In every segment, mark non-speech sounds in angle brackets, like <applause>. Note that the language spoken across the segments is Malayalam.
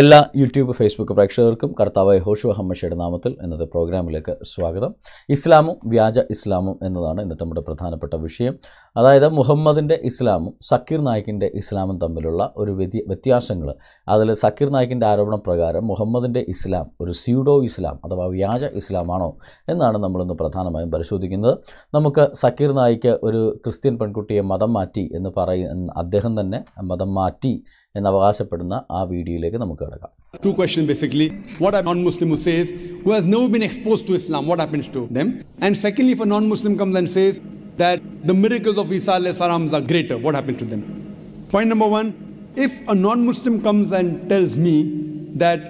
എല്ലാ യൂട്യൂബ് ഫേസ്ബുക്ക് പ്രേക്ഷകർക്കും കർത്താവായ ഹോഷു അഹമ്മഷയുടെ നാമത്തിൽ ഇന്നത്തെ പ്രോഗ്രാമിലേക്ക് സ്വാഗതം ഇസ്ലാമും വ്യാജ ഇസ്ലാമും എന്നതാണ് ഇന്നത്തെ നമ്മുടെ പ്രധാനപ്പെട്ട വിഷയം അതായത് മുഹമ്മദിൻ്റെ ഇസ്ലാമും സക്കീർ നായിക്കിൻ്റെ ഇസ്ലാമും തമ്മിലുള്ള ഒരു വ്യതി വ്യത്യാസങ്ങൾ അതിൽ സക്കീർ നായിക്കിൻ്റെ ആരോപണം പ്രകാരം മുഹമ്മദിൻ്റെ ഇസ്ലാം ഒരു സ്യൂഡോ ഇസ്ലാം അഥവാ വ്യാജ ഇസ്ലാമാണോ എന്നാണ് നമ്മളിന്ന് പ്രധാനമായും പരിശോധിക്കുന്നത് നമുക്ക് സക്കീർ നായിക്ക് ഒരു ക്രിസ്ത്യൻ പെൺകുട്ടിയെ മതം മാറ്റി എന്ന് പറയുന്ന അദ്ദേഹം തന്നെ മതം മാറ്റി എന്ന് അവകാശപ്പെടുന്ന ആ വീഡിയോയിലേക്ക് നമുക്ക് കടക്കാം two question basically what are non Muslim who says who has never been expose to Islam what happens to them and secondly for non Muslim comes and says that the miracles of Isa അലൈഹി സലാം are greater what happens to them point number 1 if a non Muslim comes and tells me that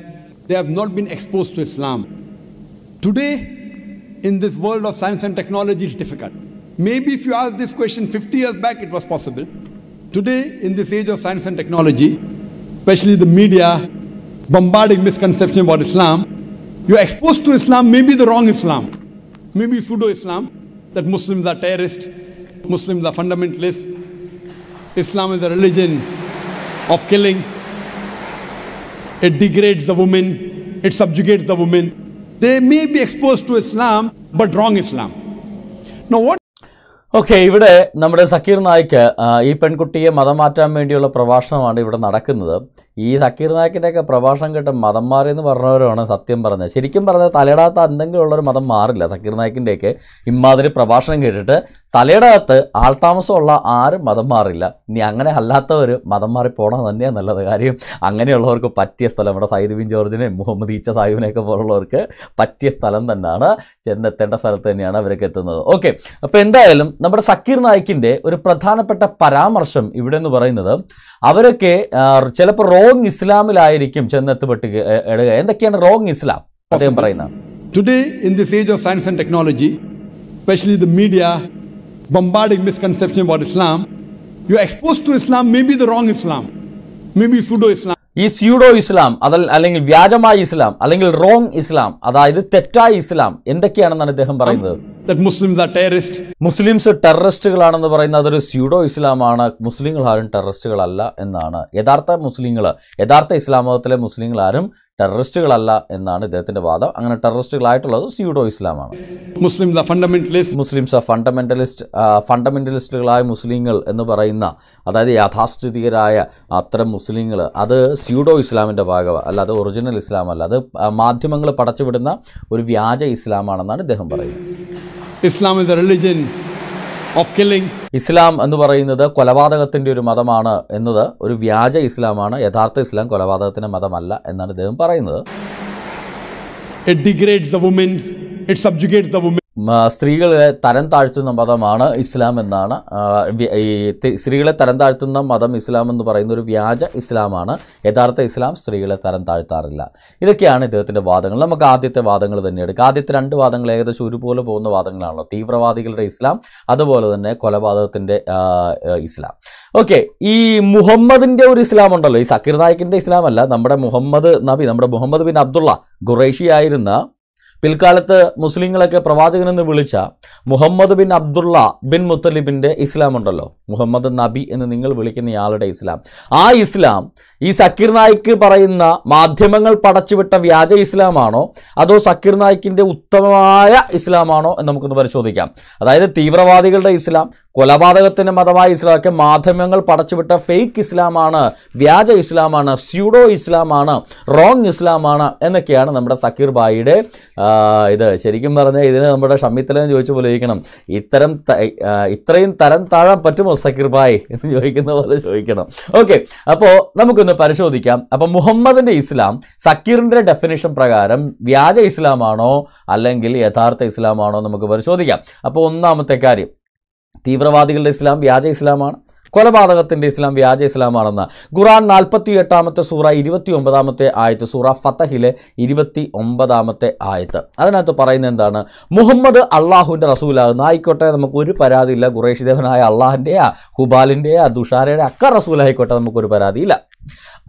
they have not been expose to Islam today in this world of science and technology is difficult. Maybe if you ask this question 50 years back, it was possible. Today, in this age of science and technology, especially the media bombarding misconception about Islam, you're exposed to Islam, maybe the wrong Islam, maybe pseudo Islam, that Muslims are terrorists, Muslims are fundamentalists, Islam is a religion of killing, it degrades the woman, it subjugates the woman. They may be exposed to Islam, but wrong Islam. Now, what okay ഇവിടെ നമ്മുടെ സക്കീർ നായിക്ക് ഈ പെൺകുട്ടിയെ മതം മാറ്റാൻ വേണ്ടിയുള്ള പ്രഭാഷണമാണ് ഇവിടെ നടക്കുന്നത് ഈ സക്കീർ നായക്കിൻ്റെയൊക്കെ പ്രഭാഷണം കേട്ട് മതം മാറി എന്ന് പറഞ്ഞവരാണ് സത്യം പറഞ്ഞത് ശരിക്കും പറഞ്ഞാൽ തലയിടാത്ത എന്തെങ്കിലും ഉള്ളൊരു മതം മാറില്ല സക്കീർ നായക്കിൻ്റെയൊക്കെ ഇമാതിരി പ്രഭാഷണം കേട്ടിട്ട് തലയിടകത്ത് ആൾതാമസമുള്ള ആരും മതം മാറില്ല ഇനി അങ്ങനെ അല്ലാത്തവർ മതം മാറി പോകണം തന്നെയാണ് നല്ലത് കാര്യം അങ്ങനെയുള്ളവർക്ക് പറ്റിയ സ്ഥലം ഇവിടെ സയ്യിദ് ബിൻ ജോർജിനെ മുഹമ്മദ് ഈച്ച സാഹിബിനെയൊക്കെ പോലുള്ളവർക്ക് പറ്റിയ സ്ഥലം തന്നെയാണ് ചെന്നെത്തേണ്ട സ്ഥലത്ത് തന്നെയാണ് അവരൊക്കെ എത്തുന്നത് ഓക്കെ അപ്പോൾ എന്തായാലും നമ്മുടെ സക്കീർ നായിക്കിൻ്റെ ഒരു പ്രധാനപ്പെട്ട പരാമർശം ഇവിടെ എന്ന് പറയുന്നത് അവരൊക്കെ ചിലപ്പോൾ റോങ് ഇസ്ലാമിലായിരിക്കും ചെന്നെത്തുപെട്ട് ഇടുക എന്തൊക്കെയാണ് റോങ് ഇസ്ലാം അദ്ദേഹം പറയുന്നത് today in this age of science and technology specially the media bombarding misconception about Islam you expose to Islam may be the wrong Islam may be pseudo Islam ഈ സ്യൂഡോ ഇസ്ലാം അതൽ അല്ലെങ്കിൽ വ്യാജമായ ഇസ്ലാം അല്ലെങ്കിൽ റോങ് ഇസ്ലാം അതായത് തെറ്റായ ഇസ്ലാം എന്തൊക്കെയാണെന്നാണ് അദ്ദേഹം പറയുന്നത് മുസ്ലിംസ് ടെററിസ്റ്റുകളാണെന്ന് പറയുന്ന അതൊരു സ്യൂഡോ ഇസ്ലാമാണ് മുസ്ലിങ്ങൾ ആരും ടെററിസ്റ്റുകളല്ല എന്നാണ് യഥാർത്ഥ മുസ്ലിങ്ങൾ യഥാർത്ഥ ഇസ്ലാം മതത്തിലെ മുസ്ലിങ്ങൾ ആരും ടെററിസ്റ്റുകളല്ല എന്നാണ് ഇദ്ദേഹത്തിന്റെ വാദം അങ്ങനെ ടെററിസ്റ്റുകളായിട്ടുള്ളത് സ്യൂഡോ ഇസ്ലാമാണ് മുസ്ലിംസ് ഫണ്ടമെന്റലിസ്റ്റ് ഫണ്ടമെന്റലിസ്റ്റുകളായ മുസ്ലിങ്ങൾ എന്ന് പറയുന്ന അതായത് യാഥാസ്ഥിതികരായ അത്തരം മുസ്ലിങ്ങൾ അത് സ്യൂഡോ ഇസ്ലാമിന്റെ ഭാഗമാണ് അല്ല അത് ഒറിജിനൽ ഇസ്ലാം അല്ല അത് മാധ്യമങ്ങൾ പടച്ചുവിടുന്ന ഒരു വ്യാജ ഇസ്ലാമാണെന്നാണ് ഇദ്ദേഹം പറയുന്നത് Islam is religion of of Islam എന്ന് പറയുന്നത് കൊലപാതകത്തിൻ്റെ ഒരു മതമാണ് എന്നത് ഒരു വ്യാജ ഇസ്ലാമാണ് യഥാർത്ഥ ഇസ്ലാം കൊലപാതകത്തിൻ്റെ മതമല്ല എന്നാണ് ഇദ്ദേഹം പറയുന്നത് it degrades the woman it subjugates the woman സ്ത്രീകളെ തരം താഴ്ത്തുന്ന മതമാണ് ഇസ്ലാം എന്നാണ് ഈ സ്ത്രീകളെ തരം താഴ്ത്തുന്ന മതം ഇസ്ലാം എന്ന് പറയുന്ന ഒരു വ്യാജ ഇസ്ലാമാണ് യഥാർത്ഥ ഇസ്ലാം സ്ത്രീകളെ തരം താഴ്ത്താറില്ല ഇതൊക്കെയാണ് ഇദ്ദേഹത്തിൻ്റെ വാദങ്ങൾ നമുക്ക് ആദ്യത്തെ വാദങ്ങൾ തന്നെ എടുക്കാം ആദ്യത്തെ രണ്ട് വാദങ്ങൾ ഏകദേശം ഒരുപോലെ പോകുന്ന വാദങ്ങളാണല്ലോ തീവ്രവാദികളുടെ ഇസ്ലാം അതുപോലെ തന്നെ കൊലപാതകത്തിൻ്റെ ഇസ്ലാം ഓക്കെ ഈ മുഹമ്മദിൻ്റെ ഒരു ഇസ്ലാം ഉണ്ടല്ലോ ഈ സക്കീർ നായിക്കിൻ്റെ ഇസ്ലാം അല്ല നമ്മുടെ മുഹമ്മദ് നബി നമ്മുടെ മുഹമ്മദ് ബിൻ അബ്ദുള്ള ഖുറേഷി ആയിരുന്ന പിൽക്കാലത്ത് മുസ്ലിങ്ങളൊക്കെ പ്രവാചകനെന്ന് വിളിച്ച മുഹമ്മദ് ബിൻ അബ്ദുള്ള ബിൻ മുത്തലിബിൻ്റെ ഇസ്ലാം ഉണ്ടല്ലോ മുഹമ്മദ് നബി എന്ന് നിങ്ങൾ വിളിക്കുന്ന ആളുടെ ഇസ്ലാം ആ ഇസ്ലാം ഈ സക്കീർ നായിക്ക് പറയുന്ന മാധ്യമങ്ങൾ പടച്ചുവിട്ട വ്യാജ ഇസ്ലാമാണോ അതോ സക്കീർ നായിക്കിൻ്റെ ഉത്തമമായ ഇസ്ലാമാണോ എന്ന് നമുക്കൊന്ന് പരിശോധിക്കാം അതായത് തീവ്രവാദികളുടെ ഇസ്ലാം കൊലപാതകത്തിന് മതമായി ഇസ്ലാമൊക്കെ മാധ്യമങ്ങൾ പടച്ചുവിട്ട ഫേക്ക് ഇസ്ലാമാണ് വ്യാജ ഇസ്ലാമാണ് സ്യൂഡോ ഇസ്ലാമാണ് റോങ് ഇസ്ലാമാണ് എന്നൊക്കെയാണ് നമ്മുടെ സക്കീർ ഭായിയുടെ ഇത് ശരിക്കും പറഞ്ഞാൽ ഇതിന് നമ്മുടെ ഷമ്മിത്തലം ചോദിച്ചു പോലെ ചോദിക്കണം ഇത്തരം ഇത്രയും തരം താഴാൻ പറ്റുമോ സക്കീർ ഭായ് എന്ന് ചോദിക്കുന്ന പോലെ ചോദിക്കണം ഓക്കെ അപ്പോൾ നമുക്കൊന്ന് പരിശോധിക്കാം അപ്പം മുഹമ്മദിൻ്റെ ഇസ്ലാം സക്കീറിൻ്റെ ഡെഫിനേഷൻ പ്രകാരം വ്യാജ ഇസ്ലാമാണോ അല്ലെങ്കിൽ യഥാർത്ഥ ഇസ്ലാമാണോ നമുക്ക് പരിശോധിക്കാം അപ്പോൾ ഒന്നാമത്തെ കാര്യം തീവ്രവാദികളുടെ ഇസ്ലാം വ്യാജ ഇസ്ലാമാണ് കൊലപാതകത്തിൻ്റെ ഇസ്ലാം വ്യാജ ഇസ്ലാമാണെന്ന് ഖുറാൻ നാൽപ്പത്തി എട്ടാമത്തെ സൂറ ഇരുപത്തി ഒമ്പതാമത്തെ ആയത്ത് സൂറ ഫത്തഹിലെ ഇരുപത്തി ഒമ്പതാമത്തെ ആയത്ത് അതിനകത്ത് പറയുന്നത് എന്താണ് മുഹമ്മദ് അള്ളാഹുവിൻ്റെ റസൂലാകുന്ന ആയിക്കോട്ടെ നമുക്ക് ഒരു പരാതിയില്ല ദേവനായ അള്ളാഹിൻ്റെയാ ഹുബാലിൻ്റെയാ ദുഷാരയുടെ അക്ക റസൂലായിക്കോട്ടെ നമുക്കൊരു പരാതിയില്ല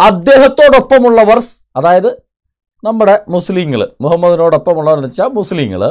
അദ്ദേഹത്തോടൊപ്പമുള്ളവർ അതായത് നമ്മുടെ മുസ്ലിങ്ങൾ മുഹമ്മദിനോടൊപ്പമുള്ളവരെന്ന് വെച്ചാൽ മുസ്ലിങ്ങൾ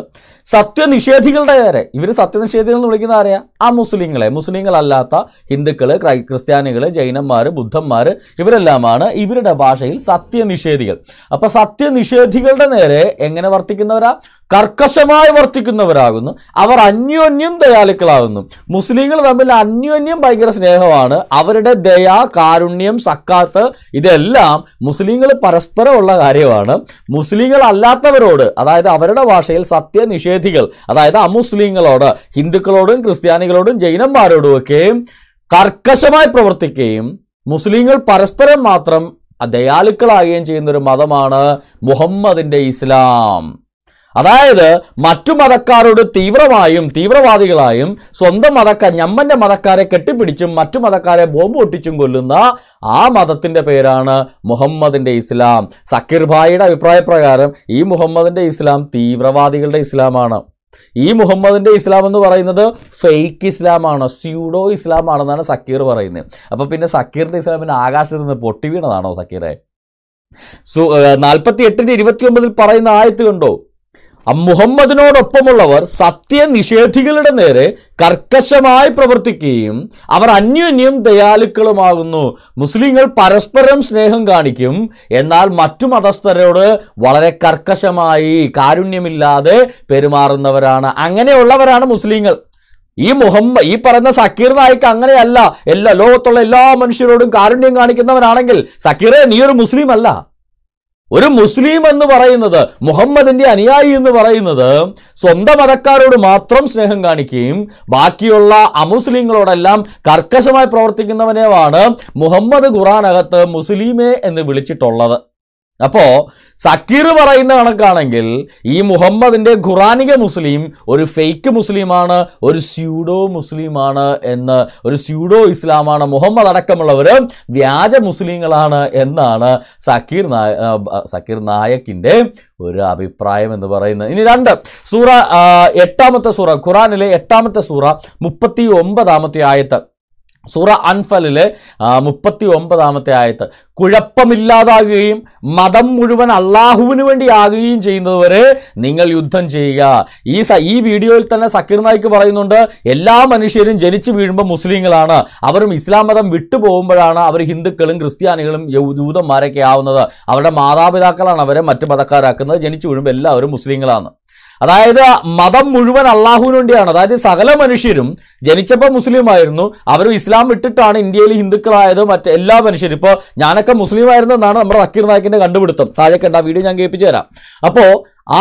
സത്യനിഷേധികളുടെ നേരെ ഇവർ സത്യനിഷേധികൾ എന്ന് വിളിക്കുന്ന ആരെയാ ആ മുസ്ലിങ്ങളെ മുസ്ലിങ്ങളല്ലാത്ത ഹിന്ദുക്കൾ ക്രിസ്ത്യാനികൾ ജൈനന്മാർ ബുദ്ധന്മാർ ഇവരെല്ലാമാണ് ഇവരുടെ ഭാഷയിൽ സത്യനിഷേധികൾ അപ്പോൾ സത്യനിഷേധികളുടെ നേരെ എങ്ങനെ വർത്തിക്കുന്നവരാ കർക്കശമായി വർത്തിക്കുന്നവരാകുന്നു അവർ അന്യോന്യം ദയാലുക്കളാകുന്നു മുസ്ലിങ്ങൾ തമ്മിൽ അന്യോന്യം ഭയങ്കര സ്നേഹമാണ് അവരുടെ ദയ കാരുണ്യം സക്കാത്ത് ഇതെല്ലാം മുസ്ലിങ്ങൾ പരസ്പരമുള്ള കാര്യമാണ് മുസ്ലിങ്ങൾ അല്ലാത്തവരോട് അതായത് അവരുടെ ഭാഷയിൽ സത്യനിഷേധികൾ അതായത് അമുസ്ലിങ്ങളോട് ഹിന്ദുക്കളോടും ക്രിസ്ത്യാനികളോടും ഒക്കെ കർക്കശമായി പ്രവർത്തിക്കുകയും മുസ്ലിങ്ങൾ പരസ്പരം മാത്രം ദയാലുക്കളാകുകയും ചെയ്യുന്ന ഒരു മതമാണ് മുഹമ്മദിൻ്റെ ഇസ്ലാം അതായത് മറ്റു മതക്കാരോട് തീവ്രമായും തീവ്രവാദികളായും സ്വന്തം മതക്കാർ ഞമ്മന്റെ മതക്കാരെ കെട്ടിപ്പിടിച്ചും മറ്റു മതക്കാരെ ബോംബ് പൊട്ടിച്ചും കൊല്ലുന്ന ആ മതത്തിന്റെ പേരാണ് മുഹമ്മദിന്റെ ഇസ്ലാം സക്കീർ ഭായിയുടെ അഭിപ്രായപ്രകാരം ഈ മുഹമ്മദിന്റെ ഇസ്ലാം തീവ്രവാദികളുടെ ഇസ്ലാമാണ് ഈ മുഹമ്മദിന്റെ ഇസ്ലാം എന്ന് പറയുന്നത് ഫേക്ക് ഇസ്ലാമാണ് സ്യൂഡോ ഇസ്ലാം ആണെന്നാണ് സക്കീർ പറയുന്നത് അപ്പോൾ പിന്നെ സക്കീറിന്റെ ഇസ്ലാം പിന്നെ ആകാശത്ത് നിന്ന് പൊട്ടി വീണതാണോ സക്കീറെ സു നാൽപ്പത്തി എട്ടിൻ്റെ ഇരുപത്തി ഒമ്പതിൽ പറയുന്ന ആയത്ത് കണ്ടോ മുഹമ്മദിനോടൊപ്പമുള്ളവർ സത്യനിഷേധികളുടെ നേരെ കർക്കശമായി പ്രവർത്തിക്കുകയും അവർ അന്യോന്യം ദയാലുക്കളുമാകുന്നു മുസ്ലിങ്ങൾ പരസ്പരം സ്നേഹം കാണിക്കും എന്നാൽ മറ്റു മതസ്ഥരോട് വളരെ കർക്കശമായി കാരുണ്യമില്ലാതെ പെരുമാറുന്നവരാണ് അങ്ങനെയുള്ളവരാണ് മുസ്ലിങ്ങൾ ഈ മുഹമ്മദ് ഈ പറയുന്ന സക്കീർ നായിക്ക് അങ്ങനെയല്ല എല്ലാ ലോകത്തുള്ള എല്ലാ മനുഷ്യരോടും കാരുണ്യം കാണിക്കുന്നവനാണെങ്കിൽ സക്കീറെ നീ ഒരു മുസ്ലിം അല്ല ഒരു മുസ്ലിം എന്ന് പറയുന്നത് മുഹമ്മദിന്റെ അനുയായി എന്ന് പറയുന്നത് സ്വന്തം മതക്കാരോട് മാത്രം സ്നേഹം കാണിക്കുകയും ബാക്കിയുള്ള അമുസ്ലിങ്ങളോടെല്ലാം കർക്കശമായി പ്രവർത്തിക്കുന്നവനെയാണ് മുഹമ്മദ് അകത്ത് മുസ്ലിമേ എന്ന് വിളിച്ചിട്ടുള്ളത് അപ്പോൾ സക്കീർ പറയുന്ന കണക്കാണെങ്കിൽ ഈ മുഹമ്മദിൻ്റെ ഖുറാനിക മുസ്ലിം ഒരു ഫേക്ക് മുസ്ലിമാണ് ഒരു സ്യൂഡോ മുസ്ലിമാണ് എന്ന് ഒരു സ്യൂഡോ ഇസ്ലാമാണ് മുഹമ്മദ് അടക്കമുള്ളവർ വ്യാജ മുസ്ലിങ്ങളാണ് എന്നാണ് സക്കീർ നായ സക്കീർ നായക്കിൻ്റെ ഒരു അഭിപ്രായം എന്ന് പറയുന്നത് ഇനി രണ്ട് സൂറ എട്ടാമത്തെ സൂറ ഖുറാനിലെ എട്ടാമത്തെ സൂറ മുപ്പത്തി ഒമ്പതാമത്തെ ആയത്ത് സൂറ അൻഫലിലെ മുപ്പത്തി ഒമ്പതാമത്തെ ആയത്ത് കുഴപ്പമില്ലാതാകുകയും മതം മുഴുവൻ അള്ളാഹുവിന് വേണ്ടി ആകുകയും ചെയ്യുന്നതുവരെ നിങ്ങൾ യുദ്ധം ചെയ്യുക ഈ ഈ വീഡിയോയിൽ തന്നെ സക്കീർ നായിക്ക് പറയുന്നുണ്ട് എല്ലാ മനുഷ്യരും ജനിച്ചു വീഴുമ്പോൾ മുസ്ലിങ്ങളാണ് അവരും ഇസ്ലാം മതം വിട്ടുപോകുമ്പോഴാണ് അവർ ഹിന്ദുക്കളും ക്രിസ്ത്യാനികളും യൂതന്മാരൊക്കെ ആവുന്നത് അവരുടെ മാതാപിതാക്കളാണ് അവരെ മറ്റു മതക്കാരാക്കുന്നത് ജനിച്ചു വീഴുമ്പോൾ എല്ലാവരും മുസ്ലിങ്ങളാണ് അതായത് മതം മുഴുവൻ അള്ളാഹുവിന് വേണ്ടിയാണ് അതായത് സകല മനുഷ്യരും ജനിച്ചപ്പോൾ മുസ്ലിം ആയിരുന്നു അവർ ഇസ്ലാം വിട്ടിട്ടാണ് ഇന്ത്യയിൽ ഹിന്ദുക്കളായത് മറ്റ് എല്ലാ മനുഷ്യരും ഇപ്പോൾ ഞാനൊക്കെ മുസ്ലിം ആയിരുന്നു എന്നാണ് നമ്മുടെ നക്കീർ നായക്കിൻ്റെ കണ്ടുപിടുത്തം താഴെ കണ്ട വീഡിയോ ഞാൻ കേൾപ്പിച്ചു തരാം അപ്പോൾ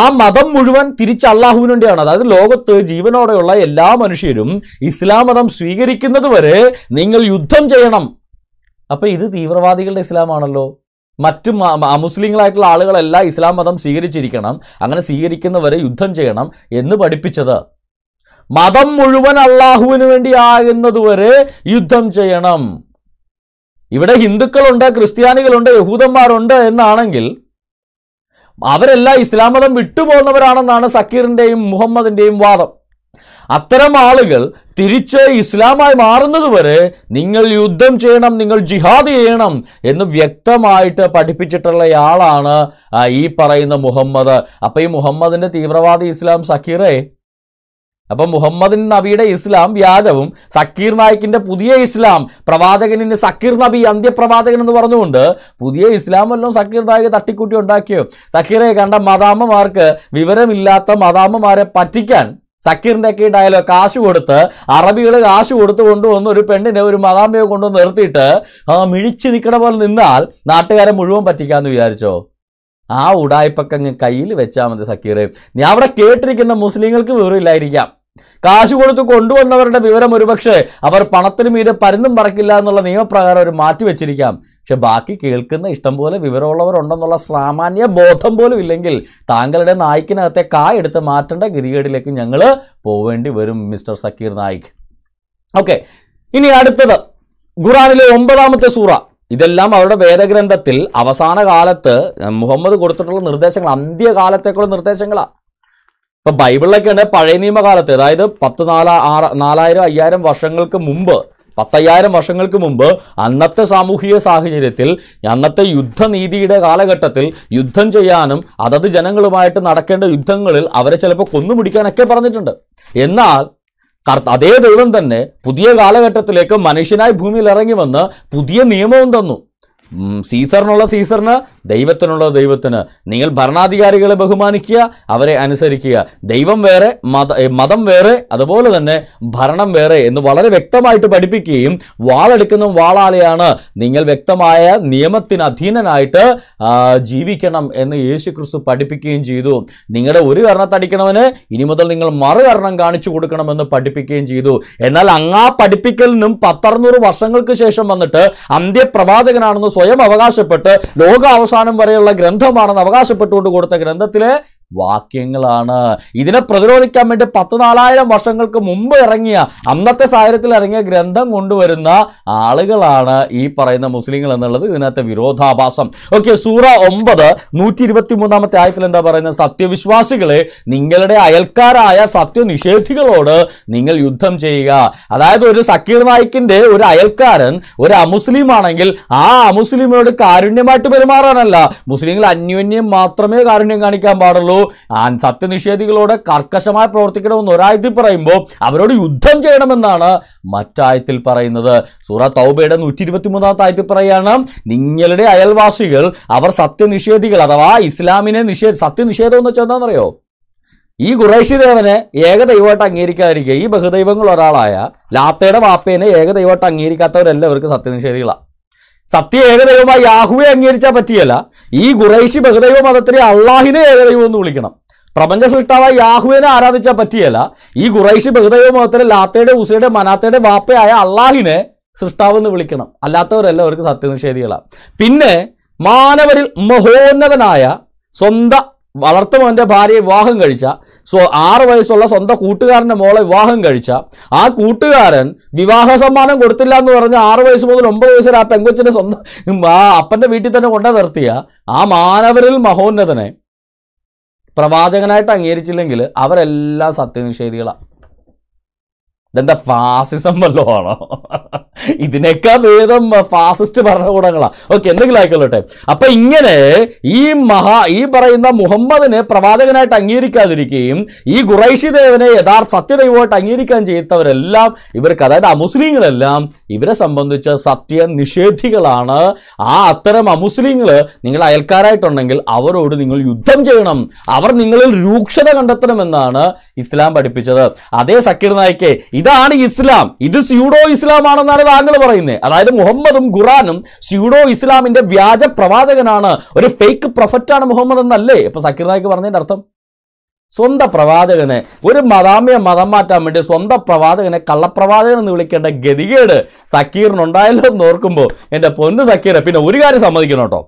ആ മതം മുഴുവൻ തിരിച്ച് അള്ളാഹുവിന് വേണ്ടിയാണ് അതായത് ലോകത്ത് ജീവനോടെയുള്ള എല്ലാ മനുഷ്യരും ഇസ്ലാം മതം സ്വീകരിക്കുന്നത് വരെ നിങ്ങൾ യുദ്ധം ചെയ്യണം അപ്പോൾ ഇത് തീവ്രവാദികളുടെ ഇസ്ലാമാണല്ലോ മറ്റ് മുസ്ലിങ്ങളായിട്ടുള്ള ആളുകളെല്ലാം ഇസ്ലാം മതം സ്വീകരിച്ചിരിക്കണം അങ്ങനെ സ്വീകരിക്കുന്നവരെ യുദ്ധം ചെയ്യണം എന്ന് പഠിപ്പിച്ചത് മതം മുഴുവൻ അള്ളാഹുവിന് വേണ്ടി ആകുന്നതുവരെ യുദ്ധം ചെയ്യണം ഇവിടെ ഹിന്ദുക്കളുണ്ട് ക്രിസ്ത്യാനികളുണ്ട് യഹൂദന്മാരുണ്ട് എന്നാണെങ്കിൽ അവരെല്ലാം ഇസ്ലാം മതം വിട്ടുപോകുന്നവരാണെന്നാണ് സക്കീറിന്റെയും മുഹമ്മദിന്റെയും വാദം അത്തരം ആളുകൾ തിരിച്ച് ഇസ്ലാമായി മാറുന്നത് വരെ നിങ്ങൾ യുദ്ധം ചെയ്യണം നിങ്ങൾ ജിഹാദ് ചെയ്യണം എന്ന് വ്യക്തമായിട്ട് പഠിപ്പിച്ചിട്ടുള്ളയാളാണ് ഈ പറയുന്ന മുഹമ്മദ് അപ്പൊ ഈ മുഹമ്മദിന്റെ തീവ്രവാദി ഇസ്ലാം സക്കീറേ അപ്പൊ മുഹമ്മദിൻ നബിയുടെ ഇസ്ലാം വ്യാജവും സക്കീർ നായിക്കിന്റെ പുതിയ ഇസ്ലാം പ്രവാചകനിന് സക്കീർ നബി അന്ത്യപ്രവാചകൻ എന്ന് പറഞ്ഞുകൊണ്ട് പുതിയ ഇസ്ലാം വല്ലതും സക്കീർ നായിക് തട്ടിക്കൂട്ടി ഉണ്ടാക്കിയോ സക്കീറെ കണ്ട മതാമ്മമാർക്ക് വിവരമില്ലാത്ത മതാമ്മമാരെ പറ്റിക്കാൻ സക്കീറിന്റെ ഒക്കെ ഡയലോഗ് കാശ് കൊടുത്ത് അറബികൾ കാശ് കൊടുത്തു കൊണ്ടുവന്ന് ഒരു പെണ്ണിനെ ഒരു മതാമ്പയെ കൊണ്ടുവന്ന് നിർത്തിയിട്ട് മിഴിച്ചു നിൽക്കണ പോലെ നിന്നാൽ നാട്ടുകാരെ മുഴുവൻ പറ്റിക്കാന്ന് വിചാരിച്ചോ ആ ഉടായ്പക്കങ്ങ് കയ്യിൽ വെച്ചാൽ മതി സക്കീർ നീ അവിടെ കേട്ടിരിക്കുന്ന മുസ്ലിങ്ങൾക്ക് വിവരമില്ലായിരിക്കാം കാശ് കൊടുത്ത് കൊണ്ടുവന്നവരുടെ വിവരം ഒരുപക്ഷെ അവർ പണത്തിന് മീതെ പരുന്നും പറക്കില്ല എന്നുള്ള നിയമപ്രകാരം ഒരു മാറ്റി വെച്ചിരിക്കാം പക്ഷെ ബാക്കി കേൾക്കുന്ന ഇഷ്ടംപോലെ വിവരമുള്ളവരുണ്ടെന്നുള്ള സാമാന്യ ബോധം പോലും ഇല്ലെങ്കിൽ താങ്കളുടെ നായിക്കിനകത്തെ കാ എടുത്ത് മാറ്റേണ്ട ഗതികേടിലേക്ക് ഞങ്ങൾ പോവേണ്ടി വരും മിസ്റ്റർ സക്കീർ നായിക് ഓക്കെ ഇനി അടുത്തത് ഖുറാനിലെ ഒമ്പതാമത്തെ സൂറ ഇതെല്ലാം അവരുടെ വേദഗ്രന്ഥത്തിൽ അവസാന കാലത്ത് മുഹമ്മദ് കൊടുത്തിട്ടുള്ള നിർദ്ദേശങ്ങൾ അന്ത്യകാലത്തേക്കുള്ള നിർദ്ദേശങ്ങളാണ് ഇപ്പൊ ഉണ്ട് പഴയ നിയമകാലത്ത് അതായത് പത്ത് നാലാ ആറ് നാലായിരം അയ്യായിരം വർഷങ്ങൾക്ക് മുമ്പ് പത്തയ്യായിരം വർഷങ്ങൾക്ക് മുമ്പ് അന്നത്തെ സാമൂഹിക സാഹചര്യത്തിൽ അന്നത്തെ യുദ്ധനീതിയുടെ കാലഘട്ടത്തിൽ യുദ്ധം ചെയ്യാനും അതത് ജനങ്ങളുമായിട്ട് നടക്കേണ്ട യുദ്ധങ്ങളിൽ അവരെ ചിലപ്പോൾ കൊന്നുപിടിക്കാനൊക്കെ പറഞ്ഞിട്ടുണ്ട് എന്നാൽ അതേ ദൈവം തന്നെ പുതിയ കാലഘട്ടത്തിലേക്ക് മനുഷ്യനായി ഭൂമിയിൽ ഇറങ്ങി വന്ന് പുതിയ നിയമവും തന്നു സീസറിനുള്ള സീസറിന് ദൈവത്തിനുള്ള ദൈവത്തിന് നിങ്ങൾ ഭരണാധികാരികളെ ബഹുമാനിക്കുക അവരെ അനുസരിക്കുക ദൈവം വേറെ മത മതം വേറെ അതുപോലെ തന്നെ ഭരണം വേറെ എന്ന് വളരെ വ്യക്തമായിട്ട് പഠിപ്പിക്കുകയും വാളെടുക്കുന്ന വാളാലയാണ് നിങ്ങൾ വ്യക്തമായ നിയമത്തിന് അധീനനായിട്ട് ജീവിക്കണം എന്ന് യേശു ക്രിസ്തു പഠിപ്പിക്കുകയും ചെയ്തു നിങ്ങളുടെ ഒരു കർണത്തടിക്കണവന് ഇനി മുതൽ നിങ്ങൾ മറുകർണം കാണിച്ചു കൊടുക്കണമെന്ന് പഠിപ്പിക്കുകയും ചെയ്തു എന്നാൽ അങ്ങാ പഠിപ്പിക്കലിനും പത്തറുന്നൂറ് വർഷങ്ങൾക്ക് ശേഷം വന്നിട്ട് അന്ത്യപ്രവാചകനാണെന്ന് സ്വയം അവകാശപ്പെട്ട് ലോകാവസാനം വരെയുള്ള ഗ്രന്ഥമാണെന്ന് അവകാശപ്പെട്ടുകൊണ്ട് കൊടുത്ത ഗ്രന്ഥത്തിലെ വാക്യങ്ങളാണ് ഇതിനെ പ്രതിരോധിക്കാൻ വേണ്ടി പത്ത് നാലായിരം വർഷങ്ങൾക്ക് മുമ്പ് ഇറങ്ങിയ അന്നത്തെ സാഹചര്യത്തിൽ ഇറങ്ങിയ ഗ്രന്ഥം കൊണ്ടുവരുന്ന ആളുകളാണ് ഈ പറയുന്ന മുസ്ലിങ്ങൾ എന്നുള്ളത് ഇതിനകത്തെ വിരോധാഭാസം ഓക്കെ സൂറ ഒമ്പത് നൂറ്റി ഇരുപത്തി മൂന്നാമത്തെ ആയത്തിൽ എന്താ പറയുന്നത് സത്യവിശ്വാസികളെ നിങ്ങളുടെ അയൽക്കാരായ സത്യനിഷേധികളോട് നിങ്ങൾ യുദ്ധം ചെയ്യുക അതായത് ഒരു സക്കീർ നായിക്കിന്റെ ഒരു അയൽക്കാരൻ ഒരു അമുസ്ലിം ആണെങ്കിൽ ആ അമുസ്ലിമിനോട് കാരുണ്യമായിട്ട് പെരുമാറാനല്ല മുസ്ലിങ്ങൾ അന്യോന്യം മാത്രമേ കാരുണ്യം കാണിക്കാൻ പാടുള്ളൂ സത്യനിഷേധികളോട് കർക്കശമായി പ്രവർത്തിക്കണമെന്ന് ഒരായത്തിൽ പറയുമ്പോൾ അവരോട് യുദ്ധം ചെയ്യണമെന്നാണ് മറ്റായത്തിൽ പറയുന്നത് സൂറ തൗബയുടെ നൂറ്റി ഇരുപത്തി മൂന്നാമത്തെ ആയത്തിൽ പറയുകയാണ് നിങ്ങളുടെ അയൽവാസികൾ അവർ സത്യനിഷേധികൾ അഥവാ ഇസ്ലാമിനെ നിഷേധ സത്യനിഷേധം എന്ന് വെച്ചാൽ എന്താണെന്നറിയോ ഈ ഖുറേഷി ദേവനെ ഏകദൈവമായിട്ട് അംഗീകരിക്കാതിരിക്കുക ഈ ബഹുദൈവങ്ങൾ ഒരാളായ ലാത്തയുടെ വാപ്പേനെ ഏകദൈവമായിട്ട് ഇവർക്ക് സത്യനിഷേധികളാണ് സത്യ ഏകദൈവമായി യാഹുവെ അംഗീകരിച്ചാൽ പറ്റിയല്ല ഈ ഖുറൈശി ബഹുദൈവ മതത്തിലെ അള്ളാഹിനെ ഏകദൈവം എന്ന് വിളിക്കണം പ്രപഞ്ച സൃഷ്ടാവായി യാഹുവിനെ ആരാധിച്ചാൽ പറ്റിയല്ല ഈ ഖുറൈശി ബഹുദൈവ മതത്തിലെ ലാത്തയുടെ ഉസയുടെ മനാത്തയുടെ വാപ്പയായ അള്ളാഹിനെ സൃഷ്ടാവ് എന്ന് വിളിക്കണം അല്ലാത്തവരല്ല അവർക്ക് സത്യനിഷേധികളാണ് പിന്നെ മാനവരിൽ മഹോന്നതനായ സ്വന്തം വളർത്തുമോൻ്റെ ഭാര്യയെ വിവാഹം കഴിച്ച സ്വ ആറ് വയസ്സുള്ള സ്വന്തം കൂട്ടുകാരൻ്റെ മോളെ വിവാഹം കഴിച്ച ആ കൂട്ടുകാരൻ വിവാഹ സമ്മാനം കൊടുത്തില്ല എന്ന് പറഞ്ഞ് ആറ് വയസ്സ് മുതൽ ഒമ്പത് വയസ്സ് ആ പെങ്കൊച്ചിനെ സ്വന്തം ആ അപ്പൻ്റെ വീട്ടിൽ തന്നെ കൊണ്ടു നിർത്തിയ ആ മാനവരിൽ മഹോന്നതനെ പ്രവാചകനായിട്ട് അംഗീകരിച്ചില്ലെങ്കിൽ അവരെല്ലാം സത്യനിഷേധികളാണ് ഇതെന്താ ഫാസിസം വല്ലതും ആണോ ഇതിനേക്കാൾ ഭേദം ഫാസിസ്റ്റ് ഭരണകൂടങ്ങളാണ് ഓക്കെ എന്തെങ്കിലും ആയിക്കൊള്ളട്ടെ അപ്പൊ ഇങ്ങനെ ഈ മഹാ ഈ പറയുന്ന മുഹമ്മദിനെ പ്രവാചകനായിട്ട് അംഗീകരിക്കാതിരിക്കുകയും ഈ ഖുറൈഷി ദേവനെ യഥാർത്ഥ സത്യദൈവമായിട്ട് അംഗീകരിക്കാൻ ചെയ്യുന്നവരെല്ലാം ഇവർക്ക് അതായത് അമുസ്ലിങ്ങളെല്ലാം ഇവരെ സംബന്ധിച്ച് സത്യ നിഷേധികളാണ് ആ അത്തരം അമുസ്ലിങ്ങൾ നിങ്ങൾ അയൽക്കാരായിട്ടുണ്ടെങ്കിൽ അവരോട് നിങ്ങൾ യുദ്ധം ചെയ്യണം അവർ നിങ്ങളിൽ രൂക്ഷത കണ്ടെത്തണമെന്നാണ് ഇസ്ലാം പഠിപ്പിച്ചത് അതേ സക്കീർ നായിക്കെ ഇതാണ് ഇസ്ലാം ഇത് സ്യൂഡോ ഇസ്ലാം ആണെന്നാണ് താങ്കൾ പറയുന്നത് അതായത് മുഹമ്മദും ഖുറാനും സ്യൂഡോ ഇസ്ലാമിന്റെ വ്യാജ പ്രവാചകനാണ് ഒരു ഫേക്ക് പ്രൊഫറ്റാണ് മുഹമ്മദ് എന്നല്ലേ ഇപ്പൊ സക്കീർ നായിക്ക് പറഞ്ഞതിന്റെ അർത്ഥം സ്വന്തം പ്രവാചകനെ ഒരു മതാമയെ മതം മാറ്റാൻ വേണ്ടി സ്വന്തം പ്രവാചകനെ കള്ളപ്രവാചകൻ എന്ന് വിളിക്കേണ്ട ഗതികേട് സക്കീറിനുണ്ടായല്ലോ എന്ന് ഓർക്കുമ്പോൾ എൻ്റെ പൊന്ന് സക്കീറെ പിന്നെ ഒരു കാര്യം സമ്മതിക്കണം കേട്ടോ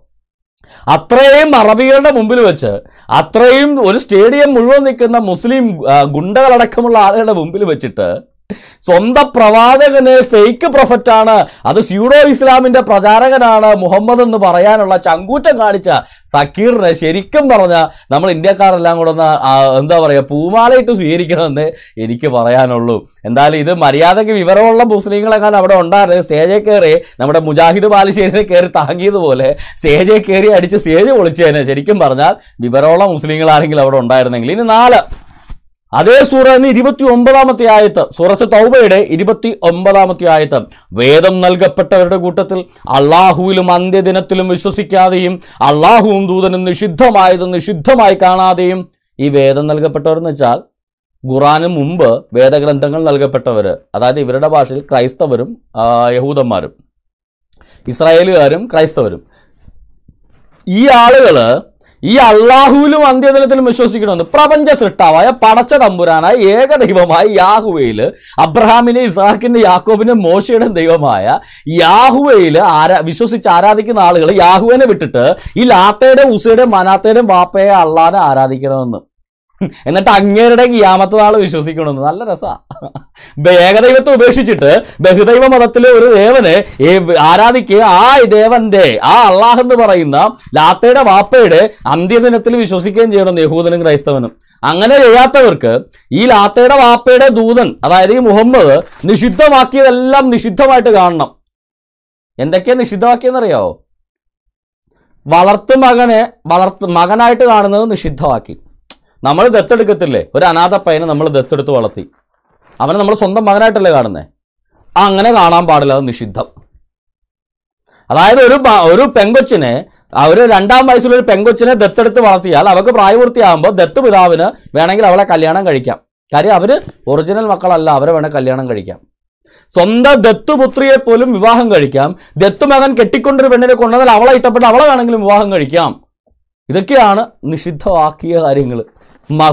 അത്രയും അറബികളുടെ മുമ്പിൽ വെച്ച് അത്രയും ഒരു സ്റ്റേഡിയം മുഴുവൻ നിൽക്കുന്ന മുസ്ലിം ഗുണ്ടകളടക്കമുള്ള ആളുകളുടെ മുമ്പിൽ വെച്ചിട്ട് സ്വന്തം പ്രവാചകന് ഫേക്ക് പ്രൊഫറ്റാണ് അത് സ്യൂഡോ ഇസ്ലാമിന്റെ പ്രചാരകനാണ് മുഹമ്മദ് എന്ന് പറയാനുള്ള ചങ്കൂറ്റം കാണിച്ച സക്കീറിനെ ശരിക്കും പറഞ്ഞ നമ്മൾ ഇന്ത്യക്കാരെല്ലാം കൂടെ ഒന്ന് എന്താ പറയുക പൂമാലയിട്ട് സ്വീകരിക്കണമെന്ന് എനിക്ക് പറയാനുള്ളൂ എന്തായാലും ഇത് മര്യാദയ്ക്ക് വിവരമുള്ള മുസ്ലിങ്ങളെങ്ങാൻ അവിടെ ഉണ്ടായിരുന്നു സ്റ്റേജിൽ കയറി നമ്മുടെ മുജാഹിദ് ബാലുശ്ശേരിനെ കയറി താങ്ങിയതുപോലെ സ്റ്റേജിൽ കയറി അടിച്ച് സ്റ്റേജ് പൊളിച്ചതിനെ ശരിക്കും പറഞ്ഞാൽ വിവരമുള്ള മുസ്ലിങ്ങളാണെങ്കിൽ അവിടെ ഉണ്ടായിരുന്നെങ്കിൽ ഇനി നാല് അതേ സൂറ എന്ന് ഇരുപത്തി ഒമ്പതാമത്തെ ആയത്ത് സൂറത്ത് തൗബയുടെ ഇരുപത്തി ഒമ്പതാമത്തെ ആയത്ത് വേദം നൽകപ്പെട്ടവരുടെ കൂട്ടത്തിൽ അള്ളാഹുവിലും അന്ത്യദിനത്തിലും വിശ്വസിക്കാതെയും അള്ളാഹുവും ദൂതനും നിഷിദ്ധമായത് നിഷിദ്ധമായി കാണാതെയും ഈ വേദം നൽകപ്പെട്ടവരെന്ന് വെച്ചാൽ ഖുറാനും മുമ്പ് വേദഗ്രന്ഥങ്ങൾ നൽകപ്പെട്ടവർ അതായത് ഇവരുടെ ഭാഷയിൽ ക്രൈസ്തവരും യഹൂദന്മാരും ഇസ്രായേലുകാരും ക്രൈസ്തവരും ഈ ആളുകൾ ഈ അള്ളാഹുവിലും അന്ത്യദിനത്തിലും വിശ്വസിക്കണമെന്ന് പ്രപഞ്ച സൃഷ്ടാവായ പടച്ച തമ്പുരാനായ ദൈവമായ യാഹുവയിൽ അബ്രഹാമിനെ ഇസാഖിൻ്റെ യാക്കോബിൻ്റെ മോശയുടെ ദൈവമായ യാഹുവയിൽ ആരാ വിശ്വസിച്ച് ആരാധിക്കുന്ന ആളുകൾ യാഹുവിനെ വിട്ടിട്ട് ഈ ലാത്തയുടെ ഉസയുടെ മനാത്തയുടെയും വാപ്പയെ അള്ളാനെ ആരാധിക്കണമെന്ന് എന്നിട്ട് അങ്ങേരുടെ ഗ്യാമത്തെ നാൾ വിശ്വസിക്കണമെന്ന് നല്ല രസമാണ് ഏകദൈവത്തെ ഉപേക്ഷിച്ചിട്ട് ബഹുദൈവ മതത്തിലെ ഒരു ദേവനെ ആരാധിക്കുക ആ ദേവന്റെ ആ അള്ളാഹ് എന്ന് പറയുന്ന ലാത്തയുടെ വാപ്പയുടെ അന്ത്യദിനത്തിൽ വിശ്വസിക്കുകയും ചെയ്യണം യഹൂദനും ക്രൈസ്തവനും അങ്ങനെ ചെയ്യാത്തവർക്ക് ഈ ലാത്തയുടെ വാപ്പയുടെ ദൂതൻ അതായത് ഈ മുഹമ്മദ് നിഷിദ്ധമാക്കിയതെല്ലാം നിഷിദ്ധമായിട്ട് കാണണം എന്തൊക്കെയാ നിഷിദ്ധമാക്കിയെന്നറിയാവോ വളർത്തു മകനെ വളർത്ത് മകനായിട്ട് കാണുന്നത് നിഷിദ്ധമാക്കി നമ്മൾ ദത്തെടുക്കത്തില്ലേ ഒരു അനാഥ പയ്യനെ നമ്മൾ ദത്തെടുത്ത് വളർത്തി അവനെ നമ്മൾ സ്വന്തം മകനായിട്ടല്ലേ കാണുന്നത് അങ്ങനെ കാണാൻ പാടില്ല അത് നിഷിദ്ധം അതായത് ഒരു ഒരു പെങ്കൊച്ചിനെ ഒരു രണ്ടാം ഒരു പെങ്കൊച്ചിനെ ദത്തെടുത്ത് വളർത്തിയാൽ അവൾക്ക് പ്രായപൂർത്തിയാകുമ്പോൾ ദത്ത് പിതാവിന് വേണമെങ്കിൽ അവളെ കല്യാണം കഴിക്കാം കാര്യം അവർ ഒറിജിനൽ മക്കളല്ല അവരെ വേണേൽ കല്യാണം കഴിക്കാം സ്വന്തം ദത്തുപുത്രിയെ പോലും വിവാഹം കഴിക്കാം ദത്തുമകൻ കെട്ടിക്കൊണ്ടൊരു പെണ്ണിനെ കൊണ്ടുവന്നാൽ അവളെ ഇഷ്ടപ്പെട്ട് അവളെ വേണമെങ്കിലും വിവാഹം കഴിക്കാം ഇതൊക്കെയാണ് നിഷിദ്ധമാക്കിയ കാര്യങ്ങൾ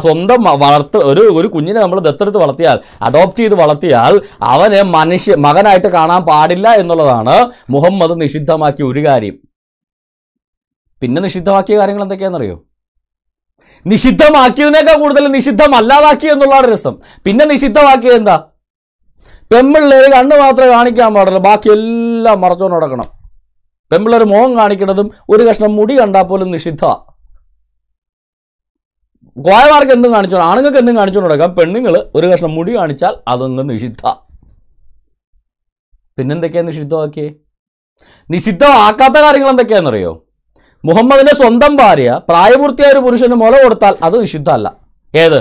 സ്വന്തം വളർത്ത് ഒരു ഒരു കുഞ്ഞിനെ നമ്മൾ ദത്തെടുത്ത് വളർത്തിയാൽ അഡോപ്റ്റ് ചെയ്ത് വളർത്തിയാൽ അവനെ മനുഷ്യ മകനായിട്ട് കാണാൻ പാടില്ല എന്നുള്ളതാണ് മുഹമ്മദ് നിഷിദ്ധമാക്കിയ ഒരു കാര്യം പിന്നെ നിഷിദ്ധമാക്കിയ കാര്യങ്ങൾ എന്തൊക്കെയാണെന്നറിയോ നിഷിദ്ധമാക്കിയതിനേക്കാൾ കൂടുതൽ നിഷിദ്ധമല്ലാതാക്കി എന്നുള്ളതാണ് രസം പിന്നെ നിഷിദ്ധമാക്കിയത് എന്താ പെമ്പിള്ളേർ കണ്ണ് മാത്രമേ കാണിക്കാൻ പാടുള്ളൂ ബാക്കിയെല്ലാം മറച്ചോണ്ട് നടക്കണം പെമ്പിള്ളേർ മോഹം കാണിക്കുന്നതും ഒരു കഷ്ണം മുടി കണ്ടാൽ പോലും നിഷിദ്ധമാണ് ഗോയമാർക്ക് എന്തും കാണിച്ചോ ആണുങ്ങൾക്ക് എന്തും കാണിച്ചോണ്ട് നടക്കാം പെണ്ണുങ്ങൾ ഒരു കഷ്ണം മുടി കാണിച്ചാൽ അതൊന്ന് നിഷിദ്ധ പിന്നെന്തൊക്കെയാണ് നിഷിദ്ധമാക്കിയേ നിഷിദ്ധമാക്കാത്ത കാര്യങ്ങൾ എന്തൊക്കെയാണെന്നറിയോ മുഹമ്മദിന്റെ സ്വന്തം ഭാര്യ പ്രായപൂർത്തിയായ ഒരു പുരുഷന് മുല കൊടുത്താൽ അത് നിഷിദ്ധമല്ല ഏത്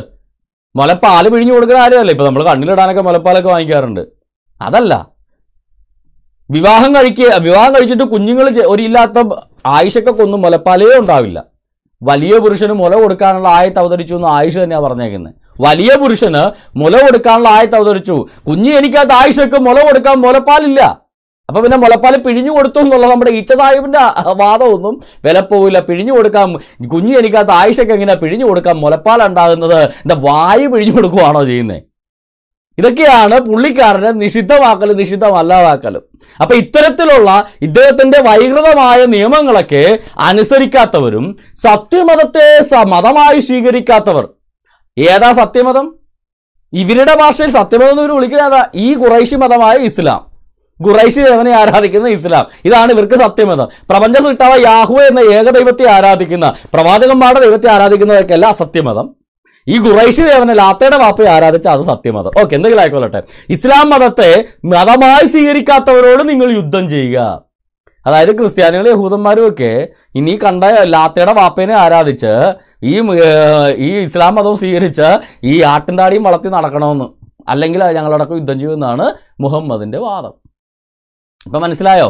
മുലപ്പാല് പിഴിഞ്ഞു കൊടുക്കുന്ന കാര്യമല്ല ഇപ്പൊ നമ്മൾ കണ്ണിലിടാനൊക്കെ മുലപ്പാലൊക്കെ വാങ്ങിക്കാറുണ്ട് അതല്ല വിവാഹം കഴിക്കുക വിവാഹം കഴിച്ചിട്ട് കുഞ്ഞുങ്ങൾ ഒരു ഇല്ലാത്ത ആയിഷൊക്കെ കൊന്നും മുലപ്പാലേ ഉണ്ടാവില്ല വലിയ പുരുഷന് മുല കൊടുക്കാനുള്ള ആയത്ത് അവതരിച്ചു എന്ന് ആയിഷ തന്നെയാണ് പറഞ്ഞേക്കുന്നത് വലിയ പുരുഷന് മുല കൊടുക്കാനുള്ള ആയത്ത് അവതരിച്ചു കുഞ്ഞ് എനിക്കകത്ത് ആയിഷക്ക് മുല കൊടുക്കാൻ മുലപ്പാലില്ല അപ്പൊ പിന്നെ മുലപ്പാൽ പിഴിഞ്ഞു കൊടുത്തു എന്നുള്ള നമ്മുടെ ഈച്ച സാഹിബിന്റെ വാദമൊന്നും വിലപ്പോവില്ല പിഴിഞ്ഞു കൊടുക്കാം കുഞ്ഞ് എനിക്കകത്ത് ആയിഷക്ക് എങ്ങനെയാ പിഴിഞ്ഞു കൊടുക്കാം മുലപ്പാലുണ്ടാകുന്നത് എന്റെ വായു പിഴിഞ്ഞു കൊടുക്കുവാണോ ചെയ്യുന്നത് ഇതൊക്കെയാണ് പുള്ളിക്കാരനെ നിഷിദ്ധമാക്കലും നിഷിദ്ധമല്ലാതാക്കലും അപ്പം ഇത്തരത്തിലുള്ള ഇദ്ദേഹത്തിൻ്റെ വൈകൃതമായ നിയമങ്ങളൊക്കെ അനുസരിക്കാത്തവരും സത്യമതത്തെ മതമായി സ്വീകരിക്കാത്തവർ ഏതാ സത്യമതം ഇവരുടെ ഭാഷയിൽ സത്യമതം എന്ന് ഇവർ വിളിക്കുന്നത് ഈ കുറൈശി മതമായ ഇസ്ലാം ഖുറൈശി ദേവനെ ആരാധിക്കുന്ന ഇസ്ലാം ഇതാണ് ഇവർക്ക് സത്യമതം പ്രപഞ്ച സൃഷ്ടാവ യാഹു എന്ന ഏകദൈവത്തെ ആരാധിക്കുന്ന പ്രവാചകന്മാരുടെ ദൈവത്തെ ആരാധിക്കുന്നവർക്കല്ല അസത്യമതം ഈ ഖുറൈഷി ദേവനെ ലാത്തയുടെ വാപ്പയെ ആരാധിച്ച അത് സത്യമതം ഓക്കെ എന്തെങ്കിലും ആയിക്കൊള്ളട്ടെ ഇസ്ലാം മതത്തെ മതമായി സ്വീകരിക്കാത്തവരോട് നിങ്ങൾ യുദ്ധം ചെയ്യുക അതായത് ക്രിസ്ത്യാനികളും യഹൂദന്മാരും ഒക്കെ ഇനി കണ്ട ലാത്തയുടെ വാപ്പേനെ ആരാധിച്ച് ഈ ഈ ഇസ്ലാം മതവും സ്വീകരിച്ച് ഈ ആട്ടിൻതാടിയും വളർത്തി നടക്കണമെന്ന് അല്ലെങ്കിൽ ഞങ്ങളടക്കം യുദ്ധം ചെയ്യുമെന്നാണ് മുഹമ്മദിൻ്റെ വാദം ഇപ്പം മനസ്സിലായോ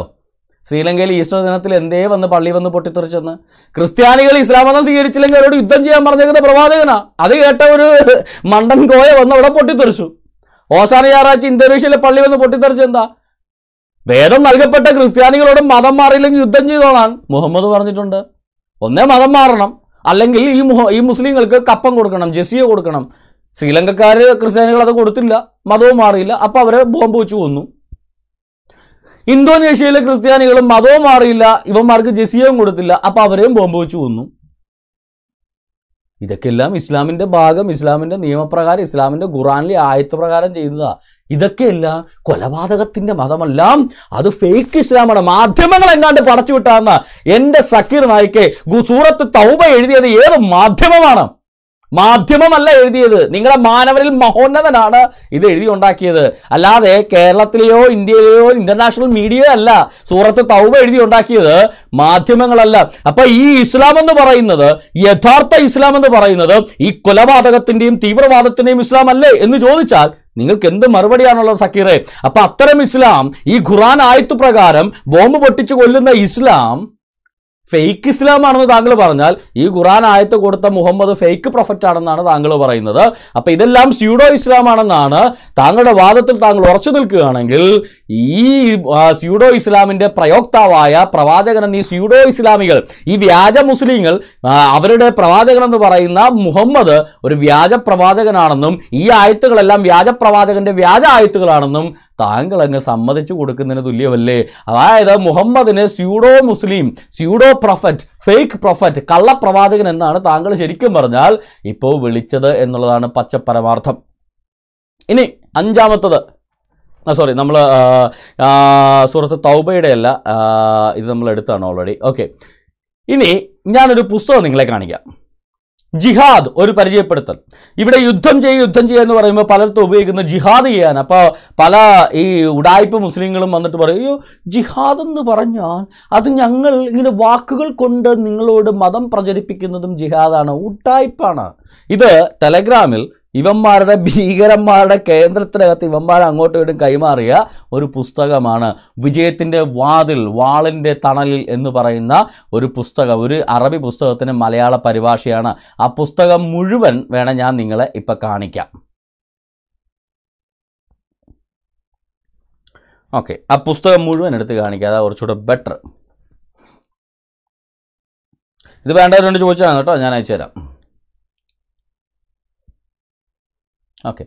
ശ്രീലങ്കയിൽ ഈസ്റ്റർ ദിനത്തിൽ എന്തേ വന്ന് പള്ളി വന്ന് പൊട്ടിത്തെറിച്ചെന്ന് ക്രിസ്ത്യാനികൾ ഇസ്ലാം മതം സ്വീകരിച്ചില്ലെങ്കിൽ അവരോട് യുദ്ധം ചെയ്യാൻ പറഞ്ഞേക്കുന്ന പ്രവാചകനാ അത് കേട്ട ഒരു മണ്ടൻ കോയ വന്ന് അവിടെ പൊട്ടിത്തെറിച്ചു ഓസാന ഞായറാഴ്ച ഇന്തോനേഷ്യയിലെ പള്ളി വന്ന് എന്താ വേദം നൽകപ്പെട്ട ക്രിസ്ത്യാനികളോട് മതം മാറിയില്ലെങ്കിൽ യുദ്ധം ചെയ്തോളാൻ മുഹമ്മദ് പറഞ്ഞിട്ടുണ്ട് ഒന്നേ മതം മാറണം അല്ലെങ്കിൽ ഈ ഈ മുസ്ലിങ്ങൾക്ക് കപ്പം കൊടുക്കണം ജെസിയ കൊടുക്കണം ശ്രീലങ്കക്കാർ ക്രിസ്ത്യാനികൾ അത് കൊടുത്തില്ല മതവും മാറിയില്ല അപ്പോൾ അവരെ ബോംബ് വെച്ച് കൊന്നു ഇന്തോനേഷ്യയിലെ ക്രിസ്ത്യാനികളും മതവും മാറിയില്ല ഇവന്മാർക്ക് ജസിയവും കൊടുത്തില്ല അപ്പോൾ അവരെയും ബോംബ് വെച്ച് കൊന്നു ഇതൊക്കെയെല്ലാം ഇസ്ലാമിന്റെ ഭാഗം ഇസ്ലാമിന്റെ നിയമപ്രകാരം ഇസ്ലാമിന്റെ ഖുറാനിലെ ആയത്ത് പ്രകാരം ചെയ്യുന്നതാ ഇതൊക്കെയെല്ലാം കൊലപാതകത്തിന്റെ മതമെല്ലാം അത് ഫേക്ക് ഇസ്ലാമാണ് മാധ്യമങ്ങൾ എങ്ങാണ്ട് പടച്ചു വിട്ടാന്ന എൻ്റെ സക്കീർ നായിക്കെ സൂറത്ത് തൗബ എഴുതിയത് ഏത് മാധ്യമമാണ് മാധ്യമമല്ല എഴുതിയത് നിങ്ങളുടെ മാനവരിൽ മഹോന്നതനാണ് ഇത് ഉണ്ടാക്കിയത് അല്ലാതെ കേരളത്തിലെയോ ഇന്ത്യയിലെയോ ഇന്റർനാഷണൽ മീഡിയ അല്ല സൂറത്ത് തൗബ ഉണ്ടാക്കിയത് മാധ്യമങ്ങളല്ല അപ്പൊ ഈ ഇസ്ലാം എന്ന് പറയുന്നത് യഥാർത്ഥ ഇസ്ലാം എന്ന് പറയുന്നത് ഈ കൊലപാതകത്തിന്റെയും തീവ്രവാദത്തിന്റെയും ഇസ്ലാം അല്ലേ എന്ന് ചോദിച്ചാൽ നിങ്ങൾക്ക് എന്ത് മറുപടിയാണുള്ളത് സക്കീറെ അപ്പൊ അത്തരം ഇസ്ലാം ഈ ഖുറാൻ ആയത്ത് പ്രകാരം ബോംബ് പൊട്ടിച്ചു കൊല്ലുന്ന ഇസ്ലാം ഫേക്ക് ഇസ്ലാമാണെന്ന് താങ്കൾ പറഞ്ഞാൽ ഈ ഖുറാൻ ആയത്ത് കൊടുത്ത മുഹമ്മദ് ഫേക്ക് പ്രൊഫറ്റ് ആണെന്നാണ് താങ്കൾ പറയുന്നത് അപ്പം ഇതെല്ലാം സ്യൂഡോ ഇസ്ലാം ആണെന്നാണ് താങ്കളുടെ വാദത്തിൽ താങ്കൾ ഉറച്ചു നിൽക്കുകയാണെങ്കിൽ ഈ സ്യൂഡോ ഇസ്ലാമിന്റെ പ്രയോക്താവായ പ്രവാചകൻ ഈ സ്യൂഡോ ഇസ്ലാമികൾ ഈ വ്യാജ മുസ്ലിങ്ങൾ അവരുടെ പ്രവാചകൻ എന്ന് പറയുന്ന മുഹമ്മദ് ഒരു വ്യാജ പ്രവാചകനാണെന്നും ഈ ആയത്തുകളെല്ലാം വ്യാജ പ്രവാചകന്റെ വ്യാജ ആയത്തുകളാണെന്നും താങ്കൾ അങ്ങ് സമ്മതിച്ചു കൊടുക്കുന്നതിന് തുല്യമല്ലേ അതായത് മുഹമ്മദിന് pseudo Muslim pseudo prophet fake prophet കള്ളപ്രവാചകൻ എന്നാണ് താങ്കൾ ശരിക്കും പറഞ്ഞാൽ ഇപ്പോൾ വിളിച്ചത് എന്നുള്ളതാണ് പച്ച പരമാർത്ഥം ഇനി അഞ്ചാമത്തത് സോറി നമ്മൾ സുഹൃത്ത് തൗബയുടെ അല്ല ഇത് നമ്മൾ എടുത്താണ് ഓൾറെഡി ഓക്കെ ഇനി ഞാനൊരു പുസ്തകം നിങ്ങളെ കാണിക്കാം ജിഹാദ് ഒരു പരിചയപ്പെടുത്തൽ ഇവിടെ യുദ്ധം ചെയ്യുക യുദ്ധം ചെയ്യുക എന്ന് പറയുമ്പോൾ പലർത്തും ഉപയോഗിക്കുന്ന ജിഹാദ് ചെയ്യാൻ അപ്പോൾ പല ഈ ഉടായ്പ മുസ്ലിങ്ങളും വന്നിട്ട് പറയും അയ്യോ ജിഹാദ് എന്ന് പറഞ്ഞാൽ അത് ഞങ്ങൾ ഇങ്ങനെ വാക്കുകൾ കൊണ്ട് നിങ്ങളോട് മതം പ്രചരിപ്പിക്കുന്നതും ജിഹാദാണ് ഉടായ്പാണ് ഇത് ടെലഗ്രാമിൽ ഇവന്മാരുടെ ഭീകരന്മാരുടെ കേന്ദ്രത്തിനകത്ത് ഇവന്മാരെ അങ്ങോട്ട് ഇങ്ങോട്ടും കൈമാറിയ ഒരു പുസ്തകമാണ് വിജയത്തിൻ്റെ വാതിൽ വാളിൻ്റെ തണലിൽ എന്ന് പറയുന്ന ഒരു പുസ്തകം ഒരു അറബി പുസ്തകത്തിന് മലയാള പരിഭാഷയാണ് ആ പുസ്തകം മുഴുവൻ വേണം ഞാൻ നിങ്ങളെ ഇപ്പം കാണിക്കാം ഓക്കെ ആ പുസ്തകം മുഴുവൻ എടുത്ത് കാണിക്കുക അതാ കുറച്ചുകൂടെ ബെറ്റർ ഇത് വേണ്ടവരുണ്ട് ചോദിച്ചാൽ കേട്ടോ ഞാൻ അയച്ചു തരാം ഓക്കെ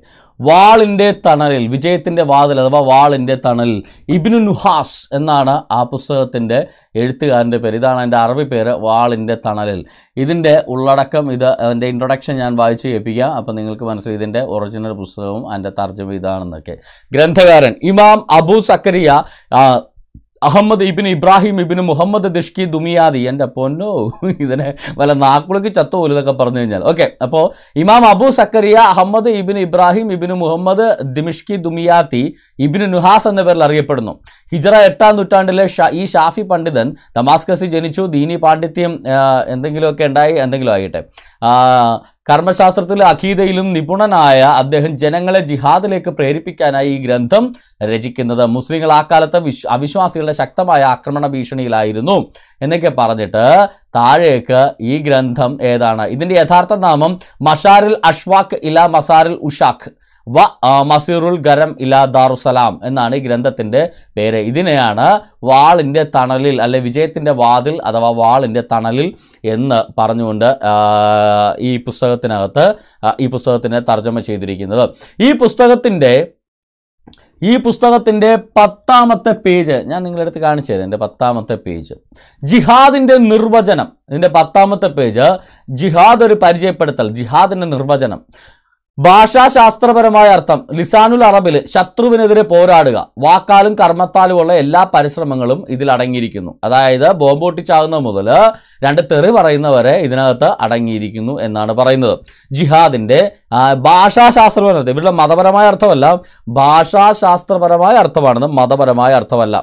വാളിൻ്റെ തണലിൽ വിജയത്തിൻ്റെ വാതിൽ അഥവാ വാളിൻ്റെ തണലിൽ ഇബിനു നുഹാസ് എന്നാണ് ആ പുസ്തകത്തിൻ്റെ എഴുത്തുകാരൻ്റെ പേര് ഇതാണ് എൻ്റെ അറബി പേര് വാളിൻ്റെ തണലിൽ ഇതിൻ്റെ ഉള്ളടക്കം ഇത് അതിൻ്റെ ഇൻട്രൊഡക്ഷൻ ഞാൻ വായിച്ച് കേൾപ്പിക്കാം അപ്പോൾ നിങ്ങൾക്ക് മനസ്സിലായി ഇതിൻ്റെ ഒറിജിനൽ പുസ്തകവും അതിൻ്റെ തർജ്ജമ ഇതാണെന്നൊക്കെ ഗ്രന്ഥകാരൻ ഇമാം അബു സക്കരിയ അഹമ്മദ് ഇബിൻ ഇബ്രാഹിം ഇബിൻ മുഹമ്മദ് ദിഷ്കി ദുമിയാദി എൻ്റെ പൊന്നോ ഇതിനെ വല്ല നാക്കുളക്ക് ചത്തോലും ഇതൊക്കെ പറഞ്ഞു കഴിഞ്ഞാൽ ഓക്കെ അപ്പോൾ ഇമാം അബു സക്കറിയ അഹമ്മദ് ഇബിൻ ഇബ്രാഹിം ഇബിൻ മുഹമ്മദ് ദിമിഷ്കി ദുമിയാത്തി ഇബിൻ നുഹാസ് എന്ന പേരിൽ അറിയപ്പെടുന്നു ഹിജറ എട്ടാം നൂറ്റാണ്ടിലെ ഈ ഷാഫി പണ്ഡിതൻ ദമാസ്കസിൽ ജനിച്ചു ദീനി പാണ്ഡിത്യം എന്തെങ്കിലുമൊക്കെ ഉണ്ടായി എന്തെങ്കിലും ആയിട്ടെ കർമ്മശാസ്ത്രത്തിൽ അഖീദയിലും നിപുണനായ അദ്ദേഹം ജനങ്ങളെ ജിഹാദിലേക്ക് പ്രേരിപ്പിക്കാനായി ഈ ഗ്രന്ഥം രചിക്കുന്നത് മുസ്ലിങ്ങൾ ആ കാലത്തെ അവിശ്വാസികളുടെ ശക്തമായ ആക്രമണ ഭീഷണിയിലായിരുന്നു എന്നൊക്കെ പറഞ്ഞിട്ട് താഴേക്ക് ഈ ഗ്രന്ഥം ഏതാണ് ഇതിൻ്റെ യഥാർത്ഥ നാമം മഷാറിൽ അഷ്വാഖ് ഇല മസാറിൽ ഉഷാഖ് വ മസീറുൽ ഗരം ഇലാ ദാറുസലാം എന്നാണ് ഈ ഗ്രന്ഥത്തിൻ്റെ പേര് ഇതിനെയാണ് വാളിൻ്റെ തണലിൽ അല്ലെ വിജയത്തിൻ്റെ വാതിൽ അഥവാ വാളിൻ്റെ തണലിൽ എന്ന് പറഞ്ഞുകൊണ്ട് ഈ പുസ്തകത്തിനകത്ത് ഈ പുസ്തകത്തിനെ തർജ്ജമ ചെയ്തിരിക്കുന്നത് ഈ പുസ്തകത്തിൻ്റെ ഈ പുസ്തകത്തിൻ്റെ പത്താമത്തെ പേജ് ഞാൻ നിങ്ങളുടെ അടുത്ത് കാണിച്ചു തരാം എൻ്റെ പത്താമത്തെ പേജ് ജിഹാദിൻ്റെ നിർവചനം ഇതിൻ്റെ പത്താമത്തെ പേജ് ജിഹാദ് ഒരു പരിചയപ്പെടുത്തൽ ജിഹാദിൻ്റെ നിർവചനം ഭാഷാശാസ്ത്രപരമായ അർത്ഥം ലിസാനുൽ അറബിൽ ശത്രുവിനെതിരെ പോരാടുക വാക്കാലും കർമ്മത്താലുമുള്ള എല്ലാ പരിശ്രമങ്ങളും ഇതിൽ അടങ്ങിയിരിക്കുന്നു അതായത് ബോംബോട്ടിച്ചാകുന്ന മുതൽ രണ്ട് തെറി പറയുന്നവരെ ഇതിനകത്ത് അടങ്ങിയിരിക്കുന്നു എന്നാണ് പറയുന്നത് ജിഹാദിൻ്റെ ഭാഷാശാസ്ത്രപരമായ അർത്ഥം ഇവരുടെ മതപരമായ അർത്ഥമല്ല ഭാഷാശാസ്ത്രപരമായ അർത്ഥമാണെന്ന് മതപരമായ അർത്ഥമല്ല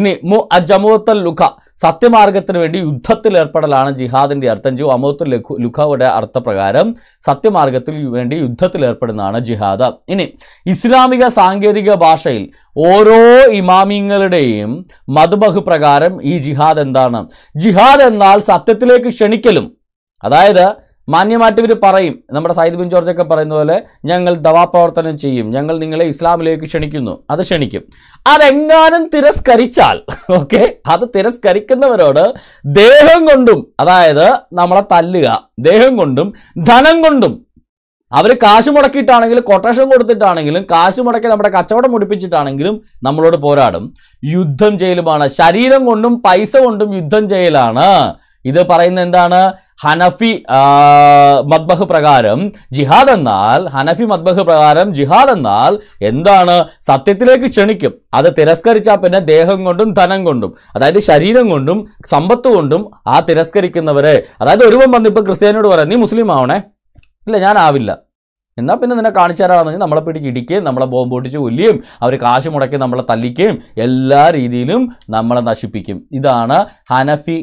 ഇനി മു അജമുത്തൽ ലുഖ സത്യമാർഗത്തിന് വേണ്ടി യുദ്ധത്തിൽ ഏർപ്പെടലാണ് ജിഹാദിൻ്റെ അർത്ഥം ജോ അമോത്ത് ലഖു ലുഖാവുടെ അർത്ഥപ്രകാരം സത്യമാർഗത്തിൽ വേണ്ടി യുദ്ധത്തിൽ ഏർപ്പെടുന്നതാണ് ജിഹാദ് ഇനി ഇസ്ലാമിക സാങ്കേതിക ഭാഷയിൽ ഓരോ ഇമാമിങ്ങളുടെയും മധുബഹ് പ്രകാരം ഈ ജിഹാദ് എന്താണ് ജിഹാദ് എന്നാൽ സത്യത്തിലേക്ക് ക്ഷണിക്കലും അതായത് മാന്യമായിട്ട് ഇവർ പറയും നമ്മുടെ സയ്യിദ് ബിൻ ഒക്കെ പറയുന്ന പോലെ ഞങ്ങൾ ദവാ പ്രവർത്തനം ചെയ്യും ഞങ്ങൾ നിങ്ങളെ ഇസ്ലാമിലേക്ക് ക്ഷണിക്കുന്നു അത് ക്ഷണിക്കും അതെങ്ങാനും തിരസ്കരിച്ചാൽ <laughs> ഓക്കെ അത് തിരസ്കരിക്കുന്നവരോട് ദേഹം കൊണ്ടും അതായത് നമ്മളെ തല്ലുക ദേഹം കൊണ്ടും ധനം കൊണ്ടും അവർ കാശ് മുടക്കിയിട്ടാണെങ്കിലും കൊട്ടേഷൻ കൊടുത്തിട്ടാണെങ്കിലും കാശ് മുടക്കി നമ്മുടെ കച്ചവടം മുടിപ്പിച്ചിട്ടാണെങ്കിലും നമ്മളോട് പോരാടും യുദ്ധം ചെയ്യലുമാണ് ശരീരം കൊണ്ടും പൈസ കൊണ്ടും യുദ്ധം ചെയ്യലാണ് ഇത് പറയുന്ന എന്താണ് ഹനഫി മദ്ബഹ് പ്രകാരം ജിഹാദ് എന്നാൽ ഹനഫി മദ്ബഹ് പ്രകാരം ജിഹാദ് എന്നാൽ എന്താണ് സത്യത്തിലേക്ക് ക്ഷണിക്കും അത് തിരസ്കരിച്ചാൽ പിന്നെ ദേഹം കൊണ്ടും ധനം കൊണ്ടും അതായത് ശരീരം കൊണ്ടും സമ്പത്ത് കൊണ്ടും ആ തിരസ്കരിക്കുന്നവരെ അതായത് ഒരുവൻ വന്നിപ്പോൾ ക്രിസ്ത്യാനിയോട് പറയാം നീ മുസ്ലിം ആവണേ ഇല്ല ഞാൻ ആവില്ല എന്നാൽ പിന്നെ നിന്നെ കാണിച്ചു തരാമെന്ന് നമ്മളെ പിടിച്ച് ഇടിക്കുകയും നമ്മളെ ബോംബ് പൊട്ടിച്ച് കൊല്ലുകയും അവർ കാശ് മുടക്കി നമ്മളെ തല്ലിക്കുകയും എല്ലാ രീതിയിലും നമ്മളെ നശിപ്പിക്കും ഇതാണ് ഹനഫി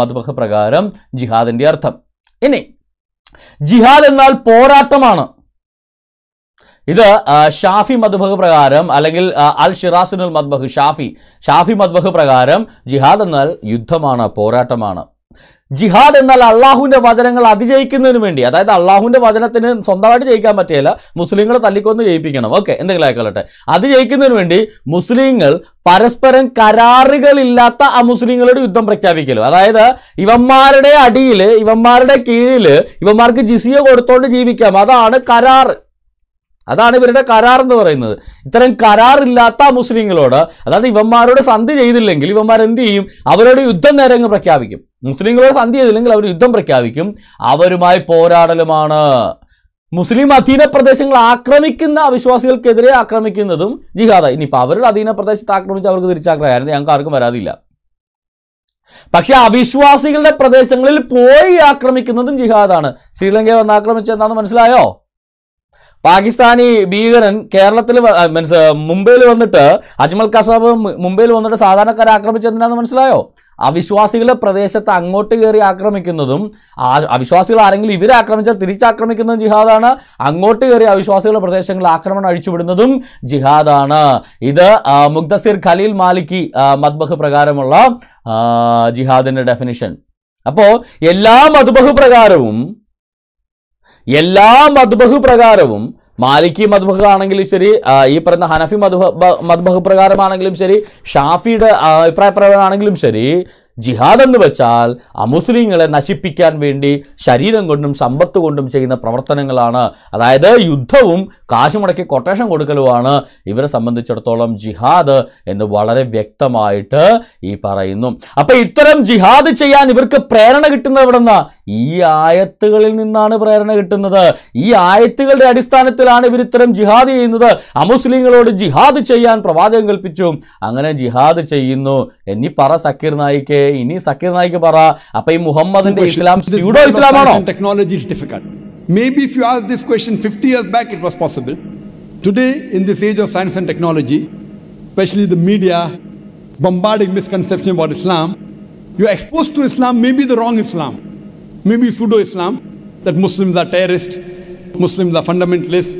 മധുബഹ് പ്രകാരം ജിഹാദിൻ്റെ അർത്ഥം ഇനി ജിഹാദ് എന്നാൽ പോരാട്ടമാണ് ഇത് ഷാഫി മദ്ബഹ് പ്രകാരം അല്ലെങ്കിൽ അൽ ഷിറാസിനുൽ മദ്ബഹ് ഷാഫി ഷാഫി മദ്ബഹ് പ്രകാരം ജിഹാദ് എന്നാൽ യുദ്ധമാണ് പോരാട്ടമാണ് ജിഹാദ് എന്നാൽ അള്ളാഹുവിന്റെ വചനങ്ങൾ അതിജയിക്കുന്നതിന് വേണ്ടി അതായത് അള്ളാഹുവിന്റെ വചനത്തിന് സ്വന്തമായിട്ട് ജയിക്കാൻ പറ്റിയല്ല മുസ്ലിങ്ങളെ തല്ലിക്കൊന്ന് ജയിപ്പിക്കണം ഓക്കെ എന്തെങ്കിലും ആയിക്കൊള്ളട്ടെ അത് ജയിക്കുന്നതിന് വേണ്ടി മുസ്ലിങ്ങൾ പരസ്പരം കരാറുകളില്ലാത്ത ആ മുസ്ലിങ്ങളുടെ യുദ്ധം പ്രഖ്യാപിക്കലും അതായത് ഇവന്മാരുടെ അടിയിൽ ഇവന്മാരുടെ കീഴിൽ ഇവന്മാർക്ക് ജിസിയ കൊടുത്തോണ്ട് ജീവിക്കാം അതാണ് കരാർ അതാണ് ഇവരുടെ കരാർ എന്ന് പറയുന്നത് ഇത്തരം കരാറില്ലാത്ത മുസ്ലിങ്ങളോട് അതായത് ഇവന്മാരോട് സന്ധി ചെയ്തില്ലെങ്കിൽ ഇവന്മാർ എന്ത് ചെയ്യും അവരോട് യുദ്ധം നേരങ്ങ് പ്രഖ്യാപിക്കും മുസ്ലിങ്ങളോട് സന്ധി ചെയ്തില്ലെങ്കിൽ അവർ യുദ്ധം പ്രഖ്യാപിക്കും അവരുമായി പോരാടലുമാണ് മുസ്ലിം അധീന പ്രദേശങ്ങൾ ആക്രമിക്കുന്ന അവിശ്വാസികൾക്കെതിരെ ആക്രമിക്കുന്നതും ജിഹാദ ഇനിയിപ്പോൾ അവരുടെ അധീന പ്രദേശത്ത് ആക്രമിച്ച് അവർക്ക് തിരിച്ചാക്രമായിരുന്നു ഞങ്ങൾക്ക് ആർക്കും വരാതില്ല പക്ഷെ അവിശ്വാസികളുടെ പ്രദേശങ്ങളിൽ പോയി ആക്രമിക്കുന്നതും ജിഹാദാണ് ശ്രീലങ്കയെ വന്ന് ആക്രമിച്ചെന്താണെന്ന് മനസ്സിലായോ പാകിസ്ഥാനി ഭീകരൻ കേരളത്തിൽ മീൻസ് മുംബൈയിൽ വന്നിട്ട് അജ്മൽ കസാബ് മുംബൈയിൽ വന്നിട്ട് സാധാരണക്കാരെ ആക്രമിച്ചെന്തിനാന്ന് മനസ്സിലായോ അവിശ്വാസികളെ പ്രദേശത്ത് അങ്ങോട്ട് കയറി ആക്രമിക്കുന്നതും അവിശ്വാസികൾ ആരെങ്കിലും ഇവരെ ആക്രമിച്ചാൽ തിരിച്ചാക്രമിക്കുന്നതും ജിഹാദാണ് അങ്ങോട്ട് കയറി അവിശ്വാസികളുടെ പ്രദേശങ്ങളിൽ ആക്രമണം അഴിച്ചുവിടുന്നതും ജിഹാദാണ് ഇത് മുഗ്ദസിർ ഖലീൽ മാലിക്കി മദ്ബഹ് പ്രകാരമുള്ള ജിഹാദിൻ്റെ ഡെഫിനിഷൻ അപ്പോൾ എല്ലാ മദ്ബഹ് പ്രകാരവും എല്ലാ മദ്ബഹ് പ്രകാരവും മാലിക്കി മധുബഹ് ആണെങ്കിലും ശരി ഈ പറയുന്ന ഹനഫി മധുബ മധുബഹ് പ്രകാരമാണെങ്കിലും ശരി ഷാഫിയുടെ അഭിപ്രായപ്രകാരമാണെങ്കിലും ശരി ജിഹാദ് എന്ന് വെച്ചാൽ അമുസ്ലിങ്ങളെ നശിപ്പിക്കാൻ വേണ്ടി ശരീരം കൊണ്ടും സമ്പത്ത് കൊണ്ടും ചെയ്യുന്ന പ്രവർത്തനങ്ങളാണ് അതായത് യുദ്ധവും കാശുമുടക്കി കൊട്ടേഷൻ കൊടുക്കലുമാണ് ഇവരെ സംബന്ധിച്ചിടത്തോളം ജിഹാദ് എന്ന് വളരെ വ്യക്തമായിട്ട് ഈ പറയുന്നു അപ്പൊ ഇത്തരം ജിഹാദ് ചെയ്യാൻ ഇവർക്ക് പ്രേരണ കിട്ടുന്നത് എവിടെ ഈ ആയത്തുകളിൽ നിന്നാണ് പ്രേരണ കിട്ടുന്നത് ഈ ആയത്തുകളുടെ അടിസ്ഥാനത്തിലാണ് ഇവർ ഇത്തരം ജിഹാദ് ചെയ്യുന്നത് അമുസ്ലിങ്ങളോട് ജിഹാദ് ചെയ്യാൻ പ്രവാചകം കൽപ്പിച്ചു അങ്ങനെ ജിഹാദ് ചെയ്യുന്നു എന്നീ പറ സക്കീർ നായിക്കേ ഇനി സക്കീർ നായിക്ക് പറ അപ്പൊ ഈ മുഹമ്മദിന്റെ ഇസ്ലാം സ്യൂഡോ ഇസ്ലാമാണോ technology Maybe if you asked this question 50 years back, it was possible. Today, in this age of science and technology, especially the media bombarding misconception about Islam, you're exposed to Islam, maybe the wrong Islam, maybe pseudo Islam, that Muslims are terrorists, Muslims are fundamentalists,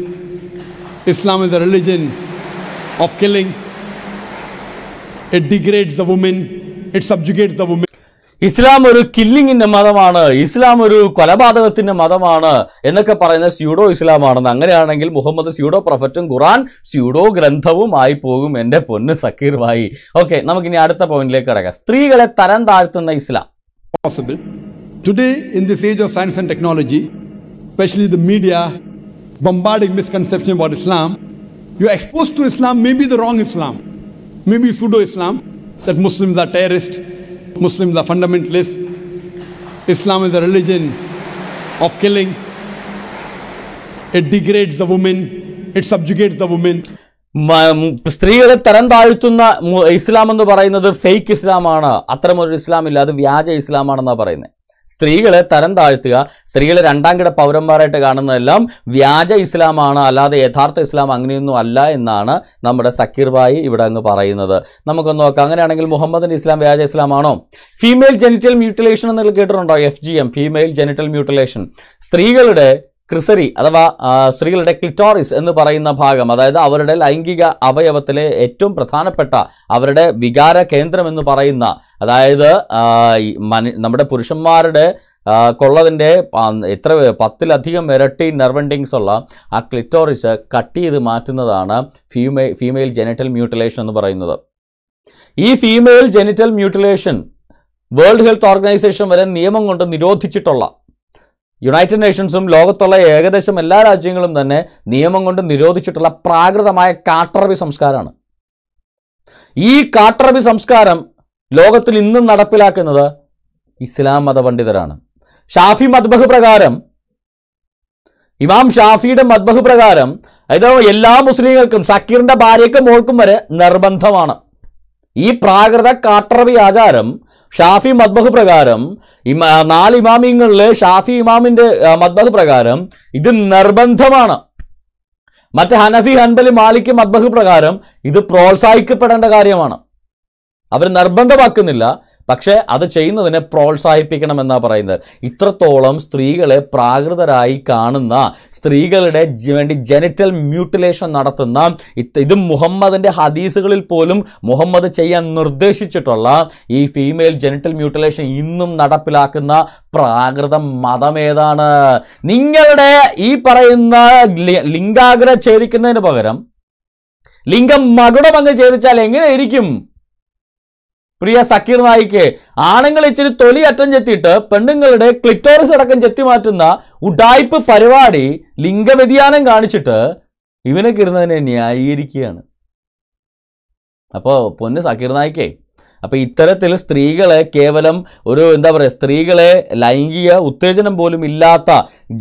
Islam is the religion of killing, it degrades the women. It subjugates the woman Islam ഒരു കില്ലിങ്ങിന്റെ മതമാണ് ഇസ്ലാം ഒരു കൊലപാതകത്തിന്റെ മതമാണ് എന്നൊക്കെ പറയുന്ന സ്യൂഡോ ആണെന്ന് അങ്ങനെയാണെങ്കിൽ മുഹമ്മദ് സ്യൂഡോ പ്രൊഫറ്റും ഖുറാൻ സ്യൂഡോ ഗ്രന്ഥവും ആയി പോകും എന്റെ പൊന്ന് സക്കീർ ഭായി ഓക്കെ നമുക്കിനി അടുത്ത പോയിന്റിലേക്ക് കിടക്കാം സ്ത്രീകളെ തരം താഴ്ത്തുന്ന Islam possible today in this age of science and technology specially the media bombarding misconception about Islam you expose to Islam may be the wrong Islam may be pseudo Islam that Muslims are terrorists, Muslims are fundamentalists, Islam is a religion of killing, it degrades the women, it subjugates the women. സ്ത്രീകളെ തരം താഴ്ത്തുന്ന ഇസ്ലാം എന്ന് പറയുന്നത് ഫേക്ക് ഇസ്ലാമാണ് അത്തരമൊരു ഇസ്ലാമില്ല അത് വ്യാജ ഇസ്ലാമാണെന്നാണ് പറയുന്നത് സ്ത്രീകളെ തരം താഴ്ത്തുക സ്ത്രീകളെ രണ്ടാം കിട പൗരന്മാരായിട്ട് കാണുന്നതെല്ലാം വ്യാജ ഇസ്ലാമാണ് അല്ലാതെ യഥാർത്ഥ ഇസ്ലാം അങ്ങനെയൊന്നും അല്ല എന്നാണ് നമ്മുടെ സക്കീർ ഭായി ഇവിടെ അങ്ങ് പറയുന്നത് നമുക്കൊന്ന് നോക്കാം അങ്ങനെയാണെങ്കിൽ മുഹമ്മദിൻ്റെ ഇസ്ലാം വ്യാജ ഇസ്ലാമാണോ ഫീമെയിൽ ജെനിറ്റൽ മ്യൂട്ടിലേഷൻ എന്നുള്ള കേട്ടിട്ടുണ്ടോ F G M female genital mutilation സ്ത്രീകളുടെ ക്രിസരി അഥവാ സ്ത്രീകളുടെ ക്ലിറ്റോറിസ് എന്ന് പറയുന്ന ഭാഗം അതായത് അവരുടെ ലൈംഗിക അവയവത്തിലെ ഏറ്റവും പ്രധാനപ്പെട്ട അവരുടെ വികാര കേന്ദ്രം എന്ന് പറയുന്ന അതായത് നമ്മുടെ പുരുഷന്മാരുടെ കൊള്ളതിൻ്റെ എത്ര പത്തിലധികം ഇരട്ടി നെർവെൻഡിങ്സ് ഉള്ള ആ ക്ലിറ്റോറിസ് കട്ട് ചെയ്ത് മാറ്റുന്നതാണ് ഫീമെയിൽ ഫീമെയിൽ ജെനിറ്റൽ മ്യൂട്ടിലേഷൻ എന്ന് പറയുന്നത് ഈ female genital mutilation world health organisation വരെ നിയമം കൊണ്ട് നിരോധിച്ചിട്ടുള്ള യുണൈറ്റഡ് നേഷൻസും ലോകത്തുള്ള ഏകദേശം എല്ലാ രാജ്യങ്ങളും തന്നെ നിയമം കൊണ്ട് നിരോധിച്ചിട്ടുള്ള പ്രാകൃതമായ കാട്ടറബി സംസ്കാരമാണ് ഈ കാട്ടറബി സംസ്കാരം ലോകത്തിൽ ഇന്നും നടപ്പിലാക്കുന്നത് ഇസ്ലാം മതപണ്ഡിതരാണ് ഷാഫി മദ്ബഹ് പ്രകാരം ഇമാം ഷാഫിയുടെ മദ്ബഹ് പ്രകാരം അതായത് എല്ലാ മുസ്ലിങ്ങൾക്കും സക്കീറിൻ്റെ ഭാര്യയ്ക്കും മോൾക്കും വരെ നിർബന്ധമാണ് ഈ പ്രാകൃത കാട്ടറബി ആചാരം ഷാഫി മദ്ബഹ് പ്രകാരം നാല് ഇമാമിങ്ങളിൽ ഷാഫി ഇമാമിന്റെ മദ്ബഹ് പ്രകാരം ഇത് നിർബന്ധമാണ് മറ്റ് ഹനഫി ഹൻബലി മാലിക്ക് മദ്ബഹ് പ്രകാരം ഇത് പ്രോത്സാഹിക്കപ്പെടേണ്ട കാര്യമാണ് അവർ നിർബന്ധമാക്കുന്നില്ല പക്ഷേ അത് ചെയ്യുന്നതിനെ പ്രോത്സാഹിപ്പിക്കണമെന്നാണ് പറയുന്നത് ഇത്രത്തോളം സ്ത്രീകളെ പ്രാകൃതരായി കാണുന്ന സ്ത്രീകളുടെ വേണ്ടി ജനിറ്റൽ മ്യൂട്ടിലേഷൻ നടത്തുന്ന ഇത് മുഹമ്മദിൻ്റെ ഹദീസുകളിൽ പോലും മുഹമ്മദ് ചെയ്യാൻ നിർദ്ദേശിച്ചിട്ടുള്ള ഈ ഫീമെയിൽ ജനിറ്റൽ മ്യൂട്ടിലേഷൻ ഇന്നും നടപ്പിലാക്കുന്ന പ്രാകൃത മതമേതാണ് നിങ്ങളുടെ ഈ പറയുന്ന ലിംഗാഗ്ര ഛേദിക്കുന്നതിന് പകരം ലിംഗം മകുടമങ്ങ് അങ്ങ് ഛേദിച്ചാൽ പ്രിയ സക്കീർ നായിക്ക് ആണുങ്ങൾ ഇച്ചിരി തൊലി അറ്റം ചെത്തിയിട്ട് പെണ്ണുങ്ങളുടെ ക്ലിറ്റോറിസ് അടക്കം ചെത്തി മാറ്റുന്ന ഉഡായ്പ് പരിപാടി ലിംഗവ്യതിയാനം കാണിച്ചിട്ട് ഇവനെ കിരുന്നതിനെ ന്യായീകരിക്കുകയാണ് അപ്പോൾ പൊന്ന് സക്കീർ നായിക്കേ അപ്പോൾ ഇത്തരത്തിൽ സ്ത്രീകളെ കേവലം ഒരു എന്താ പറയുക സ്ത്രീകളെ ലൈംഗിക ഉത്തേജനം പോലും ഇല്ലാത്ത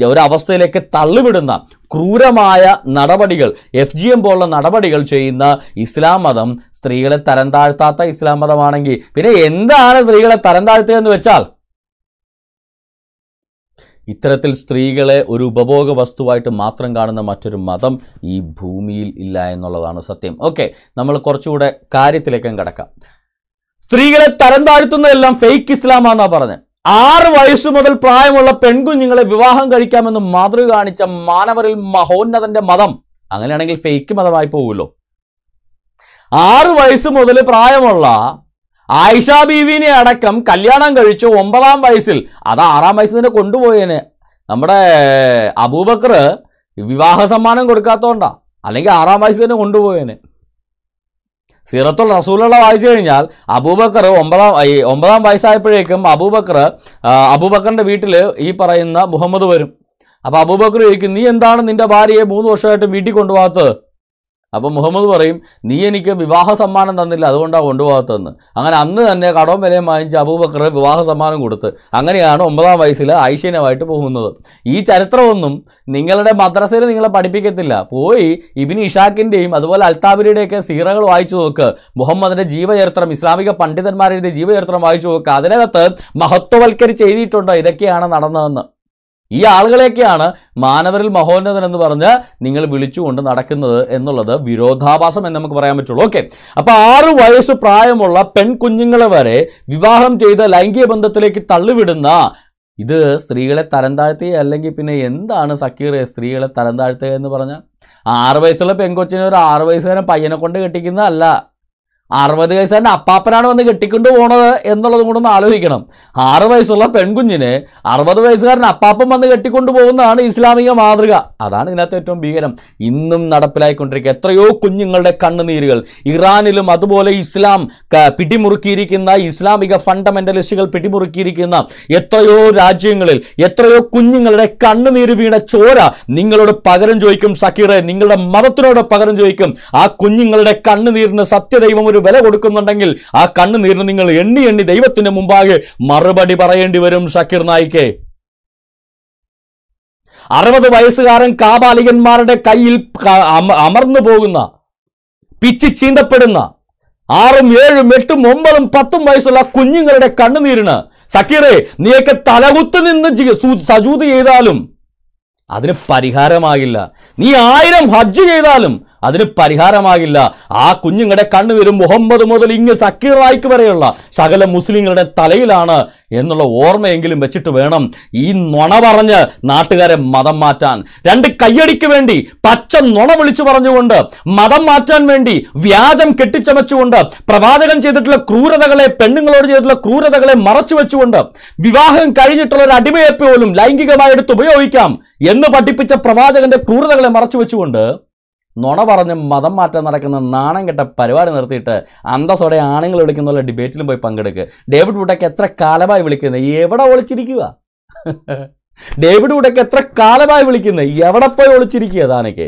ഒരവസ്ഥയിലേക്ക് തള്ളിവിടുന്ന ക്രൂരമായ നടപടികൾ എഫ് ജി എം പോലുള്ള നടപടികൾ ചെയ്യുന്ന ഇസ്ലാം മതം സ്ത്രീകളെ തരം താഴ്ത്താത്ത ഇസ്ലാം മതമാണെങ്കിൽ പിന്നെ എന്താണ് സ്ത്രീകളെ തരം താഴ്ത്തുക എന്ന് വെച്ചാൽ ഇത്തരത്തിൽ സ്ത്രീകളെ ഒരു ഉപഭോഗ വസ്തുവായിട്ട് മാത്രം കാണുന്ന മറ്റൊരു മതം ഈ ഭൂമിയിൽ ഇല്ല എന്നുള്ളതാണ് സത്യം ഓക്കെ നമ്മൾ കുറച്ചുകൂടെ കാര്യത്തിലേക്കും കിടക്കാം സ്ത്രീകളെ തരം താഴ്ത്തുന്നതെല്ലാം ഫേക്ക് ഇസ്ലാമാന്നാ പറഞ്ഞത് ആറ് വയസ്സു മുതൽ പ്രായമുള്ള പെൺകുഞ്ഞുങ്ങളെ വിവാഹം കഴിക്കാമെന്ന് മാതൃക കാണിച്ച മാനവരിൽ മഹോന്നതന്റെ മതം അങ്ങനെയാണെങ്കിൽ ഫെയ്ക്ക് മതമായി പോകുമല്ലോ ആറ് വയസ്സ് മുതൽ പ്രായമുള്ള ആയിഷ ബീവിനെ അടക്കം കല്യാണം കഴിച്ചു ഒമ്പതാം വയസ്സിൽ അത് ആറാം വയസ്സിൽ തന്നെ കൊണ്ടുപോയേന് നമ്മുടെ അബൂബക്കർ വിവാഹ സമ്മാനം കൊടുക്കാത്തോണ്ടാ അല്ലെങ്കിൽ ആറാം വയസ്സിൽ തന്നെ കൊണ്ടുപോയേനെ സീറത്തുൽ റസൂലുള്ള വായിച്ചു കഴിഞ്ഞാൽ അബൂബക്കർ ഒമ്പതാം ഈ ഒമ്പതാം വയസ്സായപ്പോഴേക്കും അബൂബക്കർ അബൂബക്കറിൻ്റെ വീട്ടിൽ ഈ പറയുന്ന മുഹമ്മദ് വരും അപ്പോൾ അബൂബക്കർ ചോദിക്കും നീ എന്താണ് നിൻ്റെ ഭാര്യയെ മൂന്ന് വർഷമായിട്ട് വീട്ടിൽ കൊണ്ടുപോകാത്തത് അപ്പം മുഹമ്മദ് പറയും നീ എനിക്ക് വിവാഹ സമ്മാനം തന്നില്ല അതുകൊണ്ടാണ് കൊണ്ടുപോകാത്തതെന്ന് അങ്ങനെ അന്ന് തന്നെ കടവും വിലയും വാങ്ങിച്ച് അബൂബക്കർ വിവാഹ സമ്മാനം കൊടുത്ത് അങ്ങനെയാണ് ഒമ്പതാം വയസ്സിൽ ഐശ്വര്യമായിട്ട് പോകുന്നത് ഈ ചരിത്രമൊന്നും നിങ്ങളുടെ മദ്രസയിൽ നിങ്ങളെ പഠിപ്പിക്കത്തില്ല പോയി ഇബിൻ ഇഷാക്കിൻ്റെയും അതുപോലെ അൽതാബിരിയുടെയൊക്കെ സീറകൾ വായിച്ചു നോക്ക് മുഹമ്മദിൻ്റെ ജീവചരിത്രം ഇസ്ലാമിക പണ്ഡിതന്മാരുടെ ജീവചരിത്രം വായിച്ചു നോക്കുക അതിനകത്ത് മഹത്വവൽക്കരിച്ച് എഴുതിയിട്ടുണ്ട് ഇതൊക്കെയാണ് നടന്നതെന്ന് ഈ ആളുകളെയൊക്കെയാണ് മാനവരിൽ മഹോന്നതൻ എന്ന് പറഞ്ഞ് നിങ്ങൾ വിളിച്ചുകൊണ്ട് നടക്കുന്നത് എന്നുള്ളത് വിരോധാഭാസം എന്ന് നമുക്ക് പറയാൻ പറ്റുള്ളൂ ഓക്കെ അപ്പൊ ആറു വയസ്സ് പ്രായമുള്ള പെൺകുഞ്ഞുങ്ങളെ വരെ വിവാഹം ചെയ്ത ലൈംഗിക ബന്ധത്തിലേക്ക് തള്ളിവിടുന്ന ഇത് സ്ത്രീകളെ തരം അല്ലെങ്കിൽ പിന്നെ എന്താണ് സക്കീർ സ്ത്രീകളെ തരം എന്ന് പറഞ്ഞാൽ ആറ് വയസ്സുള്ള പെൺകൊച്ചിനെ ഒരു ആറ് വയസ്സുകാരൻ പയ്യനെ കൊണ്ട് കെട്ടിക്കുന്നതല്ല അറുപത് വയസ്സാൻ്റെ അപ്പാപ്പനാണ് വന്ന് കെട്ടിക്കൊണ്ട് പോണത് എന്നുള്ളത് ഒന്ന് ആലോചിക്കണം ആറ് വയസ്സുള്ള പെൺകുഞ്ഞിനെ അറുപത് വയസ്സുകാരൻ അപ്പാപ്പൻ വന്ന് കെട്ടിക്കൊണ്ട് പോകുന്നതാണ് ഇസ്ലാമിക മാതൃക അതാണ് ഇതിനകത്ത് ഏറ്റവും ഭീകരം ഇന്നും നടപ്പിലായിക്കൊണ്ടിരിക്കുക എത്രയോ കുഞ്ഞുങ്ങളുടെ കണ്ണുനീരുകൾ ഇറാനിലും അതുപോലെ ഇസ്ലാം പിടിമുറുക്കിയിരിക്കുന്ന ഇസ്ലാമിക ഫണ്ടമെന്റലിസ്റ്റുകൾ പിടിമുറുക്കിയിരിക്കുന്ന എത്രയോ രാജ്യങ്ങളിൽ എത്രയോ കുഞ്ഞുങ്ങളുടെ കണ്ണുനീര് വീണ ചോര നിങ്ങളോട് പകരം ചോദിക്കും സക്കീറെ നിങ്ങളുടെ മതത്തിനോട് പകരം ചോദിക്കും ആ കുഞ്ഞുങ്ങളുടെ കണ്ണുനീരിന് സത്യദൈവം ഒരു വില കൊടുക്കുന്നുണ്ടെങ്കിൽ ആ കണ്ണുനീരിന് നിങ്ങൾ എണ്ണി എണ്ണി ദൈവത്തിന്റെ മുമ്പാകെ മറുപടി പറയേണ്ടി വരും ഷക്കീർ നായിക്കെ അറുപത് വയസ്സുകാരൻ കാപാലികന്മാരുടെ കയ്യിൽ അമർന്നു പോകുന്ന പിച്ചി ചീന്തപ്പെടുന്ന ആറും ഏഴും എട്ടും ഒമ്പതും പത്തും വയസ്സുള്ള കുഞ്ഞുങ്ങളുടെ കണ്ണുനീരിന് സക്കീറെ നീയൊക്കെ തലകുത്ത് നിന്ന് സജൂത് ചെയ്താലും അതിന് പരിഹാരമാകില്ല നീ ആയിരം ഹജ്ജ് ചെയ്താലും അതിന് പരിഹാരമാകില്ല ആ കുഞ്ഞുങ്ങളുടെ കണ്ണുവരും മുഹമ്മദ് മുതൽ ഇങ്ങ് സക്കീറായിക്ക് വരെയുള്ള സകല മുസ്ലിങ്ങളുടെ തലയിലാണ് എന്നുള്ള ഓർമ്മയെങ്കിലും വെച്ചിട്ട് വേണം ഈ നുണ പറഞ്ഞ് നാട്ടുകാരെ മതം മാറ്റാൻ രണ്ട് കയ്യടിക്ക് വേണ്ടി പച്ച നുണ വിളിച്ചു പറഞ്ഞുകൊണ്ട് മതം മാറ്റാൻ വേണ്ടി വ്യാജം കെട്ടിച്ചമച്ചുകൊണ്ട് പ്രവാചകൻ ചെയ്തിട്ടുള്ള ക്രൂരതകളെ പെണ്ണുങ്ങളോട് ചെയ്തിട്ടുള്ള ക്രൂരതകളെ മറച്ചു വെച്ചുകൊണ്ട് വിവാഹം കഴിഞ്ഞിട്ടുള്ള ഒരു അടിമയെ പോലും ലൈംഗികമായി എടുത്ത് ഉപയോഗിക്കാം എന്ന് പഠിപ്പിച്ച പ്രവാചകന്റെ ക്രൂരതകളെ മറച്ചു വെച്ചുകൊണ്ട് നുണ പറഞ്ഞ് മതം മാറ്റം നടക്കുന്ന നാണം കെട്ട പരിപാടി നിർത്തിയിട്ട് അന്തസ്സോടെ ആണുങ്ങൾ വിളിക്കുന്നുള്ള ഡിബേറ്റിലും പോയി പങ്കെടുക്കുക ഡേവിഡ് വുഡൊക്കെ എത്ര കാലമായി വിളിക്കുന്നത് എവിടെ ഒളിച്ചിരിക്കുക <laughs> ഡേവിഡ് വുഡൊക്കെ എത്ര കാലമായി വിളിക്കുന്നത് എവിടെ പോയി ഒളിച്ചിരിക്കുക താനൊക്കെ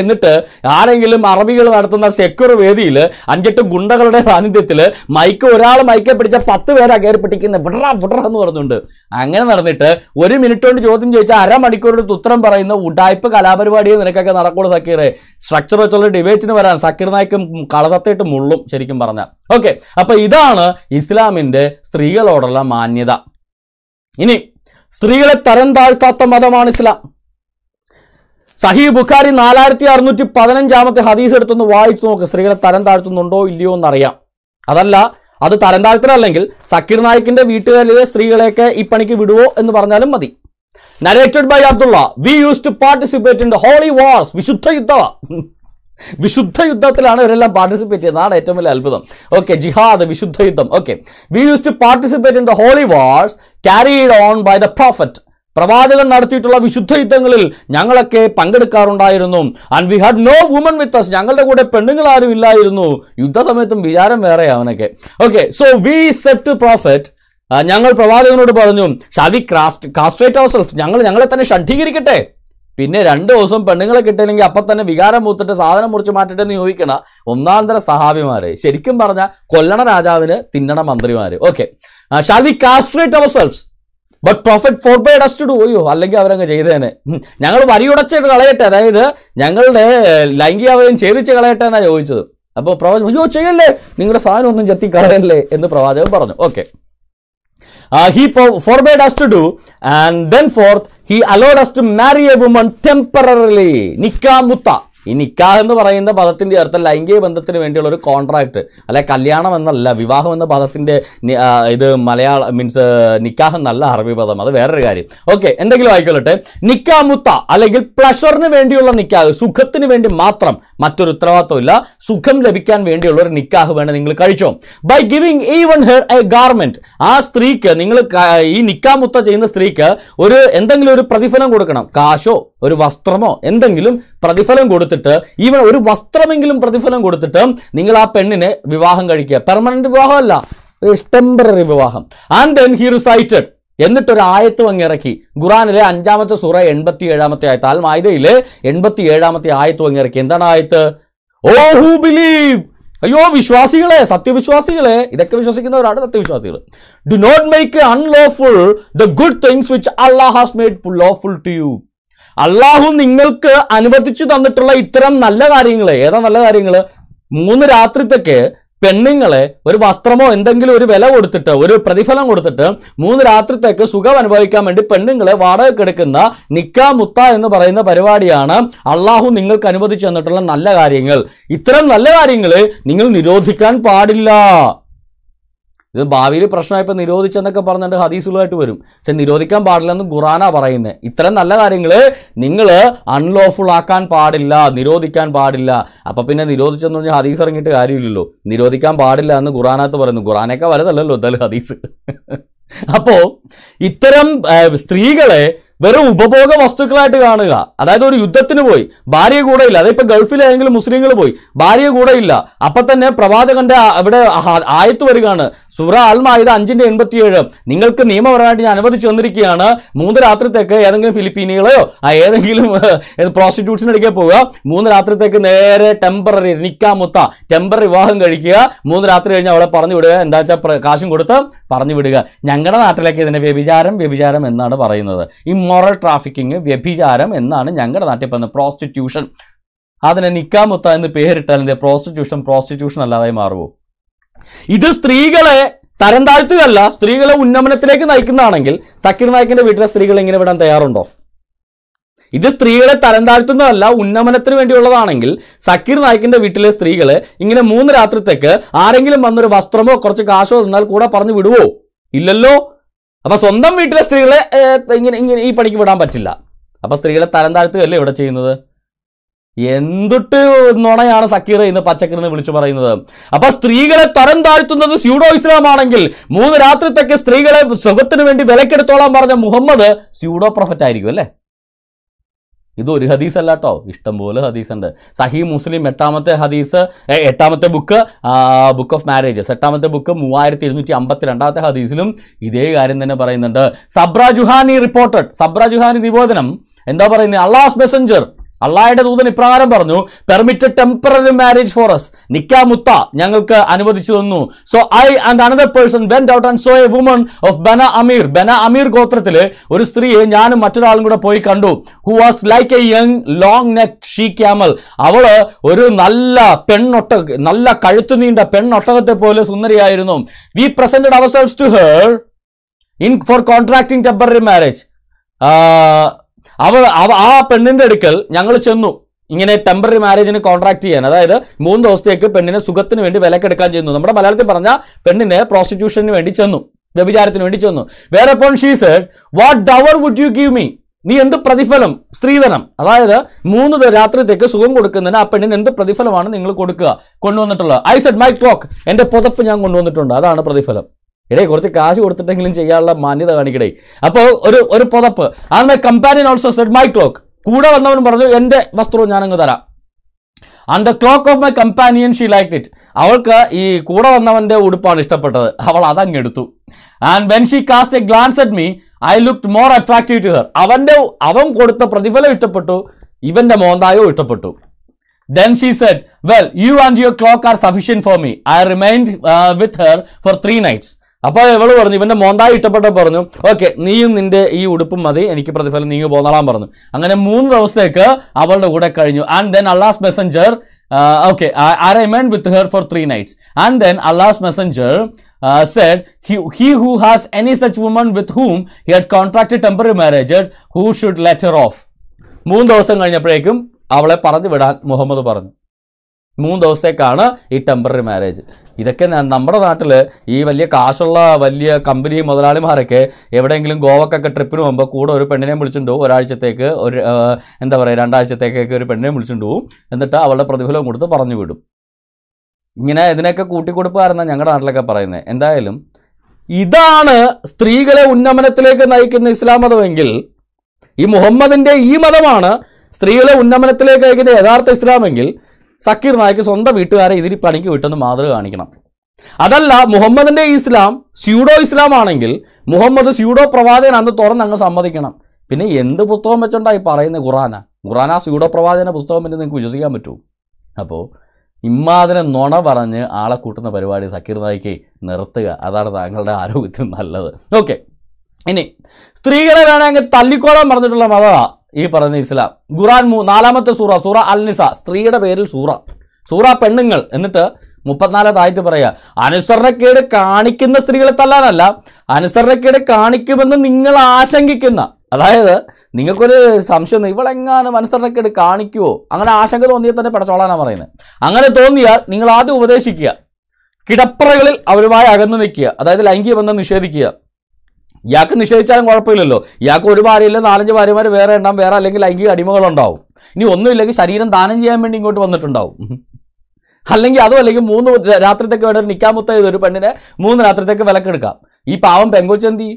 എന്നിട്ട് ആരെങ്കിലും അറബികൾ നടത്തുന്ന സെക്യൂർ വേദിയിൽ അഞ്ചെട്ട് ഗുണ്ടകളുടെ സാന്നിധ്യത്തിൽ മൈക്ക് ഒരാൾ മൈക്കെ പിടിച്ച പത്ത് പേരാ കയറി പിടിക്കുന്നത് വിട്ര വിട്ര എന്ന് പറഞ്ഞുണ്ട് അങ്ങനെ നടന്നിട്ട് ഒരു മിനിറ്റ് കൊണ്ട് ചോദ്യം ചോദിച്ചാൽ അരമണിക്കൂറിൻ്റെ ഉത്തരം പറയുന്ന ഉടായ്പ് കലാപരിപാടി നിനക്കൊക്കെ നടക്കുള്ളൂ സക്കീറെ സ്ട്രക്ചർ വെച്ചുള്ള ഡിബേറ്റിന് വരാൻ സക്കീർ നായ്ക്കും കളതത്തിട്ട് മുള്ളും ശരിക്കും പറഞ്ഞാൽ ഓക്കെ അപ്പോൾ ഇതാണ് ഇസ്ലാമിൻ്റെ സ്ത്രീകളോടുള്ള മാന്യത ഇനി സ്ത്രീകളെ തരം താഴ്ത്താത്ത മതമാണ് ഇസ്ലാം സഹീ ബുഖാരി നാലായിരത്തി അറുന്നൂറ്റി പതിനഞ്ചാമത്തെ ഹദീസ് എടുത്തൊന്ന് വായിച്ചു നോക്ക് സ്ത്രീകളെ തരം താഴ്ത്തുന്നുണ്ടോ ഇല്ലയോ എന്നറിയാം അതല്ല അത് തരം താഴ്ത്തലല്ലെങ്കിൽ സക്കീർ നായിക്കിന്റെ വീട്ടുകാരിലെ സ്ത്രീകളെയൊക്കെ ഈ പണിക്ക് വിടുവോ എന്ന് പറഞ്ഞാലും മതി narrated by Abdullah we used to participate in the holy wars വിശുദ്ധ യുദ്ധ വിശുദ്ധ യുദ്ധത്തിലാണ് ഇവരെല്ലാം പാർട്ടിസിപ്പേറ്റ് ചെയ്യുന്നത് ഏറ്റവും വലിയ അത്ഭുതം ഓക്കെ ജിഹാദ് വിശുദ്ധ യുദ്ധം okay we used to participate in the holy wars carried on by the prophet പ്രവാചകൻ നടത്തിയിട്ടുള്ള വിശുദ്ധ യുദ്ധങ്ങളിൽ ഞങ്ങളൊക്കെ പങ്കെടുക്കാറുണ്ടായിരുന്നു and we had no woman with us ഞങ്ങളുടെ കൂടെ പെണ്ണുങ്ങൾ ആരും ഇല്ലായിരുന്നു യുദ്ധസമയത്തും വിചാരം വേറെ അവനൊക്കെ okay so we said to prophet ഞങ്ങൾ പ്രവാചകനോട് പറഞ്ഞു ഷാവി ക്രാസ്റ്റ് കാസ്ട്രേറ്റ് അവർ സെൽഫ് ഞങ്ങൾ ഞങ്ങളെ തന്നെ ഷണ്ഠീകരിക്കട്ടെ പിന്നെ രണ്ട് ദിവസം പെണ്ണുങ്ങളെ കിട്ടിയില്ലെങ്കിൽ അപ്പം തന്നെ വികാരം മൂത്തിട്ട് സാധനം മുറിച്ച് മാറ്റിട്ട് ചോദിക്കണ ഒന്നാന്തര സഹാബിമാരെ ശരിക്കും പറഞ്ഞാൽ കൊല്ലണ രാജാവിന് തിന്നണ മന്ത്രിമാര് okay shall we castrate our but profit for by dust to അയ്യോ അല്ലെങ്കിൽ അവരങ്ങ് ചെയ്തേനെ ഞങ്ങൾ വരിയുടച്ചിട്ട് കളയട്ടെ അതായത് ഞങ്ങളുടെ ലൈംഗിക അവയം ഛേദിച്ച് കളയട്ടെ എന്നാണ് ചോദിച്ചത് അപ്പോൾ പ്രവാചകൻ അയ്യോ ചെയ്യല്ലേ നിങ്ങളുടെ സാധനം ഒന്നും ചെത്തി കളയല്ലേ എന്ന് പ്രവാചകൻ പറഞ്ഞു okay he forbade us to do and then forth he allowed us to marry a woman temporarily നിക്കാമുത്ത ഈ നിക്കാഹ് എന്ന് പറയുന്ന പദത്തിൻ്റെ അർത്ഥം ലൈംഗിക ബന്ധത്തിന് വേണ്ടിയുള്ള ഒരു കോൺട്രാക്ട് അല്ലെ കല്യാണം എന്നല്ല വിവാഹം എന്ന പദത്തിൻ്റെ ഇത് മലയാള മീൻസ് നിക്കാഹ് എന്നല്ല അറബി പദം അത് വേറൊരു കാര്യം ഓക്കെ എന്തെങ്കിലും ആയിക്കൊള്ളട്ടെ നിക്കാമുത്ത അല്ലെങ്കിൽ പ്ലഷറിന് വേണ്ടിയുള്ള നിക്കാഹ് സുഖത്തിന് വേണ്ടി മാത്രം മറ്റൊരു ഉത്തരവാദിത്വമില്ല സുഖം ലഭിക്കാൻ വേണ്ടിയുള്ള ഒരു നിക്കാഹ് വേണം നിങ്ങൾ കഴിച്ചോ by giving even her a garment ആ സ്ത്രീക്ക് നിങ്ങൾ ഈ നിക്കാമുത്ത ചെയ്യുന്ന സ്ത്രീക്ക് ഒരു എന്തെങ്കിലും ഒരു പ്രതിഫലം കൊടുക്കണം കാശോ ഒരു വസ്ത്രമോ എന്തെങ്കിലും പ്രതിഫലം കൊടുത്തിട്ട് ഈവൻ ഒരു വസ്ത്രമെങ്കിലും പ്രതിഫലം കൊടുത്തിട്ട് നിങ്ങൾ ആ പെണ്ണിനെ വിവാഹം കഴിക്കുക പെർമനന്റ് വിവാഹമല്ല ടെമ്പററി വിവാഹം ആൻഡ് ദെൻ ഹി റിസൈറ്റഡ് എന്നിട്ട് ഒരു ആയത്ത് വങ്ങിറക്കി ഖുറാനിലെ അഞ്ചാമത്തെ സൂറ എൺപത്തി ഏഴാമത്തെ ആയത്ത് ആൽ മായതയിലെ എൺപത്തി ഏഴാമത്തെ ആയത്ത് വങ്ങിറക്കി എന്താണ് ആയത്ത് ഓ ഹൂ ബിലീവ് അയ്യോ വിശ്വാസികളെ സത്യവിശ്വാസികളെ ഇതൊക്കെ വിശ്വസിക്കുന്നവരാണ് സത്യവിശ്വാസികൾ do not make unlawful the good things which Allah has made lawful to you അള്ളാഹു നിങ്ങൾക്ക് അനുവദിച്ചു തന്നിട്ടുള്ള ഇത്തരം നല്ല കാര്യങ്ങൾ ഏതാ നല്ല കാര്യങ്ങൾ മൂന്ന് രാത്രിത്തൊക്കെ പെണ്ണുങ്ങളെ ഒരു വസ്ത്രമോ എന്തെങ്കിലും ഒരു വില കൊടുത്തിട്ട് ഒരു പ്രതിഫലം കൊടുത്തിട്ട് മൂന്ന് രാത്രിത്തേക്ക് സുഖം അനുഭവിക്കാൻ വേണ്ടി പെണ്ണുങ്ങളെ വാടകയ്ക്കെടുക്കുന്ന നിക്കാ മുത്ത എന്ന് പറയുന്ന പരിപാടിയാണ് അള്ളാഹു നിങ്ങൾക്ക് അനുവദിച്ചു തന്നിട്ടുള്ള നല്ല കാര്യങ്ങൾ ഇത്തരം നല്ല കാര്യങ്ങൾ നിങ്ങൾ നിരോധിക്കാൻ പാടില്ല ഇത് ഭാവിയിൽ പ്രശ്നമായപ്പോൾ നിരോധിച്ചെന്നൊക്കെ പറഞ്ഞിട്ട് ഹദീസുകളായിട്ട് വരും പക്ഷെ നിരോധിക്കാൻ പാടില്ലെന്ന് ഖുറാന പറയുന്നത് ഇത്രയും നല്ല കാര്യങ്ങൾ നിങ്ങൾ അൺലോഫുൾ ആക്കാൻ പാടില്ല നിരോധിക്കാൻ പാടില്ല അപ്പോൾ പിന്നെ നിരോധിച്ചെന്ന് പറഞ്ഞാൽ ഹദീസ് ഇറങ്ങിയിട്ട് കാര്യമില്ലല്ലോ നിരോധിക്കാൻ പാടില്ല എന്ന് ഖുറാനകത്ത് പറയുന്നു ഖുറാനൊക്കെ വലുതല്ലല്ലോ എന്തായാലും ഹദീസ് അപ്പോൾ ഇത്തരം സ്ത്രീകളെ വെറും ഉപഭോഗ വസ്തുക്കളായിട്ട് കാണുക അതായത് ഒരു യുദ്ധത്തിന് പോയി ഭാര്യ കൂടെ ഇല്ല അതിപ്പോൾ ഗൾഫിലായെങ്കിലും മുസ്ലിങ്ങൾ പോയി ഭാര്യ കൂടെ ഇല്ല തന്നെ പ്രവാചകന്റെ അവിടെ ആയത്ത് വരികയാണ് സുറ ആൽമായത് അഞ്ചിന്റെ എൺപത്തിയേഴ് നിങ്ങൾക്ക് നിയമപരമായിട്ട് ഞാൻ അനുവദിച്ചു തന്നിരിക്കുകയാണ് മൂന്ന് രാത്രിത്തേക്ക് ഏതെങ്കിലും ഫിലിപ്പീനികളെയോ ഏതെങ്കിലും പ്രോസ്റ്റിറ്റ്യൂട്ട്സിനടുക്കെ പോവുക മൂന്ന് രാത്രിത്തേക്ക് നേരെ ടെമ്പററി നിക്കാമുത്ത ടെമ്പററി വിവാഹം കഴിക്കുക മൂന്ന് രാത്രി കഴിഞ്ഞ് അവളെ പറഞ്ഞു വിടുക എന്താ വെച്ചാൽ കാശും കൊടുത്ത് പറഞ്ഞു വിടുക ഞങ്ങളുടെ നാട്ടിലേക്ക് ഇതിനെ വ്യഭിചാരം വ്യഭിചാരം എന്നാണ് പറയുന്നത് ഈ ഇമ്മോറൽ ട്രാഫിക്കിംഗ് വ്യഭിചാരം എന്നാണ് ഞങ്ങളുടെ നാട്ടിൽ പറയുന്നത് പ്രോസ്റ്റിറ്റ്യൂഷൻ അതിനെ നിക്കാമുത്ത എന്ന് പേരിട്ടാൽ എന്താ പ്രോസ്റ്റിറ്റ്യൂഷൻ പ്രോസ്റ്റിറ്റ്യൂഷൻ അല്ലാതെ മാറുമോ ഇത് സ്ത്രീകളെ തരം താഴ്ത്തുകയല്ല സ്ത്രീകളെ ഉന്നമനത്തിലേക്ക് നയിക്കുന്നതാണെങ്കിൽ സക്കീർ നായിക്കിന്റെ വീട്ടിലെ സ്ത്രീകൾ ഇങ്ങനെ വിടാൻ തയ്യാറുണ്ടോ ഇത് സ്ത്രീകളെ തരം താഴ്ത്തുന്നതല്ല ഉന്നമനത്തിന് വേണ്ടിയുള്ളതാണെങ്കിൽ സക്കീർ നായിക്കിന്റെ വീട്ടിലെ സ്ത്രീകൾ ഇങ്ങനെ മൂന്ന് രാത്രിത്തേക്ക് ആരെങ്കിലും വന്നൊരു വസ്ത്രമോ കുറച്ച് കാശോ തന്നാൽ കൂടെ പറഞ്ഞു വിടുവോ ഇല്ലല്ലോ അപ്പോൾ സ്വന്തം വീട്ടിലെ സ്ത്രീകളെ ഇങ്ങനെ ഇങ്ങനെ ഈ പണിക്ക് വിടാൻ പറ്റില്ല അപ്പോൾ സ്ത്രീകളെ തരം താഴ്ത്തുകയല്ലേ ഇവിടെ ചെയ്യുന്നത് എന്തൊട്ട് നുണയാണ് സക്കീർ ഇന്ന് പച്ചക്കറിന്ന് വിളിച്ചു പറയുന്നത് അപ്പൊ സ്ത്രീകളെ തരം താഴ്ത്തുന്നത് സ്യൂഡോ ഇസ്ലാമാണെങ്കിൽ മൂന്ന് രാത്രിത്തൊക്കെ സ്ത്രീകളെ സുഖത്തിന് വേണ്ടി വിലക്കെടുത്തോളാൻ പറഞ്ഞ മുഹമ്മദ് സ്യൂഡോ പ്രൊഫറ്റ് ആയിരിക്കും അല്ലേ ഇത് ഒരു ഹദീസ് അല്ല കേട്ടോ ഇഷ്ടംപോലെ ഹദീസ് ഉണ്ട് സഹി മുസ്ലിം എട്ടാമത്തെ ഹദീസ് എട്ടാമത്തെ ബുക്ക് ബുക്ക് ഓഫ് മാരേജസ് എട്ടാമത്തെ ബുക്ക് മൂവായിരത്തി എഴുന്നൂറ്റി അമ്പത്തി രണ്ടാമത്തെ ഹദീസിലും ഇതേ കാര്യം തന്നെ പറയുന്നുണ്ട് സബ്ര ജുഹാനി റിപ്പോർട്ടഡ് സബ്ര ജുഹാനി നിവേദനം എന്താ പറയുന്നത് അള്ളാഹ് മെസഞ്ചർ അള്ളാഹയുടെ ദൂതൻ ഇപ്രകാരം പറഞ്ഞു permitted temporary marriage for us നിക്കാ മുത്ത ഞങ്ങൾക്ക് അനുവദിച്ചു തന്നു so I and another person went out and so a woman of Banu Amir Banu Amir ഗോത്രത്തില് ഒരു സ്ത്രീയെ ഞാനും മറ്റൊരാളും കൂടെ പോയി കണ്ടു who was like a young long neck she camel അവള് ഒരു നല്ല പെണ്ണൊട്ട നല്ല കഴുത്തു നീണ്ട പെണ്ണൊട്ടകത്തെ പോലെ സുന്ദരിയായിരുന്നു we presented ourselves to her in for contracting temporary marriage അവ ആ പെണ്ണിന്റെ അടുക്കൽ ഞങ്ങൾ ചെന്നു ഇങ്ങനെ ടെമ്പററി മാരേജിന് കോൺട്രാക്ട് ചെയ്യാൻ അതായത് മൂന്ന് ദിവസത്തേക്ക് പെണ്ണിനെ സുഖത്തിന് വേണ്ടി വിലക്കെടുക്കാൻ ചെയ്യുന്നു നമ്മുടെ മലയാളത്തിൽ പറഞ്ഞ പെണ്ണിനെ പ്രോസ്റ്റിറ്റ്യൂഷന് വേണ്ടി ചെന്നു വ്യഭിചാരത്തിന് വേണ്ടി ചെന്നു വേറെ പോൺ she's what dower would you give me നീ എന്ത് പ്രതിഫലം സ്ത്രീധനം അതായത് മൂന്ന് രാത്രിത്തേക്ക് സുഖം കൊടുക്കുന്നതിന് ആ പെണ്ണിന് എന്ത് പ്രതിഫലമാണ് നിങ്ങൾ കൊടുക്കുക കൊണ്ടുവന്നിട്ടുള്ളത് ഐ സെഡ് മൈ ക്ലോക്ക് എന്റെ പുതപ്പ് ഞാൻ കൊണ്ടുവന്നിട്ടുണ്ട് അതാണ് പ്രതിഫലം ഇടയിൽ കുറച്ച് കാശ് കൊടുത്തിട്ടെങ്കിലും ചെയ്യാനുള്ള മാന്യത കാണിക്കടേ അപ്പോൾ ഒരു ഒരു പുതപ്പ് and my companion also said my cloak കൂടെ വന്നവൻ പറഞ്ഞു എൻ്റെ വസ്ത്രവും ഞാനങ്ങ് തരാം and the cloak of my companion she like it അവൾക്ക് ഈ കൂടെ വന്നവൻ്റെ ഉടുപ്പാണ് ഇഷ്ടപ്പെട്ടത് അവൾ അതങ്ങ് എടുത്തു and when she cast a glance at me I look more attractive to her അവൻ്റെ അവൻ കൊടുത്ത പ്രതിഫലം ഇഷ്ടപ്പെട്ടു ഇവൻ്റെ മോന്തായോ ഇഷ്ടപ്പെട്ടു then she said well you and your cloak are sufficient for me I remained with her for three nights അപ്പോൾ എവള് പറഞ്ഞു ഇവന്റെ മോന്തായി ഇഷ്ടപ്പെട്ട പറഞ്ഞു ഓക്കെ നീയും നിന്റെ ഈ ഉടുപ്പും മതി എനിക്ക് പ്രതിഫലം നീ പോന്നോളാൻ പറഞ്ഞു അങ്ങനെ മൂന്ന് ദിവസത്തേക്ക് അവളുടെ കൂടെ കഴിഞ്ഞു and then Allah's messenger okay remained with her for three nights and then Allah's messenger said he who has any such woman such woman with whom he had contracted temporary should who should let her off. മൂന്ന് ദിവസം കഴിഞ്ഞപ്പോഴേക്കും അവളെ പറഞ്ഞു വിടാൻ മുഹമ്മദ് പറഞ്ഞു മൂന്ന് ദിവസത്തേക്കാണ് ഈ ടെമ്പററി മാരേജ് ഇതൊക്കെ നമ്മുടെ നാട്ടിൽ ഈ വലിയ കാശുള്ള വലിയ കമ്പനി മുതലാളിമാരൊക്കെ എവിടെയെങ്കിലും ഗോവക്കൊക്കെ ട്രിപ്പിന് പോകുമ്പോൾ കൂടെ ഒരു പെണ്ണിനെ വിളിച്ചിട്ട് ഒരാഴ്ചത്തേക്ക് ഒരു എന്താ പറയുക രണ്ടാഴ്ചത്തേക്കൊക്കെ ഒരു പെണ്ണിനെ വിളിച്ചിട്ട് എന്നിട്ട് അവളുടെ പ്രതിഫലം കൊടുത്ത് പറഞ്ഞു വിടും ഇങ്ങനെ ഇതിനൊക്കെ കൂട്ടിക്കൊടുപ്പാരെന്നാണ് ഞങ്ങളുടെ നാട്ടിലൊക്കെ പറയുന്നത് എന്തായാലും ഇതാണ് സ്ത്രീകളെ ഉന്നമനത്തിലേക്ക് നയിക്കുന്ന ഇസ്ലാം മതമെങ്കിൽ ഈ മുഹമ്മദിൻ്റെ ഈ മതമാണ് സ്ത്രീകളെ ഉന്നമനത്തിലേക്ക് നയിക്കുന്ന യഥാർത്ഥ ഇസ്ലാമെങ്കിൽ സക്കീർ നായിക്ക് സ്വന്തം വീട്ടുകാരെ ഇതിൽ പണിക്ക് വിട്ടെന്ന് മാതൃക കാണിക്കണം അതല്ല മുഹമ്മദിന്റെ ഇസ്ലാം സ്യൂഡോ ഇസ്ലാം ആണെങ്കിൽ മുഹമ്മദ് സ്യൂഡോ തുറന്ന് അങ്ങ് സമ്മതിക്കണം പിന്നെ എന്ത് പുസ്തകം വെച്ചോണ്ടായി പറയുന്നത് ഖുറാന ഖുറാന സ്യൂഡോ പ്രവാചകന പുസ്തകം പിന്നെ നിങ്ങൾക്ക് വിശ്വസിക്കാൻ പറ്റൂ അപ്പോൾ ഇമ്മാതിനെ നുണ പറഞ്ഞ് ആളെ കൂട്ടുന്ന പരിപാടി സക്കീർ നായിക്ക് നിർത്തുക അതാണ് താങ്കളുടെ ആരോഗ്യത്തിന് നല്ലത് ഓക്കെ ഇനി സ്ത്രീകളെ വേണമെങ്കിൽ തല്ലിക്കോളം പറഞ്ഞിട്ടുള്ള മതമാണ് ഈ പറയുന്ന ഇസ്ലാം ഖുറാൻ മൂ നാലാമത്തെ സൂറ സൂറ അൽ നിസ സ്ത്രീയുടെ പേരിൽ സൂറ സൂറ പെണ്ണുങ്ങൾ എന്നിട്ട് താഴ്ത്തി പറയുക അനുസരണക്കേട് കാണിക്കുന്ന സ്ത്രീകളെ തല്ലാനല്ല അനുസരണക്കേട് കാണിക്കുമെന്ന് നിങ്ങൾ ആശങ്കിക്കുന്ന അതായത് നിങ്ങൾക്കൊരു സംശയം ഇവളെങ്ങാനും അനുസരണക്കേട് കാണിക്കുമോ അങ്ങനെ ആശങ്ക തോന്നിയാൽ തന്നെ പടച്ചോളാനാണ് പറയുന്നത് അങ്ങനെ തോന്നിയാൽ നിങ്ങൾ ആദ്യം ഉപദേശിക്കുക കിടപ്പറകളിൽ അവരുമായി അകന്നു നിൽക്കുക അതായത് ലൈംഗിക ബന്ധം നിഷേധിക്കുക ഇയാൾക്ക് നിഷേധിച്ചാലും കുഴപ്പമില്ലല്ലോ ഇയാൾക്ക് ഒരു ഭാര്യയില്ല നാലഞ്ച് ഭാര്യമാർ വേറെ എണ്ണം വേറെ അല്ലെങ്കിൽ ലൈംഗിക അടിമകളുണ്ടാവും ഇനി ഒന്നുമില്ലെങ്കിൽ ശരീരം ദാനം ചെയ്യാൻ വേണ്ടി ഇങ്ങോട്ട് വന്നിട്ടുണ്ടാവും അല്ലെങ്കിൽ അതും അല്ലെങ്കിൽ മൂന്ന് രാത്രിത്തേക്ക് വേണ്ട ഒരു നിക്കാമുത്ത ഒരു പെണ്ണിനെ മൂന്ന് രാത്രിത്തേക്ക് വിലക്കെടുക്കാം ഈ പാവം പെങ്കൊച്ചെന്തി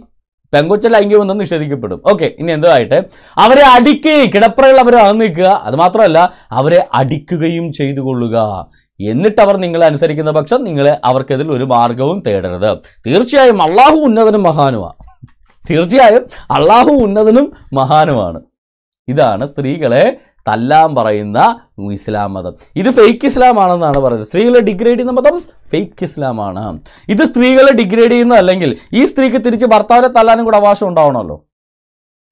പെങ്കൊച്ച ലൈംഗികമെന്ന് നിഷേധിക്കപ്പെടും ഓക്കെ ഇനി എന്തായിട്ട് അവരെ അടിക്കുകയും കിടപ്പറകൾ അവർ അകന്നിക്കുക അതുമാത്രമല്ല അവരെ അടിക്കുകയും ചെയ്തു കൊള്ളുക എന്നിട്ട് അവർ നിങ്ങളെ അനുസരിക്കുന്ന പക്ഷം നിങ്ങളെ അവർക്കെതിൽ ഒരു മാർഗവും തേടരുത് തീർച്ചയായും അള്ളാഹു ഉന്നതനും മഹാനുമാണ് തീർച്ചയായും അള്ളാഹു ഉന്നതനും മഹാനുമാണ് ഇതാണ് സ്ത്രീകളെ തല്ലാൻ പറയുന്ന ഇസ്ലാം മതം ഇത് ഫേക്ക് ഇസ്ലാം ആണെന്നാണ് പറയുന്നത് സ്ത്രീകളെ ഡിഗ്രേഡ് ചെയ്യുന്ന മതം ഫേക്ക് ഇസ്ലാമാണ് ഇത് സ്ത്രീകളെ ഡിഗ്രേഡ് അല്ലെങ്കിൽ ഈ സ്ത്രീക്ക് തിരിച്ച് ഭർത്താവിനെ തല്ലാനും കൂടെ അവകാശം ഉണ്ടാവണമല്ലോ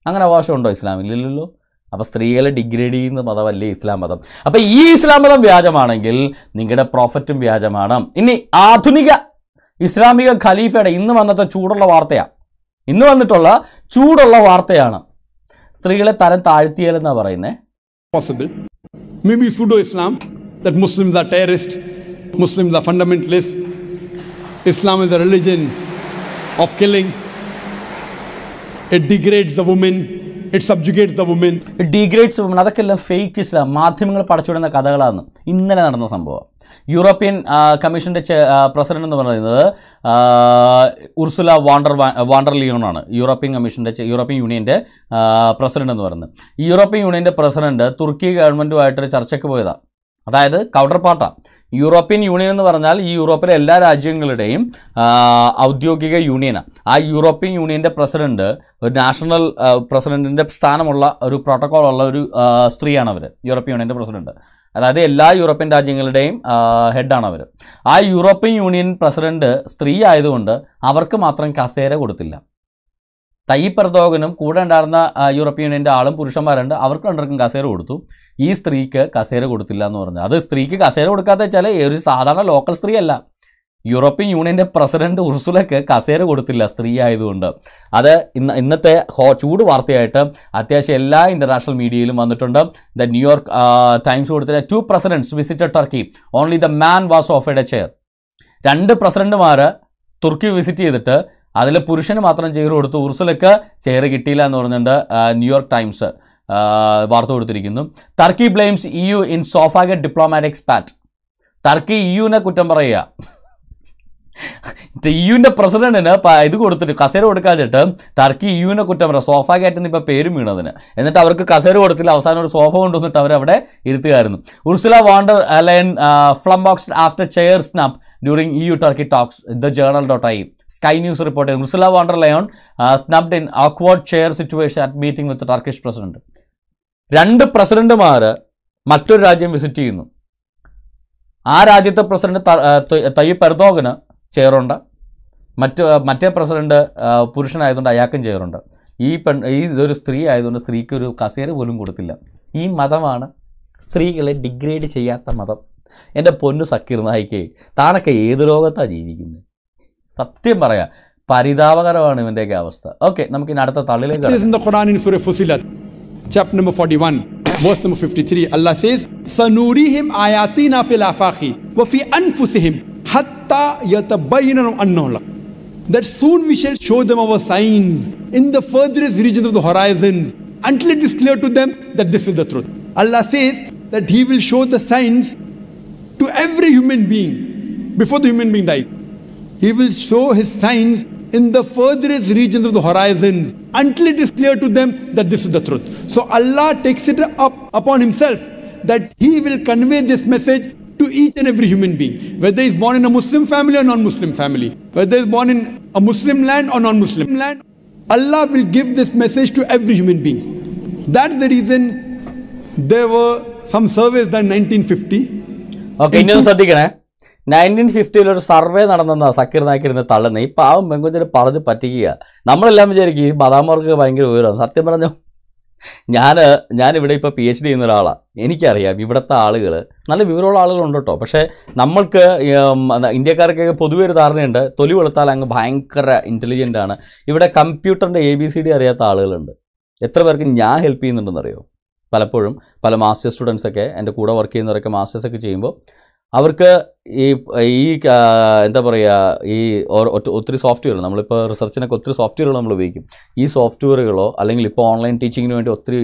അങ്ങനെ അവകാശം ഉണ്ടോ ഇസ്ലാമില്ലല്ലോ അപ്പോൾ സ്ത്രീകളെ ഡിഗ്രേഡ് ചെയ്യുന്ന മതമല്ലേ ഇസ്ലാം മതം അപ്പോൾ ഈ ഇസ്ലാം മതം വ്യാജമാണെങ്കിൽ നിങ്ങളുടെ പ്രോഫറ്റും വ്യാജമാണ് ഇനി ആധുനിക ഇസ്ലാമിക ഖലീഫയുടെ ഇന്ന് വന്നത്തെ ചൂടുള്ള വാർത്തയാണ് ഇന്ന് വന്നിട്ടുള്ള ചൂടുള്ള വാർത്തയാണ് സ്ത്രീകളെ തരം താഴ്ത്തിയാലെന്നാ പറയുന്നേ possible may be Islam that Muslim the terrorist Muslim the fundamentalist Islam is the religion of killing degrades degrades അതൊക്കെ എല്ലാം ഫേക്ക് ഇസ്ലാം മാധ്യമങ്ങൾ പടച്ചുവിടുന്ന കഥകളാണ് ഇന്നലെ നടന്ന സംഭവം യൂറോപ്യൻ കമ്മീഷൻ്റെ പ്രസിഡന്റ് എന്ന് പറയുന്നത് ഉർസുല വാണ്ടർ വാണ്ടർ ലിയോണാണ് യൂറോപ്യൻ കമ്മീഷൻ്റെ യൂറോപ്യൻ യൂണിയൻ്റെ പ്രസിഡന്റ് എന്ന് പറയുന്നത് ഈ യൂറോപ്യൻ യൂണിയൻ്റെ പ്രസിഡന്റ് തുർക്കി ഗവൺമെൻറ്റുമായിട്ടൊരു ചർച്ചയ്ക്ക് പോയതാണ് അതായത് കൗണ്ടർ പാർട്ടാണ് യൂറോപ്യൻ യൂണിയൻ എന്ന് പറഞ്ഞാൽ ഈ യൂറോപ്പിലെ എല്ലാ രാജ്യങ്ങളുടെയും ഔദ്യോഗിക യൂണിയനാണ് ആ യൂറോപ്യൻ യൂണിയൻ്റെ പ്രസിഡന്റ് ഒരു നാഷണൽ പ്രസിഡൻറ്റിൻ്റെ സ്ഥാനമുള്ള ഒരു പ്രോട്ടോക്കോൾ ഉള്ള ഒരു സ്ത്രീയാണ് അവർ യൂറോപ്യൻ യൂണിയൻ്റെ പ്രസിഡന്റ് അതായത് എല്ലാ യൂറോപ്യൻ രാജ്യങ്ങളുടെയും ഹെഡാണ് അവർ ആ യൂറോപ്യൻ യൂണിയൻ പ്രസിഡന്റ് സ്ത്രീ ആയതുകൊണ്ട് അവർക്ക് മാത്രം കസേര കൊടുത്തില്ല തൈ പ്രതോകനും കൂടെ ഉണ്ടായിരുന്ന യൂറോപ്യൻ യൂണിയൻ്റെ ആളും പുരുഷന്മാരുണ്ട് അവർക്ക് രണ്ടർക്കും കസേര കൊടുത്തു ഈ സ്ത്രീക്ക് കസേര കൊടുത്തില്ല എന്ന് പറഞ്ഞു അത് സ്ത്രീക്ക് കസേര കൊടുക്കാത്ത വെച്ചാൽ ഒരു സാധാരണ ലോക്കൽ സ്ത്രീ അല്ല യൂറോപ്യൻ യൂണിയൻ്റെ പ്രസിഡന്റ് ഉർസുലക്ക് കസേര കൊടുത്തില്ല സ്ത്രീ ആയതുകൊണ്ട് അത് ഇന്ന് ഇന്നത്തെ ഹോ ചൂട് വാർത്തയായിട്ട് അത്യാവശ്യം എല്ലാ ഇൻ്റർനാഷണൽ മീഡിയയിലും വന്നിട്ടുണ്ട് ദ ന്യൂയോർക്ക് ടൈംസ് കൊടുത്തില്ല two presidents visited Turkey only the man was offered a chair രണ്ട് പ്രസിഡന്റുമാർ തുർക്കി വിസിറ്റ് ചെയ്തിട്ട് അതിൽ പുരുഷന് മാത്രം ചെയർ കൊടുത്തു ഉർസുലക്ക് ചെയർ കിട്ടിയില്ല എന്ന് പറഞ്ഞിട്ട് ന്യൂയോർക്ക് ടൈംസ് വാർത്ത കൊടുത്തിരിക്കുന്നു Turkey blames E U in sofagate diplomatic spat Turkey E യുവിനെ കുറ്റം പറയുക യുവിൻ്റെ e പ്രസിഡന്റിന് ഇത് കൊടുത്തിട്ട് കസേര കൊടുക്കാതിട്ട് ടർക്കി യുവിനെ e കുറ്റം പറയാം സോഫ കയറ്റുന്ന ഇപ്പം പേരും വീണതിന് എന്നിട്ട് അവർക്ക് കസേര കൊടുത്തില്ല അവസാനം ഒരു സോഫ കൊണ്ടുവന്നിട്ട് അവരവിടെ ഇരുത്തുകയായിരുന്നു Ursula von der Leyen flummoxed after chair snub during E e U Turkey talks the journal dot I Sky News report ചെയ്യുന്നു Ursula von der Leyen snapped in awkward chair situation at meeting with Turkish president രണ്ട് പ്രസിഡന്റുമാർ മറ്റൊരു രാജ്യം വിസിറ്റ് ചെയ്യുന്നു ആ രാജ്യത്തെ പ്രസിഡന്റ് തയ്യപ്പ് എർദോഗന് ചെയറുണ്ട് മറ്റ് മറ്റേ പ്രസിഡന്റ് പുരുഷനായതുകൊണ്ട് അയാൾക്കും ചെയറുണ്ട് ഈ പെൺ ഈ ഇതൊരു സ്ത്രീ ആയതുകൊണ്ട് സ്ത്രീക്ക് ഒരു കസേര പോലും കൊടുത്തില്ല ഈ മതമാണ് സ്ത്രീകളെ ഡിഗ്രേഡ് ചെയ്യാത്ത മതം എൻ്റെ പൊന്നു സക്കീർ നായിക്കെ താനൊക്കെ ഏത് ലോകത്താണ് ജീവിക്കുന്നത് സത്യം പറയാം പരിതാപകരമാണ് ഇവൻ്റെയൊക്കെ അവസ്ഥ ഓക്കെ നമുക്ക് ഇനി അടുത്ത തള്ളിലേക്ക് chapter number 41 verse number 53 Allah says sanurihim ayatina fil afaqi wa fi anfusihim Hatta yatabayyana annahullah. That soon we shall show them our signs in the furthest regions of the horizons until it is clear to them that this is the truth. Allah says that He will show the signs to every human being before the human being dies. He will show His signs in the furthest regions of the horizons until it is clear to them that this is the truth. So Allah takes it up upon Himself that He will convey this message to each and every human being, whether he's born in a Muslim family or non-Muslim family, whether he's born in a Muslim land or non-Muslim land. Allah will give this message to every human being. That's the reason there were some surveys that 1950. Okay, in two, nineteen ഫിഫ്റ്റിയിൽ ഒരു സർവേ നടന്നെന്ന സക്കീർ നായിക്കിരുന്ന് തള്ളുന്നത് ഈ പാവം പെൺകുഞ്ഞിന് പറഞ്ഞ് പറ്റിക്കുക നമ്മളെല്ലാം വിചാരിക്കും ഈ ബദാമർക്ക് ഭയങ്കര ഉയരം സത്യം പറഞ്ഞാൽ ഞാൻ ഞാനിവിടെ ഇപ്പോൾ പി എച്ച് ഡി ചെയ്യുന്ന ഒരാളാണ് എനിക്കറിയാം ഇവിടുത്തെ ആളുകൾ നല്ല വിവരമുള്ള ആളുകളുണ്ട് കേട്ടോ പക്ഷേ നമ്മൾക്ക് ഇന്ത്യക്കാർക്കൊക്കെ പൊതുവെ ഒരു ധാരണയുണ്ട് തൊലി വെളുത്താൽ അങ്ങ് ഭയങ്കര ഇൻ്റലിജൻ്റ് ആണ് ഇവിടെ കമ്പ്യൂട്ടറിൻ്റെ എ ബി സി ഡി അറിയാത്ത ആളുകളുണ്ട് എത്ര പേർക്ക് ഞാൻ ഹെൽപ്പ് ചെയ്യുന്നുണ്ടെന്നറിയോ പലപ്പോഴും പല മാസ്റ്റേഴ്സ് സ്റ്റുഡൻസൊക്കെ എൻ്റെ കൂടെ വർക്ക് ചെയ്യുന്നവരൊക്കെ മാസ്റ്റേഴ്സൊക്കെ ചെയ്യുമ്പോൾ അവർക്ക് ഈ ഈ എന്താ പറയുക ഈ ഒത്തിരി സോഫ്റ്റ്വെയർ നമ്മളിപ്പോൾ റിസർച്ചിനൊക്കെ ഒത്തിരി സോഫ്റ്റ്വെയറുകൾ നമ്മൾ ഉപയോഗിക്കും ഈ സോഫ്റ്റ്വെയറുകളോ അല്ലെങ്കിൽ ഇപ്പോൾ ഓൺലൈൻ ടീച്ചിങ്ങിന് വേണ്ടി ഒത്തിരി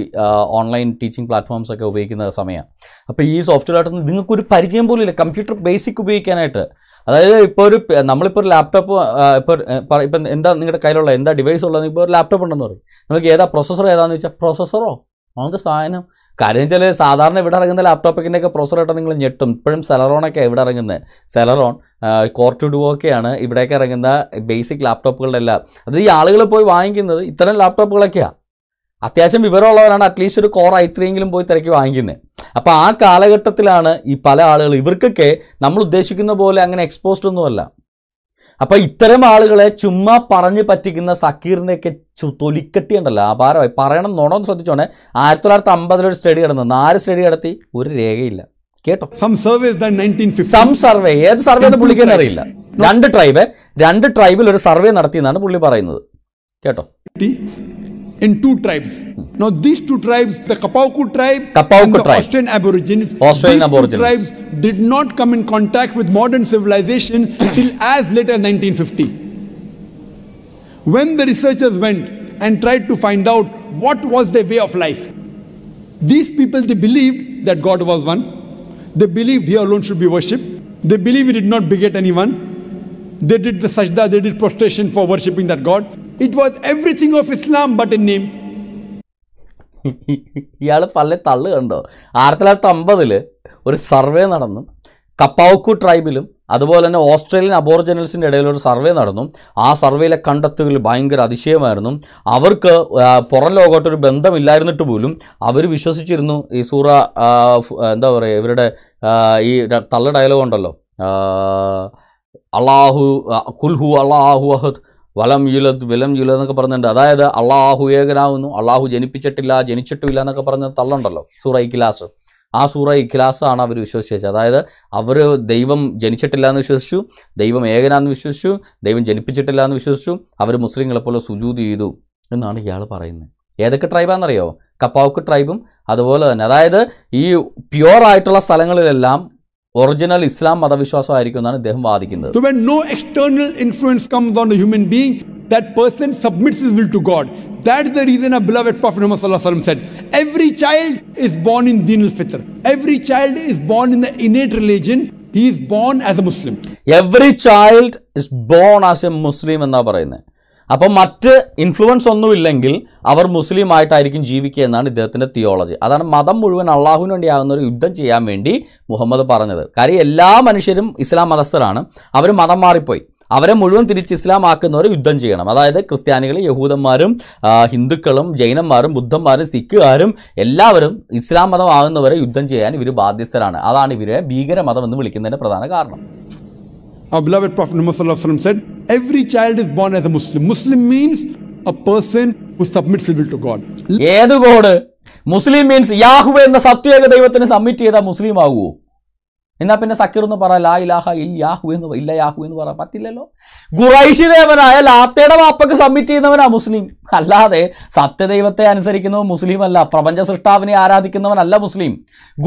ഓൺലൈൻ ടീച്ചിങ് പ്ലാറ്റ്ഫോംസ് ഒക്കെ ഉപയോഗിക്കുന്ന സമയമാണ് അപ്പോൾ ഈ സോഫ്റ്റ്വെയറായിട്ടൊന്നും നിങ്ങൾക്ക് ഒരു പരിചയം പോലും ഇല്ല കമ്പ്യൂട്ടർ ബേസിക് ഉപയോഗിക്കാനായിട്ട് അതായത് ഇപ്പോൾ ഒരു നമ്മളിപ്പോൾ ഒരു ലാപ്ടോപ്പ് ഇപ്പോൾ ഇപ്പം എന്താ നിങ്ങളുടെ കയ്യിലുള്ള എന്താ ഡിവൈസ് ഉള്ളത് ഇപ്പോൾ ഒരു ലാപ്ടോപ്പ് ഉണ്ടെന്ന് പറയും നിങ്ങൾക്ക് ഏതാ പ്രൊസസ്സർ ഏതാണെന്ന് വെച്ചാൽ പ്രൊസസ്സറോ അങ്ങനത്തെ സാധനം കാര്യം വെച്ചാൽ സാധാരണ ഇവിടെ ഇറങ്ങുന്ന ലാപ്ടോപ്പൊക്കെ പ്രൊസർ ഇട്ടാൽ നിങ്ങൾ ഞെട്ടും ഇപ്പോഴും സെലറോണൊക്കെ ഇവിടെ ഇറങ്ങുന്നത് സെലറോൺ കോർട്ടു ഡുവോക്കെയാണ് ഇവിടെയൊക്കെ ഇറങ്ങുന്ന ബേസിക് ലാപ്ടോപ്പുകളുടെ എല്ലാം അത് ഈ ആളുകൾ പോയി വാങ്ങിക്കുന്നത് ഇത്തരം ലാപ്ടോപ്പുകളൊക്കെയാണ് അത്യാവശ്യം വിവരമുള്ളവരാണ് അറ്റ്ലീസ്റ്റ് ഒരു കോർ ഐത്രയെങ്കിലും പോയി തിരക്കി വാങ്ങിക്കുന്നത് അപ്പോൾ ആ കാലഘട്ടത്തിലാണ് ഈ പല ആളുകൾ ഇവർക്കൊക്കെ നമ്മൾ ഉദ്ദേശിക്കുന്ന പോലെ അങ്ങനെ എക്സ്പോസ്ഡ് ഒന്നുമല്ല അപ്പൊ ഇത്തരം ആളുകളെ ചുമ്മാ പറഞ്ഞ് പറ്റിക്കുന്ന സക്കീറിനെയൊക്കെ തൊലിക്കെട്ടി ഉണ്ടല്ലോ അപാരമായി പറയണം നോണോന്ന് ശ്രദ്ധിച്ചോണേ ആയിരത്തി തൊള്ളായിരത്തി ഒരു സ്റ്റഡി നടന്നു നാല് സ്റ്റഡി നടത്തി ഒരു രേഖയില്ല കേട്ടോ സം സർവേ സം സർവേ ഏത് സർവേ എന്ന് അറിയില്ല രണ്ട് ട്രൈബ് രണ്ട് ട്രൈബിൽ ഒരു സർവേ നടത്തി എന്നാണ് പുള്ളി പറയുന്നത് കേട്ടോ in two tribes. Now these two tribes, the Kapauku tribe Kapauku and the tribe. Australian Aborigines, these Aborigines. two tribes did not come in contact with modern civilization <clears throat> till as late as 1950. When the researchers went and tried to find out what was their way of life, these people, they believed that God was one. They believed he alone should be worshipped. They believed he did not beget anyone. They did the sajda, they did prostration for worshipping that God. It was everything of Islam but in name ഇയാൾ പല തള്ളു കണ്ടോ ആയിരത്തി തൊള്ളായിരത്തി അമ്പതിൽ ഒരു സർവേ നടന്നു കപ്പാവക്കു ട്രൈബിലും അതുപോലെ തന്നെ ഓസ്ട്രേലിയൻ അബോറിജിനൽസിൻ്റെ ഇടയിലൊരു സർവേ നടന്നു ആ സർവേയിലെ കണ്ടെത്തുകൾ ഭയങ്കര അതിശയമായിരുന്നു അവർക്ക് പുറം ലോകമായിട്ടൊരു ബന്ധമില്ലായിരുന്നിട്ട് പോലും അവർ വിശ്വസിച്ചിരുന്നു ഈ സൂറ എന്താ പറയുക ഇവരുടെ ഈ തള്ള ഡയലോഗ് ഉണ്ടല്ലോ അള്ളാഹു കുൽഹു അള്ളാഹു അഹദ് വലം യുലത് വിലം യുലത് എന്നൊക്കെ പറഞ്ഞിട്ടുണ്ട് അതായത് അള്ളാഹു ഏകനാവുന്നു അള്ളാഹു ജനിപ്പിച്ചിട്ടില്ല ജനിച്ചിട്ടുമില്ല എന്നൊക്കെ പറഞ്ഞ തള്ളുണ്ടല്ലോ സൂറ ഇഖിലാസ് ആ സൂറ ഇഖിലാസാണ് അവർ വിശ്വസിച്ചത് അതായത് അവർ ദൈവം ജനിച്ചിട്ടില്ല എന്ന് വിശ്വസിച്ചു ദൈവം ഏകനാന്ന് വിശ്വസിച്ചു ദൈവം ജനിപ്പിച്ചിട്ടില്ല എന്ന് വിശ്വസിച്ചു അവർ മുസ്ലിങ്ങളെപ്പോലെ സുജൂത് ചെയ്തു എന്നാണ് ഇയാൾ പറയുന്നത് ഏതൊക്കെ ട്രൈബാണെന്നറിയോ കപ്പാവുക്ക് ട്രൈബും അതുപോലെ തന്നെ അതായത് ഈ പ്യുവർ ആയിട്ടുള്ള സ്ഥലങ്ങളിലെല്ലാം Original Islam, ഒറിജിനൽ ഇസ്ലാം മതവിശ്വാസമായിരിക്കും എന്നാണ് ഇദ്ദേഹം വാദിക്കുന്നത് So when no external influence comes on a human being, that person submits his will to God. That's the reason our beloved Prophet Muhammad Sallallahu Alaihi Wasallam said, every child is born in Din al-Fitr. Every child is born in the innate religion. He is born as a Muslim. Every child is born as a Muslim എന്നാണ് പറയുന്നത് അപ്പം മറ്റ് ഇൻഫ്ലുവൻസ് ഒന്നുമില്ലെങ്കിൽ അവർ മുസ്ലിം ആയിട്ടായിരിക്കും ജീവിക്കുക എന്നാണ് ഇദ്ദേഹത്തിൻ്റെ തിയോളജി അതാണ് മതം മുഴുവൻ അള്ളാഹുവിന് വേണ്ടി ആകുന്ന ഒരു യുദ്ധം ചെയ്യാൻ വേണ്ടി മുഹമ്മദ് പറഞ്ഞത് കാര്യം എല്ലാ മനുഷ്യരും ഇസ്ലാം മതസ്ഥരാണ് അവർ മതം മാറിപ്പോയി അവരെ മുഴുവൻ തിരിച്ച് ഇസ്ലാം ആക്കുന്നവർ യുദ്ധം ചെയ്യണം അതായത് ക്രിസ്ത്യാനികൾ യഹൂദന്മാരും ഹിന്ദുക്കളും ജൈനന്മാരും ബുദ്ധന്മാരും സിഖുകാരും എല്ലാവരും ഇസ്ലാം മതം ആകുന്നവരെ യുദ്ധം ചെയ്യാൻ ഇവർ ബാധ്യസ്ഥരാണ് അതാണ് ഇവരെ ഭീകരമതം എന്ന് വിളിക്കുന്നതിൻ്റെ പ്രധാന കാരണം Our beloved Prophet Muhammad said, Every child is born as a Muslim. Muslim means a person who submits his will to God. ഏത് ഗോഡ് മുസ്ലിം മീൻസ് യാഹു എന്ന സത്യേക ദൈവത്തിന് സബ്മിറ്റ് ചെയ്ത മുസ്ലിം ആകുമോ എന്നാൽ പിന്നെ സക്കീർ എന്ന് പറ ലാ ഇലാഹ ഇൽ യാഹു എന്ന് ഇല്ല യാഹു എന്ന് പറയാൻ പറ്റില്ലല്ലോ ഗുറൈഷി ദേവനായ ലാത്തയുടെ വാപ്പക്ക് സബ്മിറ്റ് ചെയ്യുന്നവനാ മുസ്ലിം അല്ലാതെ സത്യദൈവത്തെ അനുസരിക്കുന്നവൻ മുസ്ലിം അല്ല പ്രപഞ്ച സൃഷ്ടാവിനെ ആരാധിക്കുന്നവനല്ല മുസ്ലിം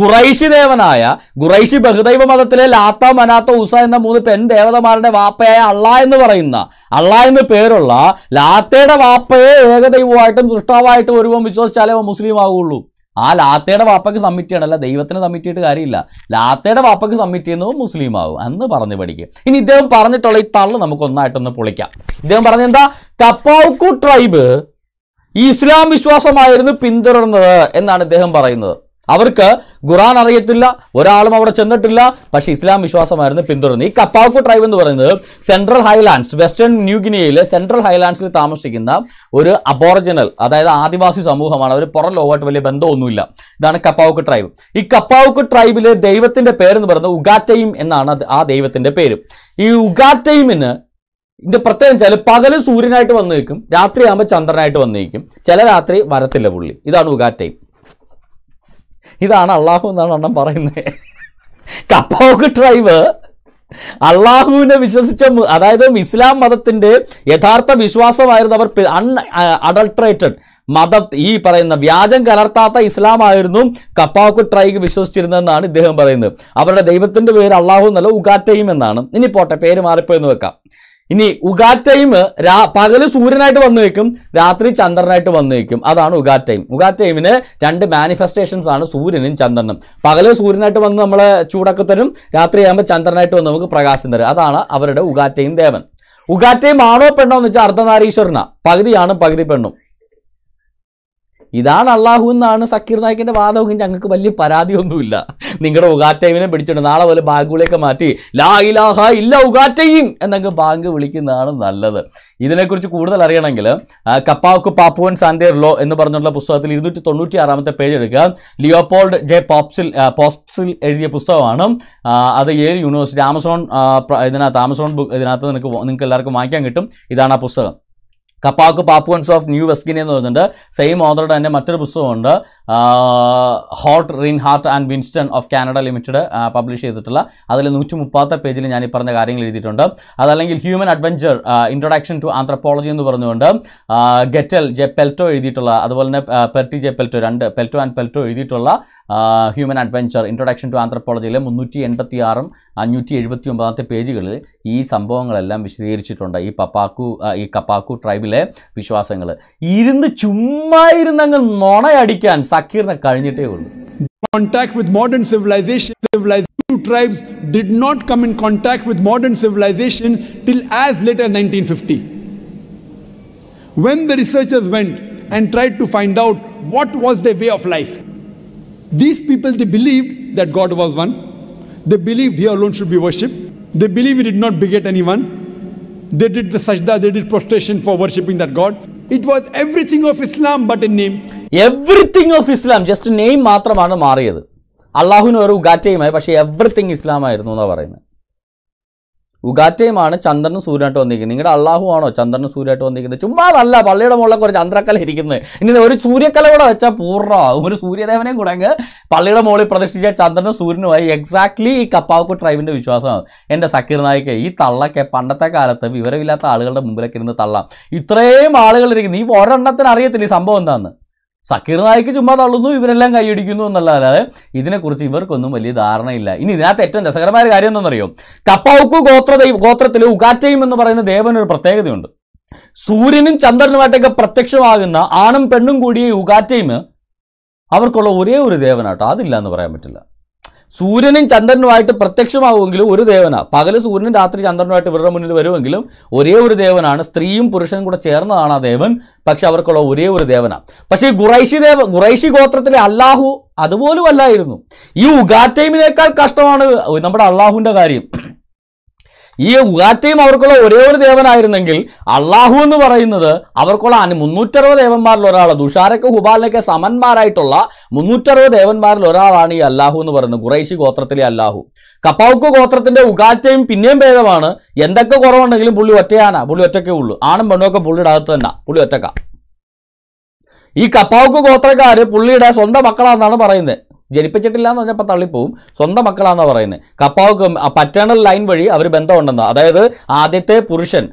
ഗുറൈഷി ദേവനായ ഗുറൈഷി ബഹുദൈവ മതത്തിലെ ലാത്ത മനാത്ത ഉസ എന്ന മൂന്ന് പെൺ ദേവതമാരുടെ വാപ്പയായ അള്ള എന്ന് പറയുന്ന അള്ള എന്ന് പേരുള്ള ലാത്തയുടെ വാപ്പയെ ഏകദൈവമായിട്ടും സൃഷ്ടാവായിട്ടും ഒരുവൻ വിശ്വസിച്ചാലേ മുസ്ലിം ആവുകയുള്ളൂ ആ ലാത്തയുടെ വാപ്പയ്ക്ക് സബ്മിറ്റ് ചെയ്യണമല്ല ദൈവത്തിന് സബ്മിറ്റ് ചെയ്തിട്ട് കാര്യമില്ല ലാത്തയുടെ വാപ്പയ്ക്ക് സബ്മിറ്റ് ചെയ്യുന്നതും മുസ്ലിം ആവും അന്ന് പറഞ്ഞ് പഠിക്കും ഇനി ഇദ്ദേഹം പറഞ്ഞിട്ടുള്ള ഈ തള്ളു നമുക്ക് ഒന്നായിട്ടൊന്ന് പൊളിക്കാം ഇദ്ദേഹം എന്താ കപ്പാവുക്കു ട്രൈബ് ഇസ്ലാം വിശ്വാസമായിരുന്നു പിന്തുടർന്നത് എന്നാണ് ഇദ്ദേഹം പറയുന്നത് അവർക്ക് ഖുറാൻ അറിയത്തില്ല ഒരാളും അവിടെ ചെന്നിട്ടില്ല പക്ഷെ ഇസ്ലാം വിശ്വാസമായിരുന്നു പിന്തുടർന്ന് ഈ കപ്പാക്കു ട്രൈബ് എന്ന് പറയുന്നത് സെൻട്രൽ ഹൈലാൻഡ്സ് വെസ്റ്റേൺ ന്യൂ ന്യൂഗിനിയയിലെ സെൻട്രൽ ഹൈലാൻഡ്സിൽ താമസിക്കുന്ന ഒരു അബോറിജിനൽ അതായത് ആദിവാസി സമൂഹമാണ് അവർ പുറം ലോകമായിട്ട് വലിയ ബന്ധമൊന്നുമില്ല ഇതാണ് കപ്പാവുക്ക് ട്രൈബ് ഈ കപ്പാവുക്ക് ട്രൈബിലെ ദൈവത്തിന്റെ പേരെന്ന് പറയുന്നത് ഉഗാറ്റയും എന്നാണ് ആ ദൈവത്തിന്റെ പേര് ഈ ഉഗാറ്റയിമിന് ഇതിന്റെ പ്രത്യേകം വെച്ചാൽ പകല് സൂര്യനായിട്ട് വന്നേക്കും രാത്രിയാകുമ്പോൾ ചന്ദ്രനായിട്ട് വന്നേക്കും ചില രാത്രി വരത്തില്ല പുള്ളി ഇതാണ് ഉഗാറ്റയും ഇതാണ് അള്ളാഹു എന്നാണ് അണ്ണൻ പറയുന്നത് കപ്പോക്ക് ഡ്രൈവ് അള്ളാഹുവിനെ വിശ്വസിച്ച അതായത് ഇസ്ലാം മതത്തിന്റെ യഥാർത്ഥ വിശ്വാസമായിരുന്നു അവർ അൺ അഡൾട്രേറ്റഡ് മത ഈ പറയുന്ന വ്യാജം കലർത്താത്ത ഇസ്ലാമായിരുന്നു കപ്പാക്കു ട്രൈക്ക് വിശ്വസിച്ചിരുന്നതെന്നാണ് ഇദ്ദേഹം പറയുന്നത് അവരുടെ ദൈവത്തിന്റെ പേര് അള്ളാഹു എന്നല്ല ഉഗാറ്റയും എന്നാണ് ഇനി പോട്ടെ പേര് മാറിപ്പോയെന്ന് വെക്കാം ഇനി ഉഗാ ടൈം രാ പകല് സൂര്യനായിട്ട് വന്നു വയ്ക്കും രാത്രി ചന്ദ്രനായിട്ട് വന്നു വയ്ക്കും അതാണ് ഉഗാ ടൈം ഉഗാ ടൈമിന് രണ്ട് മാനിഫെസ്റ്റേഷൻസ് ആണ് സൂര്യനും ചന്ദ്രനും പകല് സൂര്യനായിട്ട് വന്ന് നമ്മളെ ചൂടൊക്കെ തരും രാത്രി ആകുമ്പോൾ ചന്ദ്രനായിട്ട് വന്ന് നമുക്ക് പ്രകാശം തരും അതാണ് അവരുടെ ഉഗാ ടൈം ദേവൻ ഉഗാ ടൈം ആണോ പെണ്ണോ എന്ന് വെച്ചാൽ അർദ്ധനാരീശ്വരനാണ് പകുതിയാണ് പകുതി പെണ്ണും ഇതാണ് അള്ളാഹു എന്നാണ് സക്കീർ നായിക്കിൻ്റെ വാദമെങ്കിൽ ഞങ്ങൾക്ക് വലിയ പരാതിയൊന്നുമില്ല നിങ്ങളുടെ ഉഗാറ്റൈമിനെ പിടിച്ചിട്ട് നാളെ പോലെ ബാങ്കുകളെയൊക്കെ മാറ്റി ലാ ഇലാഹ ഇല്ല ഉഗാറ്റയും എന്നൊക്കെ ബാങ്ക് വിളിക്കുന്നതാണ് നല്ലത് ഇതിനെക്കുറിച്ച് കൂടുതൽ അറിയണമെങ്കിൽ കപ്പാക്ക് പാപ്പുവൻ ലോ എന്ന് പറഞ്ഞുള്ള പുസ്തകത്തിൽ ഇരുന്നൂറ്റി തൊണ്ണൂറ്റി ആറാമത്തെ പേജ് എടുക്കുക ലിയോപോൾഡ് ജെ പോപ്സിൽ പോപ്സിൽ എഴുതിയ പുസ്തകമാണ് അത് ഏത് യൂണിവേഴ്സിറ്റി ആമസോൺ ഇതിനകത്ത് ആമസോൺ ബുക്ക് ഇതിനകത്ത് നിനക്ക് നിങ്ങൾക്ക് എല്ലാവർക്കും വാങ്ങിക്കാൻ കിട്ടും ഇതാണ് ആ പുസ്തകം കപ്പാക്ക് പാപ്പുവൻസ് ഓഫ് ന്യൂ വെസ്കിനെ എന്ന് പറയുന്നുണ്ട് സെയിം ഓതറുടെ തന്നെ മറ്റൊരു പുസ്തകമുണ്ട് Holt Rinehart and Winston of Canada Limited publish ചെയ്തിട്ടുള്ള അതിൽ നൂറ്റി മുപ്പത്തെ പേജിൽ ഞാൻ ഈ പറഞ്ഞ കാര്യങ്ങൾ എഴുതിയിട്ടുണ്ട് അതല്ലെങ്കിൽ Human Adventure Introduction to Anthropology എന്ന് പറഞ്ഞുകൊണ്ട് ഗെറ്റൽ ജെ പെൽറ്റോ എഴുതിയിട്ടുള്ള അതുപോലെ തന്നെ പെർട്ടി ജെ പെൽറ്റോ രണ്ട് പെൽറ്റോ ആൻഡ് പെൽറ്റോ എഴുതിയിട്ടുള്ള ഹ്യൂമൻ അഡ്വഞ്ചർ ഇൻട്രൊഡക്ഷൻ ടു ആന്ത്രപ്പോളജിയിലെ മുന്നൂറ്റി എൺപത്തി ആറും അഞ്ഞൂറ്റി എഴുപത്തി ഒമ്പതാമത്തെ പേജുകളിൽ ഈ സംഭവങ്ങളെല്ലാം വിശദീകരിച്ചിട്ടുണ്ട് ഈ പപ്പാക്കു ഈ കപ്പാക്കു ട്രൈബിലെ വിശ്വാസങ്ങൾ ഇരുന്ന് ചുമ്മാ ഇരുന്നങ്ങ് നുണയടിക്കാൻ സക്കീറിനെ കഴിഞ്ഞിട്ടേ ഉള്ളൂ contact with modern civilization, civilization tribes did not come in contact with modern civilization till as late as 1950. When the researchers went and tried to find out what was their way of life, these people they believed that God was one. They believed he alone should be worshipped. They believed he did not beget anyone. They did the sajda, they did prostration for worshipping that God. It was everything of Islam but in name. Everything of Islam just name മാത്രമാണ് മാറിയത് അള്ളാഹുവിന് ഒരു ഗാറ്റയുമായി പക്ഷേ എവറിത്തിങ് ഇസ്ലാമായിരുന്നു എന്നാണ് പറയുന്നത് ഉഗാറ്റയുമാണ് ചന്ദ്രനും സൂര്യനായിട്ട് വന്നിരിക്കുന്നത് നിങ്ങളുടെ അള്ളാഹു ആണോ ചന്ദ്രനും സൂര്യനായിട്ട് വന്നിരിക്കുന്നത് ചുമ്മാതല്ല പള്ളിയുടെ മുകളിൽ കുറച്ച് ചന്ദ്രക്കല ഇരിക്കുന്നത് ഇനി ഒരു സൂര്യക്കല കൂടെ വെച്ചാൽ പൂർണ്ണമാകും ഒരു സൂര്യദേവനെയും കൂടെങ്കിൽ പള്ളിയുടെ മുകളിൽ പ്രതിഷ്ഠിച്ച ചന്ദ്രനും സൂര്യനുമായി എക്സാക്ട്ലി ഈ കപ്പാവക്കു ട്രൈബിൻ്റെ വിശ്വാസമാണ് എൻ്റെ സക്കീർ നായിക്ക് ഈ തള്ളക്കെ പണ്ടത്തെ കാലത്ത് വിവരമില്ലാത്ത ആളുകളുടെ മുമ്പിലൊക്കെ ഇരുന്ന് തള്ളാം ഇത്രയും ആളുകൾ ഇരിക്കുന്നു ഈ ഒരെണ്ണത്തിന് അറിയത്തില്ല ഈ സംഭവം എന്താണെന്ന് സക്കീർ നായിക്ക് ചുമ്മാ തള്ളുന്നു ഇവരെല്ലാം കൈയടിക്കുന്നു എന്നുള്ളതല്ലാതെ ഇതിനെക്കുറിച്ച് ഇവർക്കൊന്നും വലിയ ധാരണയില്ല ഇനി ഇതിനകത്ത് ഏറ്റവും രസകരമായ കാര്യം എന്താണെന്നറിയോ കപ്പൗക്കു ഗോത്ര ഗോത്രത്തിലെ ഉകാറ്റയും എന്ന് പറയുന്ന ദേവനൊരു പ്രത്യേകതയുണ്ട് സൂര്യനും ചന്ദ്രനുമായിട്ടൊക്കെ പ്രത്യക്ഷമാകുന്ന ആണും പെണ്ണും കൂടിയ ഉകാറ്റയും അവർക്കുള്ള ഒരേ ഒരു ദേവനാട്ടോ അതില്ല എന്ന് പറയാൻ പറ്റില്ല സൂര്യനും ചന്ദ്രനുമായിട്ട് പ്രത്യക്ഷമാവുമെങ്കിലും ഒരു ദേവനാണ് പകൽ സൂര്യനും രാത്രി ചന്ദ്രനുമായിട്ട് ഇവരുടെ മുന്നിൽ വരുമെങ്കിലും ഒരേ ഒരു ദേവനാണ് സ്ത്രീയും പുരുഷനും കൂടെ ചേർന്നതാണ് ആ ദേവൻ പക്ഷെ അവർക്കുള്ള ഒരേ ഒരു ദേവനാണ് പക്ഷേ ഈ ഗുറൈഷി ദേവ ഖുറൈശി ഗോത്രത്തിലെ അല്ലാഹു അതുപോലും അല്ലായിരുന്നു ഈ ഉഗാറ്റൈമിനേക്കാൾ കഷ്ടമാണ് നമ്മുടെ അള്ളാഹുവിൻ്റെ കാര്യം ഈ ഉഗാറ്റയും അവർക്കുള്ള ഒരേ ഒരു ദേവനായിരുന്നെങ്കിൽ അള്ളാഹു എന്ന് പറയുന്നത് അവർക്കുള്ള മുന്നൂറ്ററുപത് ദേവന്മാരിൽ ഒരാളാണ് ദുഷാരക്ക് ഹുബാലിനൊക്കെ സമന്മാരായിട്ടുള്ള മുന്നൂറ്ററുപത് ദേവന്മാരിൽ ഒരാളാണ് ഈ അല്ലാഹു എന്ന് പറയുന്നത് ഖുറൈശി ഗോത്രത്തിലെ അല്ലാഹു കപ്പാവുക്ക് ഗോത്രത്തിന്റെ ഉഗാറ്റയും പിന്നെയും ഭേദമാണ് എന്തൊക്കെ കുറവുണ്ടെങ്കിലും പുള്ളി ഒറ്റയാനാ പുള്ളി ഒറ്റക്കേ ഉള്ളൂ ആണും പെണ്ണും ഒക്കെ പുള്ളിയുടെ അകത്ത് തന്നെ പുള്ളി ഒറ്റക്ക ഈ കപ്പാവുക്ക് ഗോത്രക്കാര് പുള്ളിയുടെ സ്വന്തം മക്കളാണെന്നാണ് പറയുന്നത് ജനിപ്പിച്ചിട്ടില്ല എന്ന് പറഞ്ഞപ്പോൾ തള്ളിപ്പോവും സ്വന്തം മക്കളാണെന്ന് പറയുന്നത് കപ്പാവ് പറ്റേണൽ ലൈൻ വഴി അവർ ബന്ധമുണ്ടെന്ന് അതായത് ആദ്യത്തെ പുരുഷൻ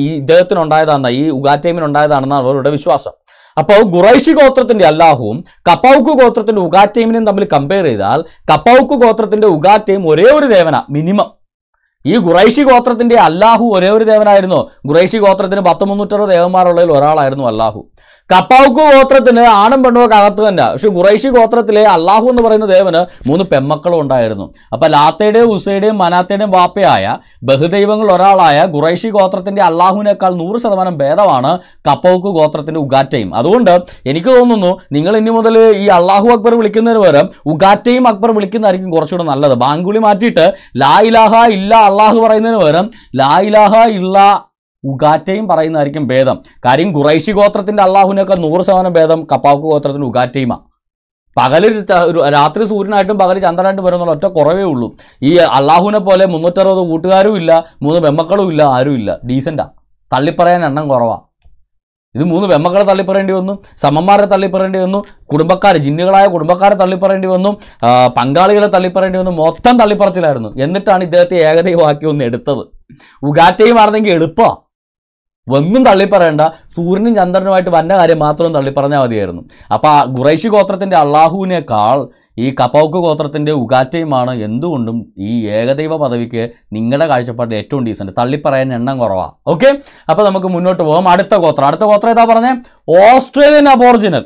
ഈ ഇദ്ദേഹത്തിനുണ്ടായതാണ് ഈ ഉഗാറ്റൈമിനുണ്ടായതാണെന്നാണ് അവരുടെ വിശ്വാസം അപ്പോൾ ഗുറൈഷി ഗോത്രത്തിന്റെ അല്ലാഹുവും കപ്പൌക്ക് ഗോത്രത്തിന്റെ ഉഗാറ്റൈമിനെയും തമ്മിൽ കമ്പയർ ചെയ്താൽ കപ്പൌക്ക് ഗോത്രത്തിന്റെ ഉഗാറ്റൈം ഒരേ ഒരു ദേവന മിനിമം ഈ ഖുറൈശി ഗോത്രത്തിന്റെ അല്ലാഹു ഒരേ ഒരു ദേവനായിരുന്നു ഖുറൈശി ഗോത്രത്തിന് പത്ത് മുന്നൂറ്ററുപത് ദേവന്മാരുള്ളതിൽ ഒരാളായിരുന്നു അല്ലാഹു കപ്പാവുക്കു ഗോത്രത്തിന് ആണും പെണ്ണുമൊക്കെ അകത്ത് തന്നെ പക്ഷെ ഖുറൈശി ഗോത്രത്തിലെ അല്ലാഹു എന്ന് പറയുന്ന ദേവന് മൂന്ന് പെമ്മക്കളും ഉണ്ടായിരുന്നു അപ്പം ലാത്തയുടെയും ഉസയുടെയും മനാത്തയുടെയും വാപ്പയായ ബഹുദൈവങ്ങൾ ഒരാളായ ഖുറൈശി ഗോത്രത്തിന്റെ അള്ളാഹുവിനേക്കാൾ നൂറ് ശതമാനം ഭേദമാണ് കപ്പവുക്കു ഗോത്രത്തിന്റെ ഉഗാറ്റയും അതുകൊണ്ട് എനിക്ക് തോന്നുന്നു നിങ്ങൾ ഇനി മുതൽ ഈ അള്ളാഹു അക്ബർ വിളിക്കുന്നതിന് പകരം ഉഗാറ്റയും അക്ബർ വിളിക്കുന്നതായിരിക്കും കുറച്ചുകൂടെ നല്ലത് ബാങ്കുളി മാറ്റിയിട്ട് ലാ ഇലാഹ ഇല്ല അള്ളാഹു പറയുന്നതിന് പകരം ലായിലാഹ ഇള്ള ഉഗാറ്റയും പറയുന്നതായിരിക്കും ഭേദം കാര്യം ഖുറൈശി ഗോത്രത്തിൻ്റെ അള്ളാഹുവിനൊക്കെ നൂറ് ശതമാനം ഭേദം കപ്പാക്ക് ഗോത്രത്തിൻ്റെ ഉഗാറ്റയുമാണ് പകല് രാത്രി സൂര്യനായിട്ടും പകൽ ചന്ദ്രനായിട്ടും വരുന്നുള്ള ഒറ്റ കുറവേ ഉള്ളൂ ഈ അള്ളാഹുവിനെ പോലെ മുന്നൂറ്ററുപത് കൂട്ടുകാരും ഇല്ല മൂന്ന് പെമ്മക്കളും ഇല്ല ആരും ഇല്ല ഡീസൻറ്റാണ് തള്ളിപ്പറയാൻ എണ്ണം കുറവാണ് ഇത് മൂന്ന് വെമ്മക്കളെ തള്ളിപ്പറയേണ്ടി വന്നു സമന്മാരെ തള്ളിപ്പറയേണ്ടി വന്നു കുടുംബക്കാർ ജിന്നുകളായ കുടുംബക്കാരെ തള്ളിപ്പറയേണ്ടി വന്നു പങ്കാളികളെ തള്ളിപ്പറയേണ്ടി വന്നു മൊത്തം തള്ളിപ്പറത്തിലായിരുന്നു എന്നിട്ടാണ് ഇദ്ദേഹത്തെ ഏകദൈവമാക്കി ഒന്ന് എടുത്തത് ഉഗാറ്റയും ആർന്നെങ്കിൽ എളുപ്പമാണ് ഒന്നും തള്ളിപ്പറയണ്ട സൂര്യനും ചന്ദ്രനുമായിട്ട് വന്ന കാര്യം മാത്രം തള്ളിപ്പറഞ്ഞാൽ മതിയായിരുന്നു അപ്പോൾ ആ ഗുറൈഷി ഗോത്രത്തിൻ്റെ അള്ളാഹുവിനേക്കാൾ ഈ കപ്പൗക്ക് ഗോത്രത്തിൻ്റെ ഉഗാറ്റയുമാണ് എന്തുകൊണ്ടും ഈ ഏകദൈവ പദവിക്ക് നിങ്ങളുടെ കാഴ്ചപ്പാടിൽ ഏറ്റവും ഡീസൻറ്റ് തള്ളിപ്പറയാൻ എണ്ണം കുറവാണ് ഓക്കെ അപ്പോൾ നമുക്ക് മുന്നോട്ട് പോകാം അടുത്ത ഗോത്രം അടുത്ത ഗോത്രം ഏതാ പറഞ്ഞത് ഓസ്ട്രേലിയൻ അബോർജിനൽ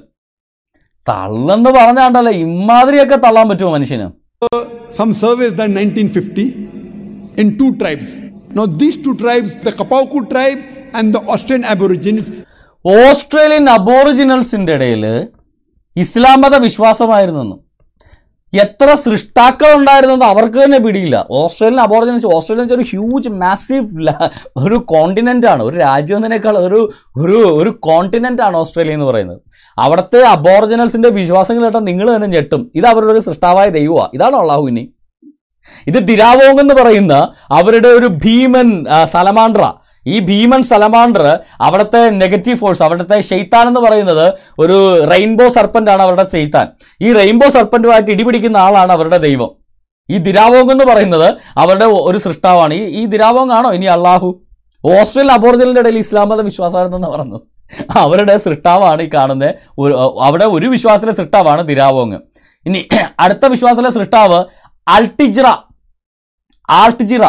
തള്ളെന്ന് പറഞ്ഞാണ്ടല്ലോ ഇമാതിരിയൊക്കെ തള്ളാൻ പറ്റുമോ മനുഷ്യന് some service done 1950 in two tribes. Now, these two tribes, the Kapauku tribe and the Australian Australian അബോറിജിനൽസിൻ്റെ ഇടയിൽ ഇസ്ലാം മത വിശ്വാസമായിരുന്നു എത്ര സൃഷ്ടാക്കൾ ഉണ്ടായിരുന്നത് അവർക്ക് തന്നെ പിടിയില്ല ഓസ്ട്രേലിയൻ അബോർജിൻ ഓസ്ട്രേലിയ വെച്ചാൽ ഒരു ഹ്യൂജ് മാസീവ് ഒരു കോണ്ടിനെൻ്റ് ആണ് ഒരു രാജ്യത്തിനേക്കാൾ ഒരു ഒരു ഒരു കോണ്ടിനെൻ്റ് ആണ് ഓസ്ട്രേലിയ എന്ന് പറയുന്നത് അവിടുത്തെ അബോർജിനൽസിൻ്റെ വിശ്വാസങ്ങൾ കേട്ടാൽ നിങ്ങൾ തന്നെ ഞെട്ടും ഇത് അവരുടെ ഒരു സൃഷ്ടാവായ ദൈവമാണ് ഇതാണ് അള്ളാഹു ഇനി ഇത് തിരാവോങ് എന്ന് പറയുന്ന അവരുടെ ഒരു ഭീമൻ സലമാൻഡ്ര ഈ ഭീമൻ സലമാണ്ടർ അവിടുത്തെ നെഗറ്റീവ് ഫോഴ്സ് അവിടുത്തെ ഷെയ്ത്താൻ എന്ന് പറയുന്നത് ഒരു റെയിൻബോ സർപ്പൻ്റ് ആണ് അവരുടെ ചെയ്ത്താൻ ഈ റെയിൻബോ സർപ്പൻറ്റുമായിട്ട് ഇടിപിടിക്കുന്ന ആളാണ് അവരുടെ ദൈവം ഈ ദിരാവോങ് എന്ന് പറയുന്നത് അവരുടെ ഒരു സൃഷ്ടാവാണ് ഈ ഈ ദിരാവോങ് ആണോ ഇനി അള്ളാഹു ഓസ്ട്രേലിയൻ അബോർജിനലിൻ്റെ ഇടയിൽ ഇസ്ലാം മത വിശ്വാസമാണെന്ന് പറഞ്ഞു അവരുടെ സൃഷ്ടാവാണ് ഈ കാണുന്ന ഒരു അവിടെ ഒരു വിശ്വാസത്തിലെ സൃഷ്ടാവാണ് ദിരാവോങ് ഇനി അടുത്ത വിശ്വാസത്തിലെ സൃഷ്ടാവ് അൾട്ടിജിറ ആൾട്ടിജിറ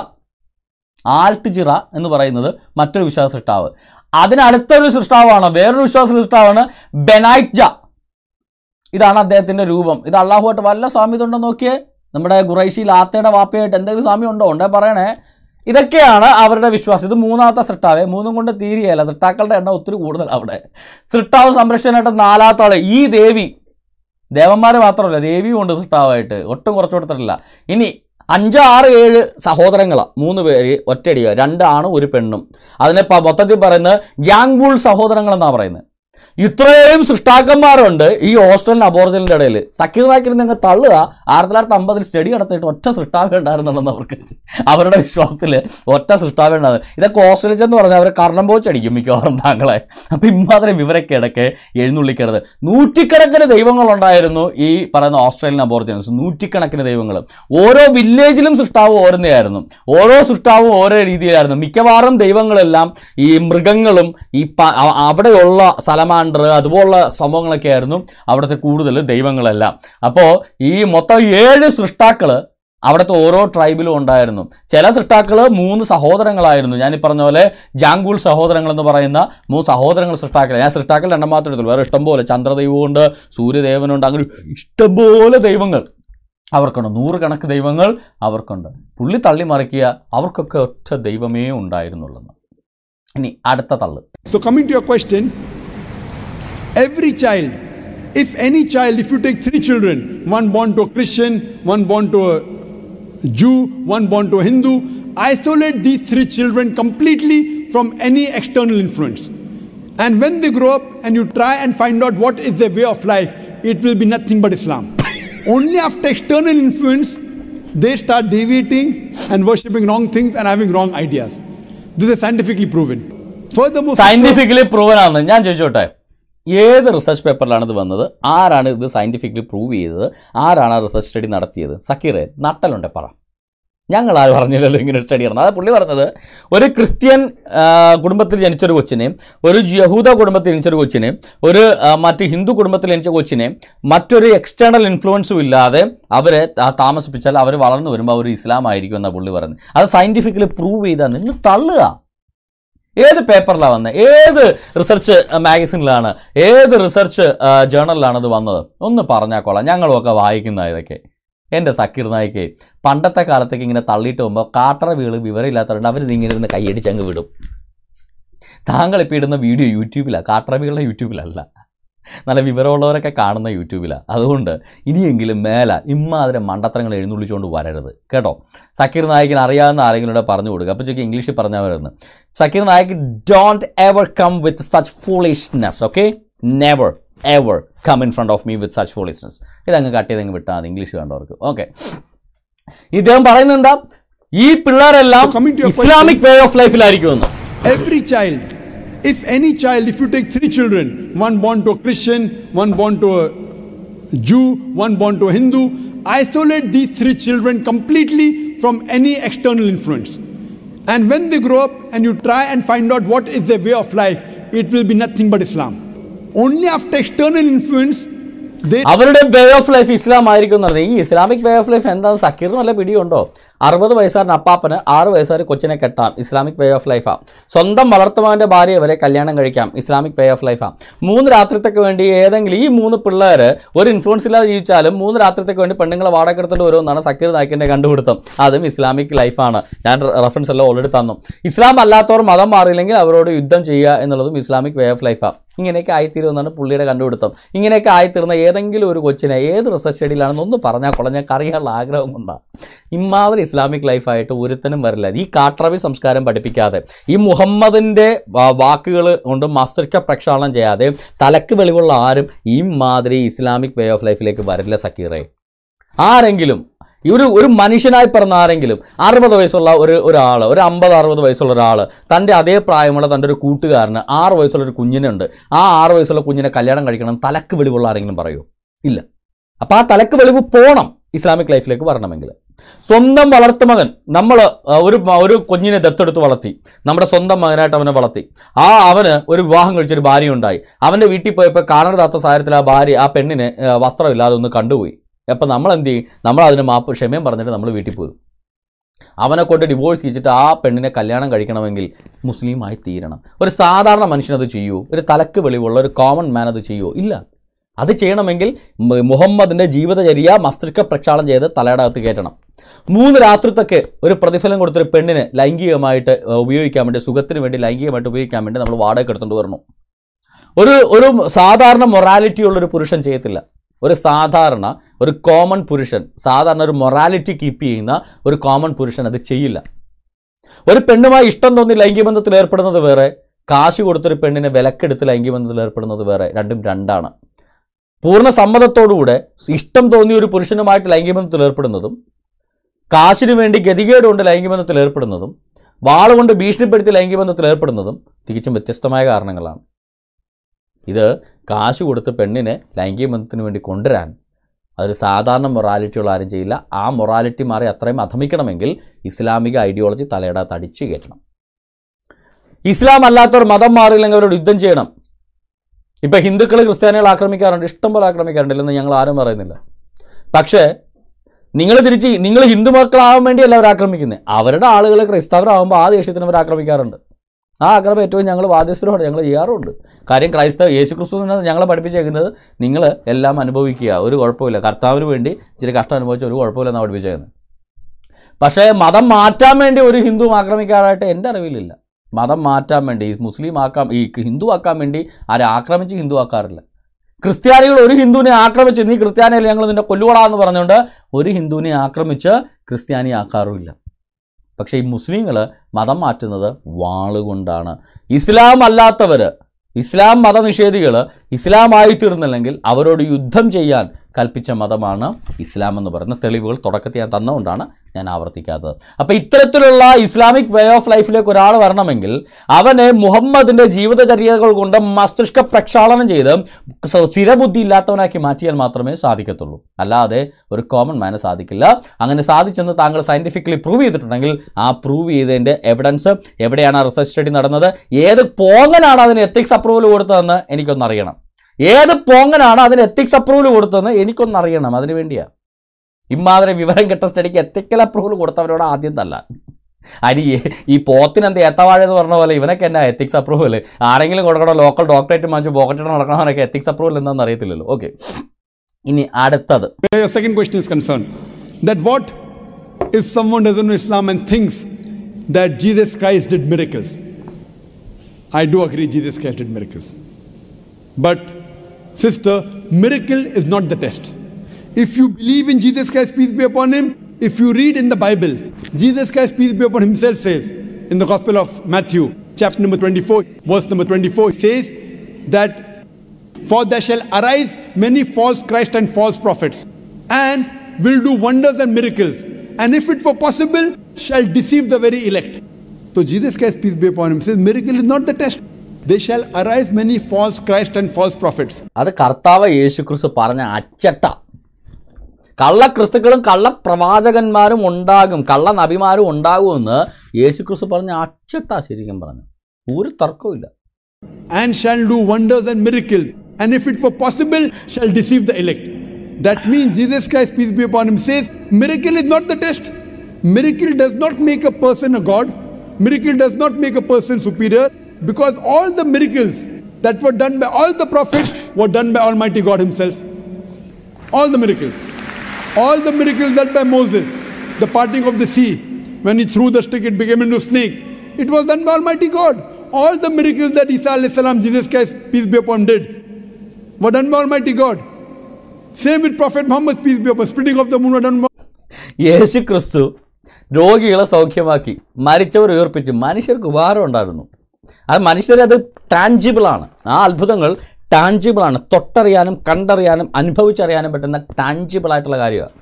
ജിറ എന്ന് പറയുന്നത് മറ്റൊരു വിശ്വാസ സൃഷ്ടാവ് അതിനടുത്തൊരു സൃഷ്ടാവാണ് വേറൊരു വിശ്വാസ സൃഷ്ടാവാണ് ബെനൈറ്റ്ജ ഇതാണ് അദ്ദേഹത്തിൻ്റെ രൂപം ഇത് അള്ളാഹുമായിട്ട് വല്ല സാമ്യത ഉണ്ടോ നോക്കിയേ നമ്മുടെ ഖുറൈശി ലാത്തയുടെ വാപ്പയായിട്ട് എന്തെങ്കിലും സാമ്യം ഉണ്ടോ ഉണ്ടേ പറയണേ ഇതൊക്കെയാണ് അവരുടെ വിശ്വാസം ഇത് മൂന്നാമത്തെ സൃഷ്ടാവേ മൂന്നും കൊണ്ട് തീരിയല്ല സൃഷ്ടാക്കളുടെ എണ്ണം ഒത്തിരി കൂടുതൽ അവിടെ സൃഷ്ടാവ് സംരക്ഷണമായിട്ട് നാലാമത്തെ ആള് ഈ ദേവി ദേവന്മാർ മാത്രമല്ല ദേവിയും ഉണ്ട് സൃഷ്ടാവായിട്ട് ഒട്ടും കുറച്ചു കൊടുത്തിട്ടില്ല ഇനി അഞ്ച് ആറ് ഏഴ് സഹോദരങ്ങളാണ് മൂന്ന് പേര് ഒറ്റയടിക്കുക രണ്ടാണ് ഒരു പെണ്ണും അതിനെ മൊത്തത്തിൽ പറയുന്നത് ജാങ്ബൂൾ സഹോദരങ്ങൾ എന്നാണ് പറയുന്നത് ഇത്രയും സൃഷ്ടാക്കന്മാരുണ്ട് ഈ ഓസ്ട്രേലിയൻ അബോർജനിൻ്റെ ഇടയിൽ സക്കീർ നായക്കിനെ നിങ്ങൾ തള്ളുക ആയിരത്തി തൊള്ളായിരത്തി അമ്പതിൽ സ്റ്റഡി നടത്തിയിട്ട് ഒറ്റ സൃഷ്ടാവേ ഉണ്ടായിരുന്നുണ്ടെന്ന് അവർക്ക് അവരുടെ വിശ്വാസത്തിൽ ഒറ്റ സൃഷ്ടാവേ ഉണ്ടായിരുന്നു ഇതൊക്കെ ഓസ്ട്രേലിയ എന്ന് പറഞ്ഞാൽ അവർ കർണം പോച്ചടിക്കും മിക്കവാറും താങ്കളെ അപ്പം ഇമ്മാതിരി വിവരൊക്കെ ഇടയ്ക്ക് എഴുന്നള്ളിക്കരുത് നൂറ്റിക്കണക്കിന് ദൈവങ്ങളുണ്ടായിരുന്നു ഈ പറയുന്ന ഓസ്ട്രേലിയൻ അബോർജിനസ് നൂറ്റിക്കണക്കിന് ദൈവങ്ങൾ ഓരോ വില്ലേജിലും സൃഷ്ടാവ് ഓരോന്നെയായിരുന്നു ഓരോ സൃഷ്ടാവും ഓരോ രീതിയിലായിരുന്നു മിക്കവാറും ദൈവങ്ങളെല്ലാം ഈ മൃഗങ്ങളും ഈ അവിടെയുള്ള സ്ഥലമാണ് തണ്ടർ അതുപോലുള്ള സംഭവങ്ങളൊക്കെ ആയിരുന്നു അവിടുത്തെ കൂടുതൽ ദൈവങ്ങളെല്ലാം അപ്പോൾ ഈ മൊത്തം ഏഴ് സൃഷ്ടാക്കൾ അവിടുത്തെ ഓരോ ട്രൈബിലും ഉണ്ടായിരുന്നു ചില സൃഷ്ടാക്കൾ മൂന്ന് സഹോദരങ്ങളായിരുന്നു ഞാൻ ഈ പറഞ്ഞ പോലെ ജാങ്കൂൾ സഹോദരങ്ങൾ എന്ന് പറയുന്ന മൂന്ന് സഹോദരങ്ങൾ സൃഷ്ടാക്കൾ ഞാൻ സൃഷ്ടാക്കൾ രണ്ടെണ്ണം മാത്രമേ എടുത്തുള്ളൂ വേറെ ഇഷ്ടംപോലെ ചന്ദ്രദൈവമുണ്ട് സൂര്യദേവനുണ്ട് അങ്ങനെ ഇഷ്ടംപോലെ ദൈവങ്ങൾ അവർക്കുണ്ട് നൂറുകണക്ക് ദൈവങ്ങൾ അവർക്കുണ്ട് പുള്ളി തള്ളി മറിക്കുക അവർക്കൊക്കെ ഒറ്റ ദൈവമേ ഉണ്ടായിരുന്നുള്ളൂ ഇനി അടുത്ത തള്ളു so coming to your question Every child, if any child, if you take three children, one born to a Christian, one born to a Jew, one born to a Hindu, isolate these three children completely from any external influence. And when they grow up and you try and find out what is their way of life, it will be nothing but Islam. <laughs> Only after external influence, they start deviating and worshipping wrong things and having wrong ideas. This is scientifically proven. Furthermore, scientifically proven. ഞാൻ ചോദിച്ചോട്ടെ ഏത് റിസർച്ച് പേപ്പറിലാണ് ഇത് വന്നത് ആരാണ് ഇത് സയൻറ്റിഫിക്കലി പ്രൂവ് ചെയ്തത് ആരാണ് ആ റിസർച്ച് സ്റ്റഡി നടത്തിയത് സക്കീറേ നട്ടലുണ്ട് പറ ഞങ്ങൾ ആര് പറഞ്ഞില്ലല്ലോ ഇങ്ങനെ ഒരു സ്റ്റഡി നടന്നത് അത് പുള്ളി പറഞ്ഞത് ഒരു ക്രിസ്ത്യൻ കുടുംബത്തിൽ ജനിച്ചൊരു കൊച്ചിനെ ഒരു യഹൂദ കുടുംബത്തിൽ ജനിച്ചൊരു കൊച്ചിനെ ഒരു മറ്റ് ഹിന്ദു കുടുംബത്തിൽ ജനിച്ച കൊച്ചിനെ മറ്റൊരു എക്സ്റ്റേണൽ ഇൻഫ്ലുവൻസും ഇല്ലാതെ അവരെ താമസിപ്പിച്ചാൽ അവർ വളർന്നു വരുമ്പോൾ അവർ ഇസ്ലാം ആയിരിക്കും എന്നാണ് പുള്ളി പറഞ്ഞത് അത് സയൻറ്റിഫിക്കലി പ്രൂവ് ചെയ്താൽ നിങ്ങൾ തള്ളുക ഏത് പേപ്പറിലാണ് വന്നത് ഏത് റിസർച്ച് മാഗസിനിലാണ് ഏത് റിസർച്ച് ജേണലിലാണ് അത് വന്നത് ഒന്ന് പറഞ്ഞാൽ കൊള്ളാം ഞങ്ങളുമൊക്കെ വായിക്കുന്ന ഇതൊക്കെ എൻ്റെ സക്കീർ നായിക്ക് പണ്ടത്തെ കാലത്തേക്ക് ഇങ്ങനെ തള്ളിയിട്ട് പോകുമ്പോൾ കാട്ടറ വീള് വിവരമില്ലാത്തവരുണ്ട് അവർ ഇങ്ങനെ ഇരുന്ന് കൈയടിച്ചങ്ങ് വിടും താങ്കൾ ഇപ്പോൾ ഇടുന്ന വീഡിയോ യൂട്യൂബിലാണ് കാട്ടറ വീളുടെ യൂട്യൂബിലല്ല നല്ല വിവരമുള്ളവരൊക്കെ കാണുന്ന യൂട്യൂബിലാണ് അതുകൊണ്ട് ഇനിയെങ്കിലും മേല ഇമ്മാതിരെ മണ്ടത്തരങ്ങൾ എഴുന്നള്ളിച്ചുകൊണ്ട് വരരുത് കേട്ടോ സക്കീർ നായിക്കിന് അറിയാവുന്ന ആരെങ്കിലും പറഞ്ഞു കൊടുക്കുക അപ്പോൾ ചോദിക്കുക ഇംഗ്ലീഷിൽ പറഞ്ഞാൽ വരുന്നത് Zakir Naik don't ever come with such foolishness okay never ever come in front of me with such foolishness ഇതങ്ങ് കട്ട് ചെയ്തങ്ങ് വിട്ടാൽ മതി ഇംഗ്ലീഷ് വേണ്ടവർക്ക് ഓക്കെ ഇദ്ദേഹം പറയുന്നത് എന്താ ഈ പിള്ളേരെല്ലാം ഇസ്ലാമിക് വേ ഓഫ് ലൈഫിലായിരിക്കുമെന്ന് every child if any child, if you take three children, one born to a Christian, one born to a Jew, one born to a Hindu, isolate these three children completely from any external influence. And when they grow up and you try and find out what is their way of life, it will be nothing but Islam. Only after external influence അവരുടെ വേ ഓഫ് ലൈഫ് ഇസ്ലാം ആയിരിക്കും എന്ന് പറഞ്ഞാൽ ഈ ഇസ്ലാമിക് വേ ഓഫ് ലൈഫ് എന്താ സക്കീറിനും വല്ല പിടിയുണ്ടോ അറുപത് വയസ്സാറിന് അപ്പാപ്പന് ആറ് വയസ്സുകാർ കൊച്ചിനെ കെട്ടാം ഇസ്ലാമിക് വേ ഓഫ് ലൈഫാണ് സ്വന്തം വളർത്തുവാൻ്റെ ഭാര്യയെ വരെ കല്യാണം കഴിക്കാം ഇസ്ലാമിക് വേ ഓഫ് ലൈഫാണ് മൂന്ന് രാത്രിത്തേക്ക് വേണ്ടി ഏതെങ്കിലും ഈ മൂന്ന് പിള്ളേർ ഒരു ഇൻഫ്ലുവൻസ് ഇല്ലാതെ ജീവിച്ചാലും മൂന്ന് രാത്രിത്തേക്ക് വേണ്ടി പെണ്ണുങ്ങളെ വാടകെടുത്തിട്ട് വരുമെന്നാണ് സക്കീർ നായിക്കിൻ്റെ കണ്ടുപിടുത്തം അതും ഇസ്ലാമിക് ലൈഫാണ് ഞാൻ റെഫറൻസ് എല്ലാം ഓൾറെഡി തന്നു ഇസ്ലാം അല്ലാത്തവർ മതം മാറിയില്ലെങ്കിൽ അവരോട് യുദ്ധം ചെയ്യുക എന്നുള്ളതും ഇസ്ലാമിക് വേ ഓഫ് ലൈഫാണ് ഇങ്ങനെയൊക്കെ ആയിത്തീരുമെന്നാണ് പുള്ളിയുടെ കണ്ടുപിടുത്തം ഇങ്ങനെയൊക്കെ ആയിത്തീർന്ന ഏതെങ്കിലും ഒരു കൊച്ചിനെ ഏത് റിസർച്ച് സ്റ്റഡിയിലാണെന്നൊന്ന് പറഞ്ഞാൽ കൊള്ളാം ഞങ്ങൾക്ക് അറിയാനുള്ള ആഗ്രഹം കൊണ്ടാണ് ഇമാതിരി ഇസ്ലാമിക് ലൈഫായിട്ട് ഒരുത്തനും വരില്ല ഈ കാട്ടറബി സംസ്കാരം പഠിപ്പിക്കാതെ ഈ മുഹമ്മദിൻ്റെ വാക്കുകൾ കൊണ്ട് മസ്തിഷ്ക പ്രക്ഷാളനം ചെയ്യാതെ തലക്ക് വെളിവുള്ള ആരും ഈ മാതിരി ഇസ്ലാമിക് വേ ഓഫ് ലൈഫിലേക്ക് വരില്ല സക്കീറേ ആരെങ്കിലും ഒരു ഒരു മനുഷ്യനായി പിറന്ന ആരെങ്കിലും അറുപത് വയസ്സുള്ള ഒരു ഒരാൾ ഒരു അമ്പത് അറുപത് വയസ്സുള്ള ഒരാൾ തൻ്റെ അതേ പ്രായമുള്ള തൻ്റെ ഒരു കൂട്ടുകാരന് ആറ് വയസ്സുള്ള ഒരു കുഞ്ഞിനുണ്ട് ആ ആറ് വയസ്സുള്ള കുഞ്ഞിനെ കല്യാണം കഴിക്കണം തലക്ക് വെളിവുള്ള ആരെങ്കിലും പറയൂ ഇല്ല അപ്പോൾ ആ തലക്ക് വെളിവ് പോകണം ഇസ്ലാമിക് ലൈഫിലേക്ക് വരണമെങ്കിൽ സ്വന്തം വളർത്തുമകൻ നമ്മൾ ഒരു ഒരു കുഞ്ഞിനെ ദത്തെടുത്ത് വളർത്തി നമ്മുടെ സ്വന്തം മകനായിട്ട് അവനെ വളർത്തി ആ അവന് ഒരു വിവാഹം കഴിച്ചൊരു ഭാര്യ ഉണ്ടായി അവൻ്റെ വീട്ടിൽ പോയപ്പോൾ കാണരുതാത്ത സാഹചര്യത്തിൽ ആ ഭാര്യ ആ പെണ്ണിനെ വസ്ത്രമില്ലാതെ ഒന്ന് കണ്ടുപോയി അപ്പം നമ്മൾ എന്ത് ചെയ്യും നമ്മൾ അതിന് മാപ്പ് ക്ഷമയും പറഞ്ഞിട്ട് നമ്മൾ വീട്ടിൽ പോകും അവനെ കൊണ്ട് ഡിവോഴ്സ് കഴിച്ചിട്ട് ആ പെണ്ണിനെ കല്യാണം കഴിക്കണമെങ്കിൽ മുസ്ലിമായി തീരണം ഒരു സാധാരണ മനുഷ്യനത് ചെയ്യൂ ഒരു തലക്ക് വെളിവുള്ള ഒരു കോമൺ മാൻ അത് ചെയ്യുമോ ഇല്ല അത് ചെയ്യണമെങ്കിൽ മുഹമ്മദിൻ്റെ ജീവിതചര്യ മസ്തിഷ്ക പ്രക്ഷാളനം ചെയ്ത് തലയുടെ അകത്ത് കയറ്റണം മൂന്ന് രാത്രിത്തൊക്കെ ഒരു പ്രതിഫലം കൊടുത്തൊരു പെണ്ണിന് ലൈംഗികമായിട്ട് ഉപയോഗിക്കാൻ വേണ്ടി സുഖത്തിന് വേണ്ടി ലൈംഗികമായിട്ട് ഉപയോഗിക്കാൻ വേണ്ടി നമ്മൾ വാടക എടുത്തുകൊണ്ട് വരണം ഒരു ഒരു സാധാരണ മൊറാലിറ്റി ഉള്ളൊരു പുരുഷൻ ചെയ്യത്തില്ല ഒരു സാധാരണ ഒരു കോമൺ പുരുഷൻ സാധാരണ ഒരു മൊറാലിറ്റി കീപ്പ് ചെയ്യുന്ന ഒരു കോമൺ പുരുഷൻ അത് ചെയ്യില്ല ഒരു പെണ്ണുമായി ഇഷ്ടം തോന്നി ലൈംഗികബന്ധത്തിൽ ഏർപ്പെടുന്നത് വേറെ കാശ് കൊടുത്തൊരു പെണ്ണിനെ വിലക്കെടുത്ത് ലൈംഗികബന്ധത്തിൽ ഏർപ്പെടുന്നത് വേറെ രണ്ടും രണ്ടാണ് പൂർണ്ണ സമ്മതത്തോടുകൂടെ ഇഷ്ടം തോന്നിയ ഒരു പുരുഷനുമായിട്ട് ലൈംഗികബന്ധത്തിൽ ഏർപ്പെടുന്നതും കാശിനു വേണ്ടി ഗതികേട് കൊണ്ട് ലൈംഗികബന്ധത്തിൽ ഏർപ്പെടുന്നതും വാളുകൊണ്ട് ഭീഷണിപ്പെടുത്തി ലൈംഗികബന്ധത്തിൽ ഏർപ്പെടുന്നതും തികച്ചും വ്യത്യസ്തമായ കാരണങ്ങളാണ് ഇത് കാശ് കൊടുത്ത് പെണ്ണിനെ ലൈംഗിക ബന്ധത്തിന് വേണ്ടി കൊണ്ടുവരാൻ അതൊരു സാധാരണ മൊറാലിറ്റിയുള്ള ആരും ചെയ്യില്ല ആ മൊറാലിറ്റി മാറി അത്രയും അധമിക്കണമെങ്കിൽ ഇസ്ലാമിക ഐഡിയോളജി തലയുടെ തടിച്ചു കയറ്റണം ഇസ്ലാം അല്ലാത്തവർ മതം മാറിയില്ലെങ്കിൽ അവരോട് യുദ്ധം ചെയ്യണം ഇപ്പോൾ ഹിന്ദുക്കൾ ക്രിസ്ത്യാനികൾ ആക്രമിക്കാറുണ്ട് ഇഷ്ടംപോലെ ആക്രമിക്കാറുണ്ട് ഇല്ലെന്ന് ഞങ്ങൾ ആരും പറയുന്നില്ല പക്ഷേ നിങ്ങൾ തിരിച്ച് നിങ്ങൾ ഹിന്ദു മക്കളാവാൻ വേണ്ടിയല്ല അവർ ആക്രമിക്കുന്നത് അവരുടെ ആളുകൾ ക്രൈസ്തവരാകുമ്പോൾ ആ ദേഷ്യത്തിന് അവർ ആക്രമിക്കാറുണ്ട് ആ ആഗ്രഹം ഏറ്റവും ഞങ്ങൾ വാദ്യസ്ഥരോട് ഞങ്ങൾ ചെയ്യാറുണ്ട് കാര്യം ക്രൈസ്തവ യേശു ക്രിസ്തു ഞങ്ങളെ പഠിപ്പിച്ചേക്കുന്നത് നിങ്ങൾ എല്ലാം അനുഭവിക്കുക ഒരു കുഴപ്പമില്ല കർത്താവിന് വേണ്ടി ഇച്ചിരി കഷ്ടം അനുഭവിച്ച ഒരു എന്നാണ് പഠിപ്പിച്ചേക്കുന്നത് പക്ഷേ മതം മാറ്റാൻ വേണ്ടി ഒരു ഹിന്ദു ആക്രമിക്കാറായിട്ട് എൻ്റെ അറിവിലില്ല മതം മാറ്റാൻ വേണ്ടി മുസ്ലിം ആക്കാൻ ഈ ഹിന്ദു ആക്കാൻ വേണ്ടി ആരെ ആക്രമിച്ച് ഹിന്ദു ആക്കാറില്ല ക്രിസ്ത്യാനികൾ ഒരു ഹിന്ദുവിനെ ആക്രമിച്ച് നീ ക്രിസ്ത്യാനിയിൽ ഞങ്ങൾ നിന്റെ കൊല്ലുകൊള്ളാന്ന് പറഞ്ഞുകൊണ്ട് ഒരു ഹിന്ദുവിനെ ആക്രമിച്ച് ക്രിസ്ത്യാനി ആക്കാറുമില്ല പക്ഷേ ഈ മുസ്ലിങ്ങൾ മതം മാറ്റുന്നത് വാളുകൊണ്ടാണ് ഇസ്ലാം അല്ലാത്തവർ ഇസ്ലാം മതനിഷേധികൾ ഇസ്ലാമായി തീർന്നില്ലെങ്കിൽ അവരോട് യുദ്ധം ചെയ്യാൻ കൽപ്പിച്ച മതമാണ് ഇസ്ലാം എന്ന് പറയുന്ന തെളിവുകൾ തുടക്കത്തിൽ ഞാൻ തന്നുകൊണ്ടാണ് ഞാൻ ആവർത്തിക്കാത്തത് അപ്പോൾ ഇത്തരത്തിലുള്ള ഇസ്ലാമിക് വേ ഓഫ് ലൈഫിലേക്ക് ഒരാൾ വരണമെങ്കിൽ അവനെ മുഹമ്മദിൻ്റെ ജീവിതചര്യകൾ കൊണ്ട് മസ്തിഷ്ക പ്രക്ഷാളനം ചെയ്ത് സ്ഥിരബുദ്ധി ഇല്ലാത്തവനാക്കി മാറ്റിയാൽ മാത്രമേ സാധിക്കത്തുള്ളൂ അല്ലാതെ ഒരു കോമൺ മാനെ സാധിക്കില്ല അങ്ങനെ സാധിച്ചെന്ന് താങ്കൾ സയൻറ്റിഫിക്കലി പ്രൂവ് ചെയ്തിട്ടുണ്ടെങ്കിൽ ആ പ്രൂവ് ചെയ്തതിൻ്റെ എവിഡൻസ് എവിടെയാണ് റിസർച്ച് സ്റ്റഡി നടന്നത് ഏത് പോങ്ങനാണ് അതിന് എത്തിക്സ് അപ്രൂവൽ കൊടുത്തതെന്ന് എനിക്കൊന്നറിയണം ഏത് പോങ്ങനാണ് അതിന് എത്തിക്സ് അപ്രൂവൽ കൊടുത്തതെന്ന് എനിക്കൊന്ന് അറിയണം അതിന് വേണ്ടിയാണ് ഇമാതിരി വിവരം കിട്ട സ്റ്റഡിക്ക് എത്തിക്കൽ അപ്രൂവൽ കൊടുത്തവരോട് ആദ്യം തല്ല അരി ഈ പോത്തിനെന്ത് ഏത്തവാഴ എന്ന് പറഞ്ഞ പോലെ ഇവനൊക്കെ എന്നാ എത്തിക്സ് അപ്രൂവൽ ആരെങ്കിലും കൊടുക്കണോ ലോക്കൽ ഡോക്ടറേറ്റ് മാച്ച് പോക്കറ്റിട്ട് നടക്കണവനൊക്കെ എത്തിക്സ് അപ്രൂവൽ എന്താണെന്ന് അറിയത്തില്ലല്ലോ ഓക്കെ ഇനി അടുത്തത് second someone is concern that what thinks that Jesus Christ did miracles, I do agree Jesus Christ did miracles. But Sister, miracle is not the test. If you believe in Jesus Christ, peace be upon him, if you read in the Bible, Jesus Christ, peace be upon himself, says in the Gospel of Matthew, chapter number 24, verse number 24, says that for there shall arise many false Christ and false prophets, and will do wonders and miracles, and if it were possible, shall deceive the very elect. So Jesus Christ, peace be upon him, says miracle is not the test. They shall arise many false Christ and false prophets അത് കർത്താവ് യേശു ക്രിസ്തു പറഞ്ഞ അച്ചട്ട കള്ള ക്രിസ്തുക്കളും കള്ള പ്രവാചകന്മാരും ഉണ്ടാകും കള്ള നബിമാരും ഉണ്ടാകുമെന്ന് യേശു ക്രിസ്തു പറഞ്ഞ അച്ചട്ട ശരിക്കും പറഞ്ഞു ഒരു തർക്കവുമില്ല and shall do wonders and miracles and if it for possible shall deceive the elect that means Jesus Christ peace be upon him says miracle is not the test miracle does not make a person a god miracle does not make a person superior because all the miracles that were done by all the prophets were done by Almighty God Himself. All the miracles. All the miracles done by Moses. The parting of the sea. When he threw the stick, it became into snake. It was done by Almighty God. All the miracles that Isa, salam, Jesus Christ, peace be upon, did were done by Almighty God. Same with Prophet Muhammad, peace be upon. Splitting of the moon were done by യേശു ക്രിസ്തു രോഗികളെ സൗഖ്യമാക്കി മരിച്ചവർ ഉയർപ്പിച്ചു മനുഷ്യർക്ക് ഉപകാരം ഉണ്ടായിരുന്നു അത് അത് ടാഞ്ചിബിളാണ് ആ അത്ഭുതങ്ങൾ ടാഞ്ചിബിളാണ് തൊട്ടറിയാനും കണ്ടറിയാനും അനുഭവിച്ചറിയാനും പറ്റുന്ന ടാഞ്ചിബിളായിട്ടുള്ള കാര്യമാണ്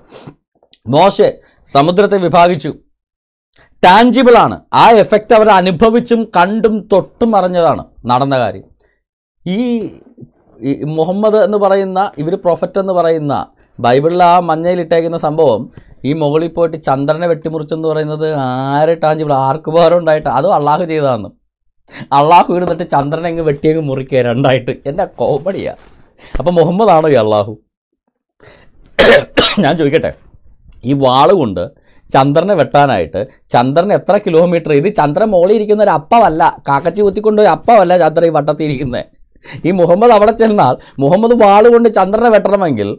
മോശെ സമുദ്രത്തെ വിഭാഗിച്ചു ടാഞ്ചിബിളാണ് ആ എഫക്റ്റ് അവർ അനുഭവിച്ചും കണ്ടും തൊട്ടും അറിഞ്ഞതാണ് നടന്ന കാര്യം ഈ മുഹമ്മദ് എന്ന് പറയുന്ന ഇവർ പ്രൊഫറ്റ് എന്ന് പറയുന്ന ബൈബിളിൽ ആ മഞ്ഞയിലിട്ടേക്കുന്ന സംഭവം ഈ മുകളിൽ പോയിട്ട് ചന്ദ്രനെ വെട്ടിമുറിച്ചെന്ന് പറയുന്നത് ആരെ ടാഞ്ചിബിൾ ആർക്ക് ഉപകാരം ഉണ്ടായിട്ട് അതും അള്ളാഹു ചെയ്തതാണെന്നും അള്ളാഹു ഇരുന്നിട്ട് ചന്ദ്രനെ അങ്ങ് വെട്ടിയങ്ങ് മുറിക്കുക രണ്ടായിട്ട് എൻ്റെ കോമഡിയാ അപ്പം മുഹമ്മദ് ആണോ ഈ അള്ളാഹു ഞാൻ ചോദിക്കട്ടെ ഈ വാള് കൊണ്ട് ചന്ദ്രനെ വെട്ടാനായിട്ട് ചന്ദ്രൻ എത്ര കിലോമീറ്റർ ഇത് ചന്ദ്രൻ മോളി ഇരിക്കുന്ന ഒരു അപ്പമല്ല കാക്കച്ചി കുത്തിക്കൊണ്ട് അപ്പമല്ല ചന്ദ്രൻ ഈ വട്ടത്തിൽ ഈ മുഹമ്മദ് അവിടെ ചെന്നാൽ മുഹമ്മദ് വാള് കൊണ്ട് ചന്ദ്രനെ വെട്ടണമെങ്കിൽ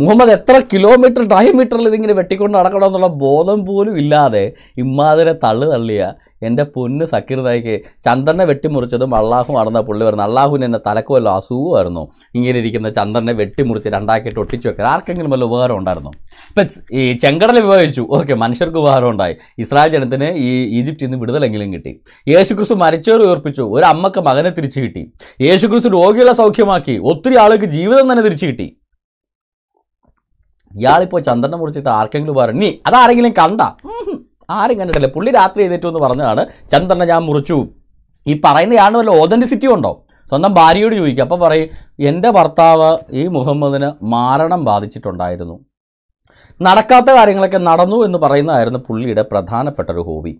മുഹമ്മദ് എത്ര കിലോമീറ്റർ ഡയമീറ്ററിൽ ഇതിങ്ങനെ വെട്ടിക്കൊണ്ട് നടക്കണം എന്നുള്ള ബോധം പോലും ഇല്ലാതെ ഇമ്മാതിരെ തള്ളു തള്ളിയ എൻ്റെ പൊന്ന് സക്കീർ ചന്ദ്രനെ വെട്ടിമുറിച്ചതും അള്ളാഹു നടന്ന പുള്ളി വരുന്നത് അള്ളാഹുവിന് എന്നെ തലക്കുമല്ല അസുഖമായിരുന്നു ഇങ്ങനെ ഇരിക്കുന്ന ചന്ദ്രനെ വെട്ടിമുറിച്ച് രണ്ടാക്കിയിട്ട് ഒട്ടിച്ചു വെക്കാൻ ആർക്കെങ്കിലും വല്ല ഉപകാരം ഉണ്ടായിരുന്നു ഇപ്പം ഈ ചെങ്കടൽ വിഭജിച്ചു ഓക്കെ മനുഷ്യർക്ക് ഉപകാരം ഉണ്ടായി ഇസ്രായേൽ ജനത്തിന് ഈ ഈജിപ്തിൽ നിന്ന് വിടുതലെങ്കിലും കിട്ടി യേശുക്രിസ്തു മരിച്ചവർ ഉയർപ്പിച്ചു ഒരു അമ്മക്ക് മകനെ തിരിച്ചു കിട്ടി യേശുക്രിസ്തു രോഗികളെ സൗഖ്യമാക്കി ഒത്തിരി ആളുകൾക്ക് ജീവിതം തന്നെ തിരിച്ചു കിട്ടി ഇയാളിപ്പോ ചന്ദ്രനെ മുറിച്ചിട്ട് ആർക്കെങ്കിലും പറഞ്ഞു നീ അതാരെങ്കിലും കണ്ട ആരും കണ്ടിട്ടില്ല പുള്ളി രാത്രി എഴുതിട്ടു എന്ന് പറഞ്ഞതാണ് ചന്ദ്രനെ ഞാൻ മുറിച്ചു ഈ പറയുന്നയാളിന് വല്ല ഓതൻറ്റിസിറ്റി ഉണ്ടോ സ്വന്തം ഭാര്യയോട് ചോദിക്കുക അപ്പോൾ പറയും എൻ്റെ ഭർത്താവ് ഈ മുഹമ്മദിന് മാരണം ബാധിച്ചിട്ടുണ്ടായിരുന്നു നടക്കാത്ത കാര്യങ്ങളൊക്കെ നടന്നു എന്ന് പറയുന്നതായിരുന്നു പുള്ളിയുടെ പ്രധാനപ്പെട്ട ഒരു ഹോബി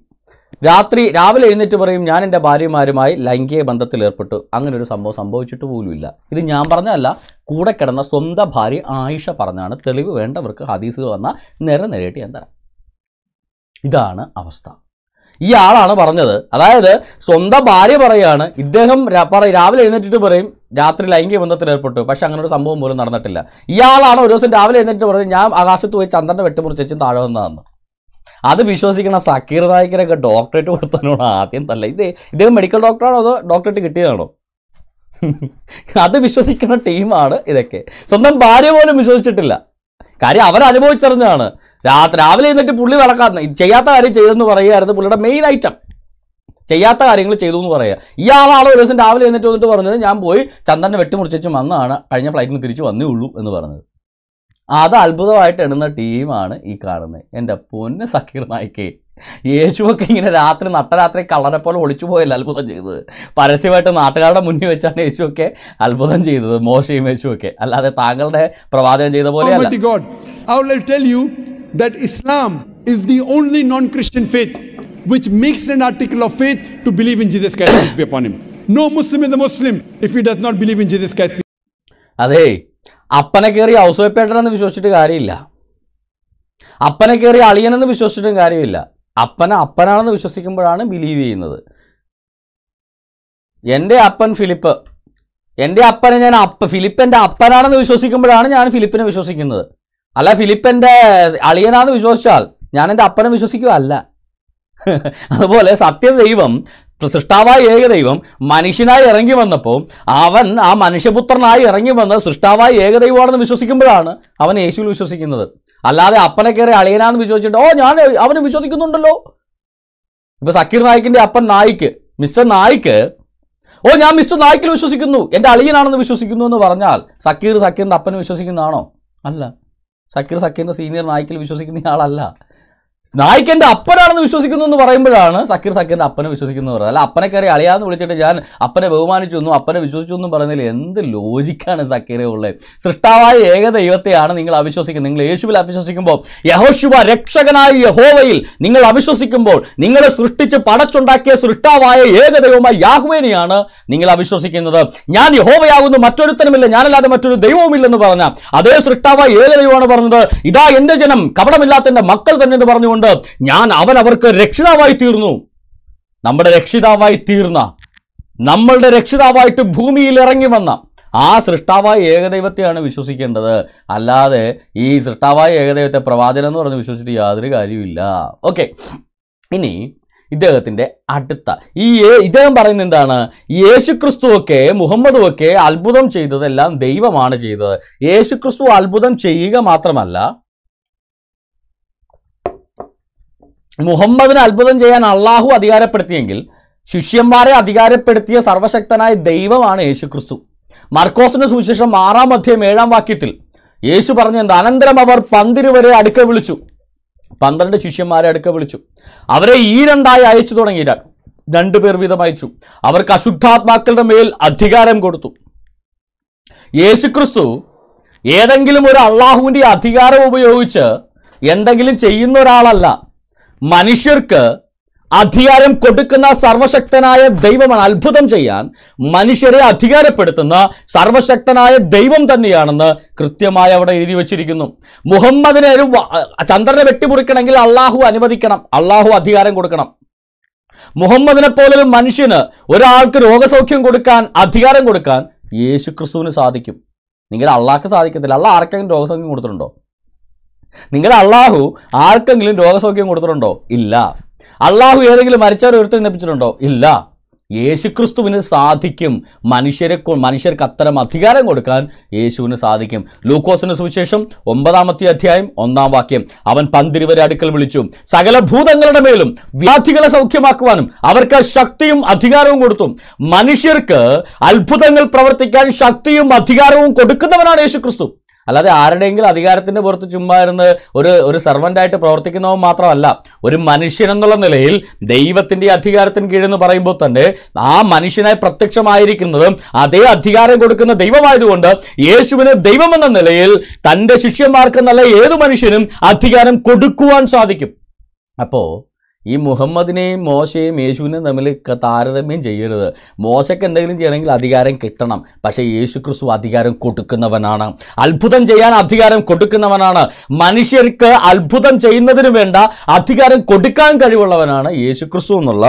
രാത്രി രാവിലെ എഴുന്നേറ്റ് പറയും ഞാൻ എൻ്റെ ഭാര്യമാരുമായി ലൈംഗിക ബന്ധത്തിൽ ഏർപ്പെട്ടു അങ്ങനെ ഒരു സംഭവം സംഭവിച്ചിട്ട് പോലുമില്ല ഇത് ഞാൻ പറഞ്ഞതല്ല കൂടെ കിടന്ന സ്വന്തം ഭാര്യ ആയിഷ പറഞ്ഞാണ് തെളിവ് വേണ്ടവർക്ക് ഹദീസുകൾ വന്നാൽ നിര നേരിട്ട് ഞാൻ തരാം ഇതാണ് അവസ്ഥ ഈ ആളാണ് പറഞ്ഞത് അതായത് സ്വന്തം ഭാര്യ പറയാണ് ഇദ്ദേഹം രാവിലെ എഴുന്നേറ്റിട്ട് പറയും രാത്രി ലൈംഗിക ബന്ധത്തിൽ ഏർപ്പെട്ടു പക്ഷെ അങ്ങനെ ഒരു സംഭവം പോലും നടന്നിട്ടില്ല ഇയാളാണ് ഒരു ദിവസം രാവിലെ എഴുന്നേറ്റ് പറഞ്ഞത് ഞാൻ ആകാശത്ത് പോയി ചന്ദ്രൻ്റെ വെട്ടിമുറിച്ചും താഴെ വന്നതെന്ന് അത് വിശ്വസിക്കണം സക്കീർ നായിക്കിനൊക്കെ ഡോക്ടറേറ്റ് കൊടുത്തതിനോട് ആദ്യം തല്ല ഇത് ഇദ്ദേഹം മെഡിക്കൽ ഡോക്ടറാണോ അതോ ഡോക്ടറേറ്റ് കിട്ടിയതാണോ അത് വിശ്വസിക്കുന്ന ടീമാണ് ഇതൊക്കെ സ്വന്തം ഭാര്യ പോലും വിശ്വസിച്ചിട്ടില്ല കാര്യം അവർ അനുഭവിച്ചറിഞ്ഞതാണ് രാത്രി രാവിലെ എന്നിട്ട് പുള്ളി നടക്കാത്ത ചെയ്യാത്ത കാര്യം ചെയ്തെന്ന് പറയുമായിരുന്നു പുള്ളിയുടെ മെയിൻ ഐറ്റം ചെയ്യാത്ത കാര്യങ്ങൾ ചെയ്തു എന്ന് പറയുക ഇയാളാണ് ഒരു ദിവസം രാവിലെ എന്നിട്ട് വന്നിട്ട് പറഞ്ഞത് ഞാൻ പോയി ചന്ദ്രനെ വെട്ടിമുറിച്ചു വന്നാണ് കഴിഞ്ഞ ഫ്ലൈറ്റിൽ തിരിച്ചു വന്നേ ഉള്ളൂ എന്ന് പറഞ്ഞത് അത് അത്ഭുതമായിട്ട് എണ്ണുന്ന ടീമാണ് ഈ കാണുന്നത് എൻ്റെ പൊന്ന് സക്കീർ നായിക്കേ യേശുവൊക്കെ ഇങ്ങനെ രാത്രി നട്ടരാത്രി കള്ളനെ പോലെ ഒളിച്ചു പോയല്ല അത്ഭുതം ചെയ്തത് പരസ്യമായിട്ട് നാട്ടുകാരുടെ മുന്നിൽ വെച്ചാണ് യേശുവൊക്കെ അത്ഭുതം ചെയ്തത് മോശയും യേശുവൊക്കെ അല്ലാതെ താങ്കളുടെ പ്രവാചകം ചെയ്ത oh, പോലെ ഇസ്ലാം is the only non-Christian faith which makes an article of faith to believe in Jesus Christ be upon him. No Muslim is a Muslim if he does not believe in Jesus Christ. Are അപ്പനെ കയറി ഹൗസ് ആയിട്ടാണെന്ന് വിശ്വസിച്ചിട്ട് കാര്യമില്ല അപ്പനെ കയറി അളിയനെന്ന് വിശ്വസിച്ചിട്ടും കാര്യമില്ല അപ്പനെ അപ്പനാണെന്ന് വിശ്വസിക്കുമ്പോഴാണ് ബിലീവ് ചെയ്യുന്നത് എൻ്റെ അപ്പൻ ഫിലിപ്പ് എൻ്റെ അപ്പനെ ഞാൻ അപ്പ എൻ്റെ അപ്പനാണെന്ന് വിശ്വസിക്കുമ്പോഴാണ് ഞാൻ ഫിലിപ്പിനെ വിശ്വസിക്കുന്നത് അല്ല ഫിലിപ്പിൻ്റെ അളിയനാണെന്ന് വിശ്വസിച്ചാൽ ഞാൻ എൻ്റെ അപ്പനെ അല്ല അതുപോലെ സത്യദൈവം സൃഷ്ടാവായ ഏകദൈവം മനുഷ്യനായി ഇറങ്ങി വന്നപ്പോൾ അവൻ ആ മനുഷ്യപുത്രനായി ഇറങ്ങി വന്ന് സൃഷ്ടാവായ ഏകദൈവമാണെന്ന് വിശ്വസിക്കുമ്പോഴാണ് അവൻ യേശുവിൽ വിശ്വസിക്കുന്നത് അല്ലാതെ അപ്പനെ കയറി അളിയനാന്ന് വിശ്വസിച്ചിട്ട് ഓ ഞാൻ അവന് വിശ്വസിക്കുന്നുണ്ടല്ലോ ഇപ്പൊ സക്കീർ നായിക്കിന്റെ അപ്പൻ നായിക്ക് മിസ്റ്റർ നായിക്ക് ഓ ഞാൻ മിസ്റ്റർ നായിക്കിൽ വിശ്വസിക്കുന്നു എൻ്റെ അളിയനാണെന്ന് വിശ്വസിക്കുന്നു എന്ന് പറഞ്ഞാൽ സക്കീർ സക്കീറിന്റെ അപ്പനെ വിശ്വസിക്കുന്നതാണോ അല്ല സക്കീർ സക്കീറിന്റെ സീനിയർ നായിക്കിൽ വിശ്വസിക്കുന്ന ആളല്ല നായിക്ക് എൻ്റെ അപ്പനാണെന്ന് വിശ്വസിക്കുന്നു എന്ന് പറയുമ്പോഴാണ് സക്കീർ സക്കീറിൻ്റെ അപ്പനെ വിശ്വസിക്കുന്നു പറയുന്നത് അല്ല അപ്പനെ കയറി അളിയാന്ന് വിളിച്ചിട്ട് ഞാൻ അപ്പനെ ബഹുമാനിച്ചു എന്നും അപ്പനെ വിശ്വസിച്ചു എന്നും പറയുന്നതിൽ എന്ത് ലോജിക്കാണ് സക്കീറെ ഉള്ളത് സൃഷ്ടാവായ ഏക ദൈവത്തെയാണ് നിങ്ങൾ അവിശ്വസിക്കുന്നത് നിങ്ങൾ യേശുവിൽ അവിശ്വസിക്കുമ്പോൾ യഹോശുവ രക്ഷകനായ യഹോവയിൽ നിങ്ങൾ അവിശ്വസിക്കുമ്പോൾ നിങ്ങളെ സൃഷ്ടിച്ച് പടച്ചുണ്ടാക്കിയ സൃഷ്ടാവായ ഏക ദൈവമായ യാഹുവേനെയാണ് നിങ്ങൾ അവിശ്വസിക്കുന്നത് ഞാൻ യഹോവയാകുന്നു മറ്റൊരുത്തനുമില്ല ഞാനല്ലാതെ മറ്റൊരു ദൈവവുമില്ലെന്ന് പറഞ്ഞ അതേ സൃഷ്ടാവായ ഏക ദൈവമാണ് പറഞ്ഞത് ഇതാ എൻ്റെ ജനം കപടമില്ലാത്ത എൻ്റെ മക്കൾ തന്നെ എന്ന് പറഞ്ഞു കൊണ്ട് ഞാൻ അവൻ അവർക്ക് രക്ഷിതാവായി തീർന്നു നമ്മുടെ രക്ഷിതാവായി തീർന്ന നമ്മളുടെ രക്ഷിതാവായിട്ട് ഭൂമിയിൽ ഇറങ്ങി വന്ന ആ സൃഷ്ടാവായ ഏകദൈവത്തെയാണ് വിശ്വസിക്കേണ്ടത് അല്ലാതെ ഈ സൃഷ്ടാവായ ഏകദൈവത്തെ പ്രവാചനം എന്ന് പറഞ്ഞ് വിശ്വസിച്ചിട്ട് യാതൊരു കാര്യമില്ല ഓക്കെ ഇനി ഇദ്ദേഹത്തിൻ്റെ അടുത്ത ഈ ഇദ്ദേഹം പറയുന്ന എന്താണ് യേശുക്രിസ്തുവൊക്കെ മുഹമ്മദുമൊക്കെ അത്ഭുതം ചെയ്തതെല്ലാം ദൈവമാണ് ചെയ്തത് യേശുക്രിസ്തു അത്ഭുതം ചെയ്യുക മാത്രമല്ല മുഹമ്മദിനെ അത്ഭുതം ചെയ്യാൻ അള്ളാഹു അധികാരപ്പെടുത്തിയെങ്കിൽ ശിഷ്യന്മാരെ അധികാരപ്പെടുത്തിയ സർവശക്തനായ ദൈവമാണ് യേശു ക്രിസ്തു മർക്കോസിന് സുവിശേഷം ആറാം അധ്യയം ഏഴാം വാക്യത്തിൽ യേശു പറഞ്ഞെന്ത് അനന്തരം അവർ പന്തിരുവരെ അടുക്ക വിളിച്ചു പന്ത്രണ്ട് ശിഷ്യന്മാരെ അടുക്ക വിളിച്ചു അവരെ ഈ രണ്ടായി അയച്ചു തുടങ്ങി രണ്ടു പേർ വീതം അയച്ചു അവർക്ക് അശുദ്ധാത്മാക്കളുടെ മേൽ അധികാരം കൊടുത്തു യേശുക്രിസ്തു ഏതെങ്കിലും ഒരു അള്ളാഹുവിൻ്റെ അധികാരം ഉപയോഗിച്ച് എന്തെങ്കിലും ചെയ്യുന്ന ഒരാളല്ല മനുഷ്യർക്ക് അധികാരം കൊടുക്കുന്ന സർവശക്തനായ ദൈവമാണ് അത്ഭുതം ചെയ്യാൻ മനുഷ്യരെ അധികാരപ്പെടുത്തുന്ന സർവശക്തനായ ദൈവം തന്നെയാണെന്ന് കൃത്യമായി അവിടെ എഴുതി വച്ചിരിക്കുന്നു മുഹമ്മദിനെ ഒരു ചന്ദ്രനെ വെട്ടിമുറിക്കണമെങ്കിൽ അള്ളാഹു അനുവദിക്കണം അള്ളാഹു അധികാരം കൊടുക്കണം മുഹമ്മദിനെ പോലൊരു മനുഷ്യന് ഒരാൾക്ക് രോഗസൗഖ്യം കൊടുക്കാൻ അധികാരം കൊടുക്കാൻ ക്രിസ്തുവിന് സാധിക്കും നിങ്ങൾ അള്ളാഹ്ക്ക് സാധിക്കത്തില്ല അള്ളാഹ് ആർക്കെങ്കിലും രോഗസൗഖ്യം കൊടുത്തിട്ടുണ്ടോ നിങ്ങളുടെ അള്ളാഹു ആർക്കെങ്കിലും രോഗസൗഖ്യം കൊടുത്തിട്ടുണ്ടോ ഇല്ല അള്ളാഹു ഏതെങ്കിലും മരിച്ചവർ ഒരുത്തർ ലഭിച്ചിട്ടുണ്ടോ ഇല്ല യേശുക്രിസ്തുവിന് സാധിക്കും മനുഷ്യരെ മനുഷ്യർക്ക് അത്തരം അധികാരം കൊടുക്കാൻ യേശുവിന് സാധിക്കും ലൂക്കോസിന് സുവിശേഷം ഒമ്പതാമത്തെ അധ്യായം ഒന്നാം വാക്യം അവൻ പന്തിരുവരെ അടുക്കൽ വിളിച്ചു സകല ഭൂതങ്ങളുടെ മേലും വ്യാധികളെ സൗഖ്യമാക്കുവാനും അവർക്ക് ശക്തിയും അധികാരവും കൊടുത്തു മനുഷ്യർക്ക് അത്ഭുതങ്ങൾ പ്രവർത്തിക്കാൻ ശക്തിയും അധികാരവും കൊടുക്കുന്നവനാണ് യേശുക്രിസ്തു അല്ലാതെ ആരുടെയെങ്കിലും അധികാരത്തിന്റെ പുറത്ത് ചുമ്മാ ഇരുന്ന് ഒരു ഒരു സർവൻ്റായിട്ട് പ്രവർത്തിക്കുന്നവൻ മാത്രമല്ല ഒരു മനുഷ്യൻ എന്നുള്ള നിലയിൽ ദൈവത്തിന്റെ അധികാരത്തിന് കീഴെന്ന് പറയുമ്പോൾ തന്നെ ആ മനുഷ്യനായി പ്രത്യക്ഷമായിരിക്കുന്നതും അതേ അധികാരം കൊടുക്കുന്ന ദൈവമായതുകൊണ്ട് യേശുവിന് ദൈവമെന്ന നിലയിൽ തൻ്റെ ശിഷ്യന്മാർക്ക് നല്ല ഏത് മനുഷ്യനും അധികാരം കൊടുക്കുവാൻ സാധിക്കും അപ്പോൾ ഈ മുഹമ്മദിനെയും മോശയും യേശുവിനെയും തമ്മിൽ താരതമ്യം ചെയ്യരുത് മോശയ്ക്ക് എന്തെങ്കിലും ചെയ്യണമെങ്കിൽ അധികാരം കിട്ടണം പക്ഷേ യേശു ക്രിസ്തു അധികാരം കൊടുക്കുന്നവനാണ് അത്ഭുതം ചെയ്യാൻ അധികാരം കൊടുക്കുന്നവനാണ് മനുഷ്യർക്ക് അത്ഭുതം ചെയ്യുന്നതിന് വേണ്ട അധികാരം കൊടുക്കാൻ കഴിവുള്ളവനാണ് യേശു ക്രിസ്തു എന്നുള്ള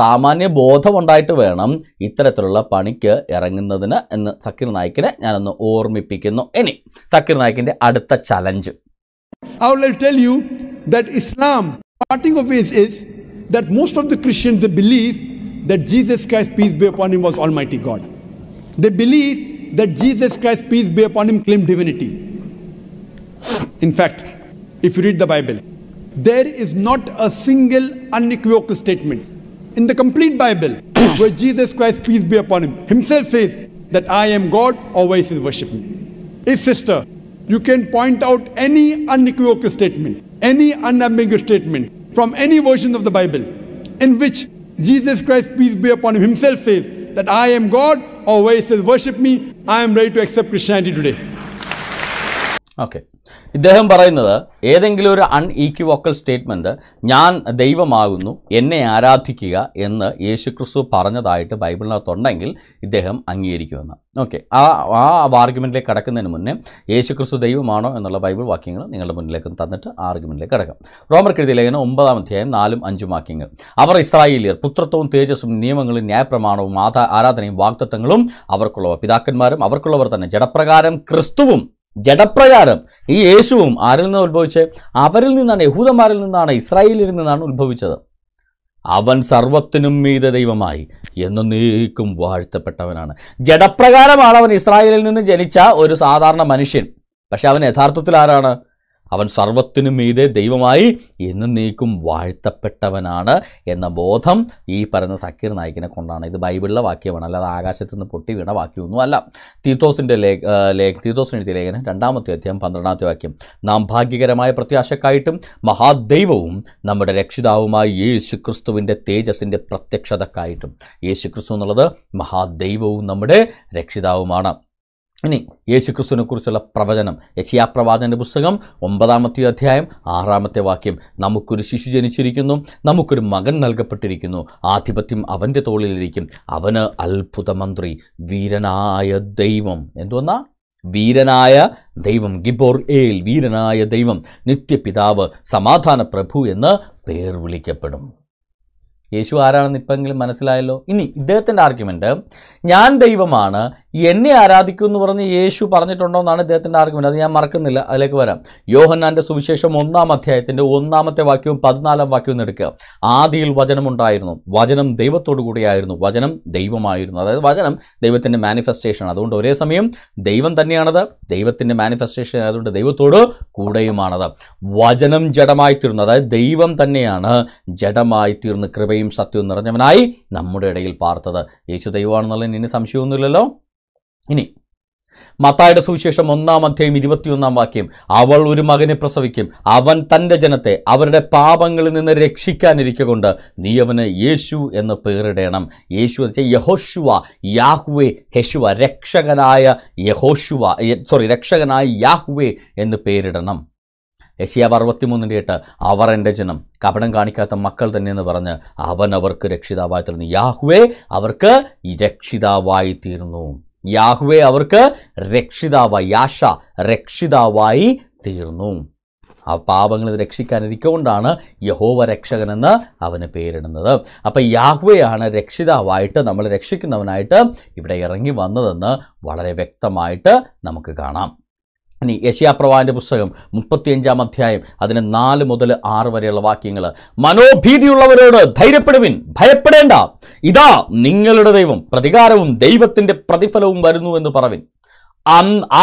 സാമാന്യ ബോധമുണ്ടായിട്ട് വേണം ഇത്തരത്തിലുള്ള പണിക്ക് ഇറങ്ങുന്നതിന് എന്ന് സക്കീർ നായിക്കിനെ ഞാനൊന്ന് ഓർമ്മിപ്പിക്കുന്നു ഇനി സക്കീർ നായിക്കിൻ്റെ അടുത്ത challenge I would tell you tell Islam starting of is that most of the Christians, they believe that Jesus Christ, peace be upon him, was Almighty God. They believe that Jesus Christ, peace be upon him, claimed divinity. In fact, if you read the Bible, there is not a single unequivocal statement in the complete Bible <coughs> where Jesus Christ, peace be upon him, himself says that I am God, always is worship If sister, you can point out any unequivocal statement any unambiguous statement from any version of the Bible in which Jesus Christ, peace be upon him, himself says that I am God or where he says worship me, I am ready to accept Christianity today. Okay. ഇദ്ദേഹം പറയുന്നത് ഏതെങ്കിലും ഒരു അൺഈക്വോക്കൽ സ്റ്റേറ്റ്മെൻറ്റ് ഞാൻ ദൈവമാകുന്നു എന്നെ ആരാധിക്കുക എന്ന് യേശുക്രിസ്തു പറഞ്ഞതായിട്ട് ബൈബിളിനകത്തുണ്ടെങ്കിൽ ഇദ്ദേഹം അംഗീകരിക്കുമെന്ന് ഓക്കെ ആ ആ ആർഗ്യുമെൻറ്റിലേക്ക് കടക്കുന്നതിന് മുന്നേ യേശുക്രിസ്തു ദൈവമാണോ എന്നുള്ള ബൈബിൾ വാക്യങ്ങൾ നിങ്ങളുടെ മുന്നിലേക്ക് തന്നിട്ട് ആർഗ്യുമെൻറ്റിലേക്ക് കടക്കാം റോമർ കെഴുതി ലേഖന ഒമ്പതാം അധ്യായം നാലും അഞ്ചും വാക്യങ്ങൾ അവർ ഇസ്രായേലിയർ പുത്രത്വവും തേജസ്സും നിയമങ്ങളും ന്യായപ്രമാണവും ആരാധനയും വാഗ്ദത്വങ്ങളും അവർക്കുള്ളവർ പിതാക്കന്മാരും അവർക്കുള്ളവർ തന്നെ ജഡപ്രകാരം ക്രിസ്തുവും ജഡപ്രകാരം ഈ യേശുവും ആരിൽ നിന്ന് ഉത്ഭവിച്ചത് അവരിൽ നിന്നാണ് യഹൂദന്മാരിൽ നിന്നാണ് ഇസ്രായേലിൽ നിന്നാണ് ഉത്ഭവിച്ചത് അവൻ സർവത്തിനും മീത ദൈവമായി നീക്കും വാഴ്ത്തപ്പെട്ടവനാണ് ജഡപ്രകാരമാണ് അവൻ ഇസ്രായേലിൽ നിന്ന് ജനിച്ച ഒരു സാധാരണ മനുഷ്യൻ പക്ഷെ അവൻ യഥാർത്ഥത്തിൽ ആരാണ് അവൻ സർവത്തിനും മീതെ ദൈവമായി നീക്കും വാഴ്ത്തപ്പെട്ടവനാണ് എന്ന ബോധം ഈ പറയുന്ന സക്കീർ നായിക്കിനെ കൊണ്ടാണ് ഇത് ബൈബിളിലെ വാക്യമാണ് അല്ലാതെ ആകാശത്ത് നിന്ന് പൊട്ടി വീണ വാക്യമൊന്നും അല്ല തീത്തോസിൻ്റെ ലേഖ തീത്തോസിന് എഴുതിയ ലേഖനം രണ്ടാമത്തെ അധ്യായം പന്ത്രണ്ടാമത്തെ വാക്യം നാം ഭാഗ്യകരമായ പ്രത്യാശക്കായിട്ടും മഹാദൈവവും നമ്മുടെ രക്ഷിതാവുമായി യേശു ക്രിസ്തുവിൻ്റെ തേജസിൻ്റെ പ്രത്യക്ഷതക്കായിട്ടും യേശു ക്രിസ്തു എന്നുള്ളത് മഹാദൈവവും നമ്മുടെ രക്ഷിതാവുമാണ് ഇനി യേശുക്രിസ്തുവിനെക്കുറിച്ചുള്ള പ്രവചനം യശിയാപ്രവാചൻ്റെ പുസ്തകം ഒമ്പതാമത്തെ അധ്യായം ആറാമത്തെ വാക്യം നമുക്കൊരു ശിശു ജനിച്ചിരിക്കുന്നു നമുക്കൊരു മകൻ നൽകപ്പെട്ടിരിക്കുന്നു ആധിപത്യം അവൻ്റെ തോളിലിരിക്കും അവന് അത്ഭുതമന്ത്രി വീരനായ ദൈവം എന്തുവന്നാ വീരനായ ദൈവം ഗിബോർ ഏൽ വീരനായ ദൈവം നിത്യപിതാവ് സമാധാന പ്രഭു എന്ന് പേർ വിളിക്കപ്പെടും യേശു ആരാണെന്ന് ഇപ്പെങ്കിലും മനസ്സിലായല്ലോ ഇനി ഇദ്ദേഹത്തിൻ്റെ ആർഗ്യുമെൻ്റ് ഞാൻ ദൈവമാണ് എന്നെ ആരാധിക്കൂ എന്ന് പറഞ്ഞ് യേശു പറഞ്ഞിട്ടുണ്ടോ എന്നാണ് ഇദ്ദേഹത്തിൻ്റെ ആർഗ്യുമെൻ്റ് അത് ഞാൻ മറക്കുന്നില്ല അതിലേക്ക് വരാം യോഹന്നാൻ്റെ സുവിശേഷം ഒന്നാം അധ്യായത്തിൻ്റെ ഒന്നാമത്തെ വാക്യവും പതിനാലാം വാക്യവും എടുക്കുക ആദിയിൽ വചനമുണ്ടായിരുന്നു വചനം ദൈവത്തോടു കൂടിയായിരുന്നു വചനം ദൈവമായിരുന്നു അതായത് വചനം ദൈവത്തിൻ്റെ മാനിഫെസ്റ്റേഷൻ അതുകൊണ്ട് ഒരേ സമയം ദൈവം തന്നെയാണത് ദൈവത്തിൻ്റെ മാനിഫെസ്റ്റേഷൻ ആയതുകൊണ്ട് ദൈവത്തോട് കൂടെയുമാണത് വചനം ജഡമായി തീർന്നു അതായത് ദൈവം തന്നെയാണ് ജഡമായി തീർന്ന് കൃപ കൃപയും സത്യവും നിറഞ്ഞവനായി നമ്മുടെ ഇടയിൽ പാർത്തത് യേശു ദൈവമാണെന്നുള്ളതിന് ഇനി സംശയമൊന്നുമില്ലല്ലോ ഇനി മത്തായുടെ സുവിശേഷം ഒന്നാം അധ്യായം ഇരുപത്തിയൊന്നാം വാക്യം അവൾ ഒരു മകനെ പ്രസവിക്കും അവൻ തൻ്റെ ജനത്തെ അവരുടെ പാപങ്ങളിൽ നിന്ന് രക്ഷിക്കാനിരിക്കൊണ്ട് നീ അവന് യേശു എന്ന് പേരിടേണം യേശു എന്ന് വെച്ചാൽ യഹോശുവ യാഹുവെ ഹെശുവ രക്ഷകനായ യഹോശുവ സോറി രക്ഷകനായ യാഹുവെ എന്ന് പേരിടണം യശിയാവ് അറുപത്തിമൂന്നിൻ്റെ എട്ട് അവർ എൻ്റെ ജനം കപടം കാണിക്കാത്ത മക്കൾ തന്നെയെന്ന് പറഞ്ഞ് അവൻ അവർക്ക് രക്ഷിതാവായി തീർന്നു യാഹുവേ അവർക്ക് രക്ഷിതാവായി തീർന്നു യാഹുവേ അവർക്ക് രക്ഷിതാവായി യാഷ രക്ഷിതാവായി തീർന്നു ആ പാപങ്ങളിൽ രക്ഷിക്കാനിരിക്കൊണ്ടാണ് യഹോവ രക്ഷകനെന്ന് അവന് പേരിടുന്നത് അപ്പം യാഹ്വയാണ് രക്ഷിതാവായിട്ട് നമ്മൾ രക്ഷിക്കുന്നവനായിട്ട് ഇവിടെ ഇറങ്ങി വന്നതെന്ന് വളരെ വ്യക്തമായിട്ട് നമുക്ക് കാണാം ഇനി യശയാപ്രവാൻ്റെ പുസ്തകം മുപ്പത്തിയഞ്ചാം അധ്യായം അതിന് നാല് മുതൽ ആറ് വരെയുള്ള വാക്യങ്ങൾ മനോഭീതിയുള്ളവരോട് ധൈര്യപ്പെടുവിൻ ഭയപ്പെടേണ്ട ഇതാ നിങ്ങളുടെ ദൈവം പ്രതികാരവും ദൈവത്തിൻ്റെ പ്രതിഫലവും വരുന്നു എന്ന് പറവിൻ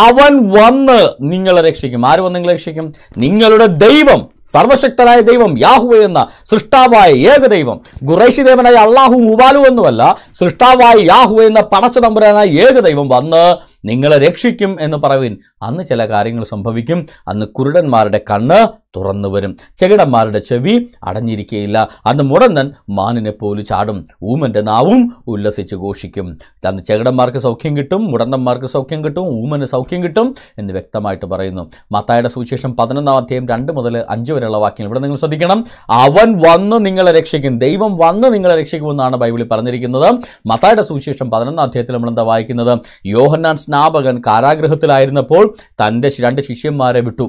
അവൻ വന്ന് നിങ്ങളെ രക്ഷിക്കും ആര് വന്ന് നിങ്ങളെ രക്ഷിക്കും നിങ്ങളുടെ ദൈവം സർവശക്തനായ ദൈവം യാഹുവ എന്ന സൃഷ്ടാവായ ഏക ദൈവം ഗുറേഷി ദേവനായ അള്ളാഹു മുബാലു എന്നുമല്ല സൃഷ്ടാവായ യാഹുവ എന്ന പടച്ചതമ്പുരാനായ ഏക ദൈവം വന്ന് നിങ്ങളെ രക്ഷിക്കും എന്ന് പറവിൻ അന്ന് ചില കാര്യങ്ങൾ സംഭവിക്കും അന്ന് കുരുടന്മാരുടെ കണ്ണ് തുറന്നു വരും ചെകിടന്മാരുടെ ചെവി അടഞ്ഞിരിക്കുകയില്ല അന്ന് മുടന്തൻ മാനിനെ പോലെ ചാടും ഊമൻ്റെ നാവും ഉല്ലസിച്ച് ഘോഷിക്കും അന്ന് ചെകിടന്മാർക്ക് സൗഖ്യം കിട്ടും മുടന്തന്മാർക്ക് സൗഖ്യം കിട്ടും ഊമന് സൗഖ്യം കിട്ടും എന്ന് വ്യക്തമായിട്ട് പറയുന്നു മത്തായുടെ സുവിശേഷം പതിനൊന്നാം അധ്യായം രണ്ട് മുതൽ അഞ്ച് വരെയുള്ള വാക്യങ്ങൾ ഇവിടെ നിങ്ങൾ ശ്രദ്ധിക്കണം അവൻ വന്ന് നിങ്ങളെ രക്ഷിക്കും ദൈവം വന്ന് നിങ്ങളെ രക്ഷിക്കുമെന്നാണ് ബൈബിളിൽ പറഞ്ഞിരിക്കുന്നത് മത്തായുടെ സുവിശേഷം പതിനൊന്നാം അധ്യായത്തിൽ നമ്മൾ എന്താ വായിക്കുന്നത് യോഹന്നാൻ സ്നാപകൻ കാരാഗ്രഹത്തിലായിരുന്നപ്പോൾ തൻ്റെ രണ്ട് ശിഷ്യന്മാരെ വിട്ടു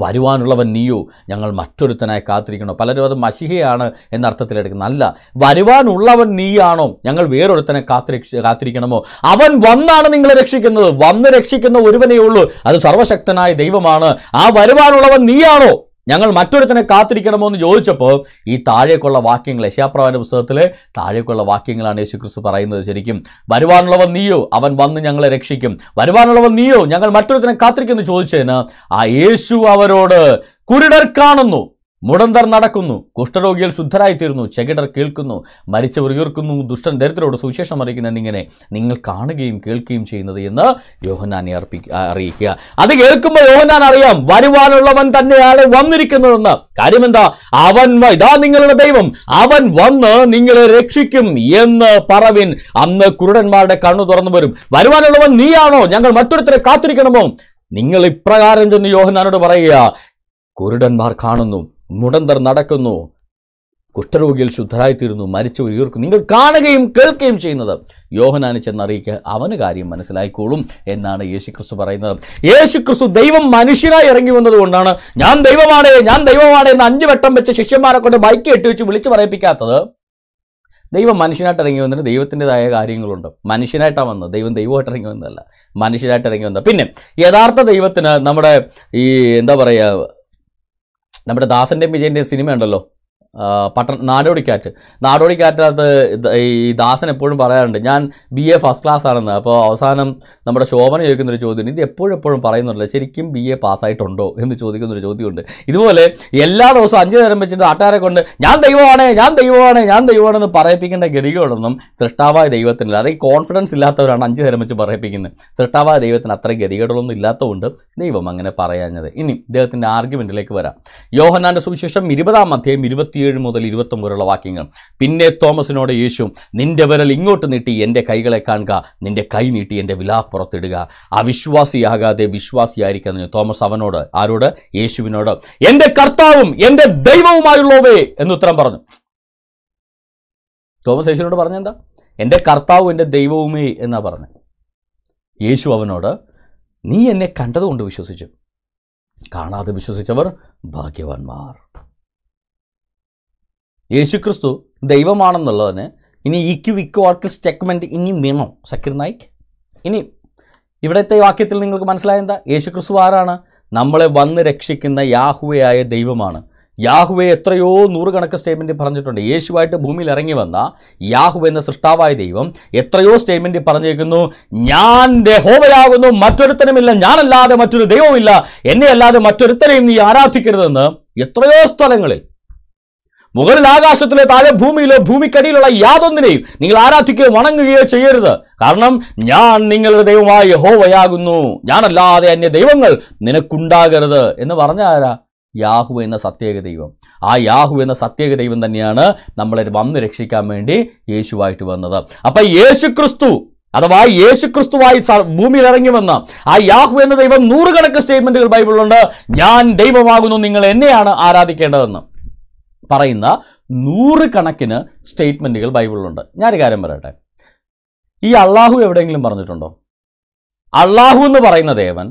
വരുവാനുള്ളവൻ നീയോ ഞങ്ങൾ മറ്റൊരുത്തനായി കാത്തിരിക്കണോ പലരും അത് മഷിഹയാണ് എന്ന അർത്ഥത്തിലെടുക്കുന്നത് അല്ല വരുവാനുള്ളവൻ നീയാണോ ഞങ്ങൾ വേറൊരുത്തനെ കാത്തിരക്ഷ കാത്തിരിക്കണമോ അവൻ വന്നാണ് നിങ്ങളെ രക്ഷിക്കുന്നത് വന്ന് രക്ഷിക്കുന്ന ഒരുവനേ ഉള്ളൂ അത് സർവശക്തനായ ദൈവമാണ് ആ വരുവാനുള്ളവൻ നീയാണോ ഞങ്ങൾ മറ്റൊരുത്തനെ കാത്തിരിക്കണമോ എന്ന് ചോദിച്ചപ്പോൾ ഈ താഴേക്കുള്ള വാക്യങ്ങൾ യശാപ്രവാൻ്റെ പുസ്തകത്തിലെ താഴേക്കുള്ള വാക്യങ്ങളാണ് യേശുക്രിസ്തു പറയുന്നത് ശരിക്കും വരുവാനുള്ളവൻ നീയോ അവൻ വന്ന് ഞങ്ങളെ രക്ഷിക്കും വരുവാനുള്ളവൻ നീയോ ഞങ്ങൾ മറ്റൊരുത്തനെ കാത്തിരിക്കുന്നു ചോദിച്ചതിന് ആ യേശു അവരോട് കുരുടർ കാണുന്നു മുടന്തർ നടക്കുന്നു കുഷ്ഠരോഗികൾ ശുദ്ധരായിത്തീരുന്നു ചെകിടർ കേൾക്കുന്നു മരിച്ചവർ ഉയർക്കുന്നു ദുഷ്ടൻ ദരിദ്രരോട് സുവിശേഷം അറിയിക്കുന്നു എന്നിങ്ങനെ നിങ്ങൾ കാണുകയും കേൾക്കുകയും ചെയ്യുന്നത് എന്ന് യോഹനാനെ അറിയിക്കുക അത് കേൾക്കുമ്പോൾ യോഹനാൻ അറിയാം വരുവാനുള്ളവൻ തന്നെയാണ് വന്നിരിക്കുന്നതെന്ന് കാര്യമെന്താ അവൻ ഇതാ നിങ്ങളുടെ ദൈവം അവൻ വന്ന് നിങ്ങളെ രക്ഷിക്കും എന്ന് പറവിൻ അന്ന് കുരുടന്മാരുടെ കണ്ണു തുറന്നു വരും വരുവാനുള്ളവൻ നീയാണോ ഞങ്ങൾ മറ്റൊരുത്തരെ കാത്തിരിക്കണമോ നിങ്ങൾ ഇപ്രകാരം ചെന്ന് യോഹനാനോട് പറയുക കുരുടന്മാർ കാണുന്നു മുടന്തർ നടക്കുന്നു കുഷ്ഠരോഗികൾ ശുദ്ധരായിത്തീരുന്നു മരിച്ചു ഉയർക്കും നിങ്ങൾ കാണുകയും കേൾക്കുകയും ചെയ്യുന്നത് യോഹനാനി ചെന്നറിയിക്കുക അവന് കാര്യം മനസ്സിലായിക്കോളും എന്നാണ് യേശുക്രിസ്തു പറയുന്നത് യേശുക്രിസ്തു ദൈവം മനുഷ്യനായി ഇറങ്ങി വന്നതുകൊണ്ടാണ് ഞാൻ ദൈവമാണ് ഞാൻ ദൈവമാണ് എന്ന് അഞ്ച് വട്ടം വെച്ച് ശിഷ്യന്മാരെ കൊണ്ട് ബൈക്ക് കെട്ടി വെച്ച് വിളിച്ചു പറയിപ്പിക്കാത്തത് ദൈവം മനുഷ്യനായിട്ട് ഇറങ്ങി വന്നതിന് ദൈവത്തിൻ്റെതായ കാര്യങ്ങളുണ്ട് മനുഷ്യനായിട്ടാണ് വന്നത് ദൈവം ദൈവമായിട്ട് ഇറങ്ങി വന്നതല്ല മനുഷ്യനായിട്ട് ഇറങ്ങി വന്നത് പിന്നെ യഥാർത്ഥ ദൈവത്തിന് നമ്മുടെ ഈ എന്താ പറയുക നമ്മുടെ ദാസൻ്റെയും വിജയൻ്റെയും സിനിമ ഉണ്ടല്ലോ പട്ട നാടോടിക്കാറ്റ് നാടോടിക്കാറ്റിനകത്ത് ഈ ദാസൻ എപ്പോഴും പറയാറുണ്ട് ഞാൻ ബി എ ഫസ്റ്റ് ക്ലാസ് ആണെന്ന് അപ്പോൾ അവസാനം നമ്മുടെ ശോഭന ചോദിക്കുന്നൊരു ചോദ്യം ഇത് എപ്പോഴും എപ്പോഴും പറയുന്നുണ്ട് ശരിക്കും ബി എ പാസ്സായിട്ടുണ്ടോ എന്ന് ചോദിക്കുന്നൊരു ചോദ്യമുണ്ട് ഇതുപോലെ എല്ലാ ദിവസവും അഞ്ച് നേരം വെച്ചിട്ട് ആട്ടാരെ കൊണ്ട് ഞാൻ ദൈവമാണ് ഞാൻ ദൈവമാണ് ഞാൻ ദൈവമാണെന്ന് പറയിപ്പിക്കേണ്ട ഗതികളൊന്നും സൃഷ്ടാവായ ദൈവത്തിനില്ല അതായത് ഈ കോൺഫിഡൻസ് ഇല്ലാത്തവരാണ് അഞ്ച് നേരം വെച്ച് പറയിപ്പിക്കുന്നത് സൃഷ്ടാവായ ദൈവത്തിന് അത്രയും ഗതികളൊന്നും ഇല്ലാത്തതുകൊണ്ട് ദൈവം അങ്ങനെ പറയാഞ്ഞത് ഇനി ദൈവത്തിൻ്റെ ആർഗ്യുമെൻറ്റിലേക്ക് വരാം യോഹനാൻ്റെ സുവിശേഷം ഇരുപതാം അധ്യായം ഇരുപത്തി ഇരുപത്തിയേഴ് മുതൽ വരെയുള്ള വാക്യങ്ങൾ പിന്നെ തോമസിനോട് യേശു നിന്റെ വിരൽ ഇങ്ങോട്ട് നീട്ടി എൻ്റെ കൈകളെ കാണുക നിന്റെ കൈ നീട്ടി എൻ്റെ വിലാപ്പുറത്തിടുക അവിശ്വാസിയാകാതെ വിശ്വാസിയായിരിക്കുന്നതിന് തോമസ് അവനോട് ആരോട് യേശുവിനോട് എൻ്റെ കർത്താവും എൻ്റെ ദൈവവുമായുള്ളവേ എന്ന് ഉത്തരം പറഞ്ഞു തോമസ് യേശുവിനോട് പറഞ്ഞെന്താ എൻ്റെ കർത്താവും എൻ്റെ ദൈവവുമേ എന്നാ പറഞ്ഞത് യേശു അവനോട് നീ എന്നെ കണ്ടതുകൊണ്ട് വിശ്വസിച്ചു കാണാതെ വിശ്വസിച്ചവർ ഭാഗ്യവാന്മാർ യേശുക്രിസ്തു ദൈവമാണെന്നുള്ളതിന് ഇനി ഇക്യു ഇക്കു ഓർക്കിൾ സ്റ്റെക്മെൻറ്റ് ഇനി വേണോ സക്കീർ നായിക് ഇനി ഇവിടുത്തെ വാക്യത്തിൽ നിങ്ങൾക്ക് മനസ്സിലായെന്താ യേശുക്രിസ്തു ആരാണ് നമ്മളെ വന്ന് രക്ഷിക്കുന്ന യാഹുവയായ ദൈവമാണ് യാഹുവെ എത്രയോ നൂറുകണക്ക് സ്റ്റേറ്റ്മെൻറ്റ് പറഞ്ഞിട്ടുണ്ട് യേശുവായിട്ട് ഭൂമിയിൽ ഇറങ്ങി വന്ന യാഹു എന്ന സൃഷ്ടാവായ ദൈവം എത്രയോ സ്റ്റേറ്റ്മെൻറ്റ് പറഞ്ഞിരിക്കുന്നു ഞാൻ ഹോമയാകുന്നു മറ്റൊരുത്തനുമില്ല ഞാനല്ലാതെ മറ്റൊരു ദൈവമില്ല എന്നെ അല്ലാതെ മറ്റൊരുത്തനെയും നീ ആരാധിക്കരുതെന്ന് എത്രയോ സ്ഥലങ്ങളിൽ മുകളിൽ ആകാശത്തിലെ താഴെ ഭൂമിയിലോ ഭൂമിക്കടിയിലുള്ള യാതൊന്നിനെയും നിങ്ങൾ ആരാധിക്കുകയോ വണങ്ങുകയോ ചെയ്യരുത് കാരണം ഞാൻ നിങ്ങളുടെ ദൈവമായ ഹോവയാകുന്നു ഞാനല്ലാതെ അന്യ ദൈവങ്ങൾ നിനക്കുണ്ടാകരുത് എന്ന് പറഞ്ഞ ആരാ യാഹു എന്ന സത്യേക ദൈവം ആ യാഹു എന്ന സത്യേക ദൈവം തന്നെയാണ് നമ്മളെ വന്ന് രക്ഷിക്കാൻ വേണ്ടി യേശുവായിട്ട് വന്നത് അപ്പൊ യേശു ക്രിസ്തു അഥവാ യേശു ക്രിസ്തുവായി ഭൂമിയിൽ ഇറങ്ങി വന്ന ആ യാഹു എന്ന ദൈവം നൂറുകണക്ക് സ്റ്റേറ്റ്മെന്റുകൾ ബൈബിളിലുണ്ട് ഞാൻ ദൈവമാകുന്നു നിങ്ങൾ എന്നെയാണ് ആരാധിക്കേണ്ടതെന്ന് പറയുന്ന നൂറുകണക്കിന് സ്റ്റേറ്റ്മെൻറ്റുകൾ ബൈബിളിലുണ്ട് ഞാനൊരു കാര്യം പറയട്ടെ ഈ അള്ളാഹു എവിടെയെങ്കിലും പറഞ്ഞിട്ടുണ്ടോ അള്ളാഹു എന്ന് പറയുന്ന ദേവൻ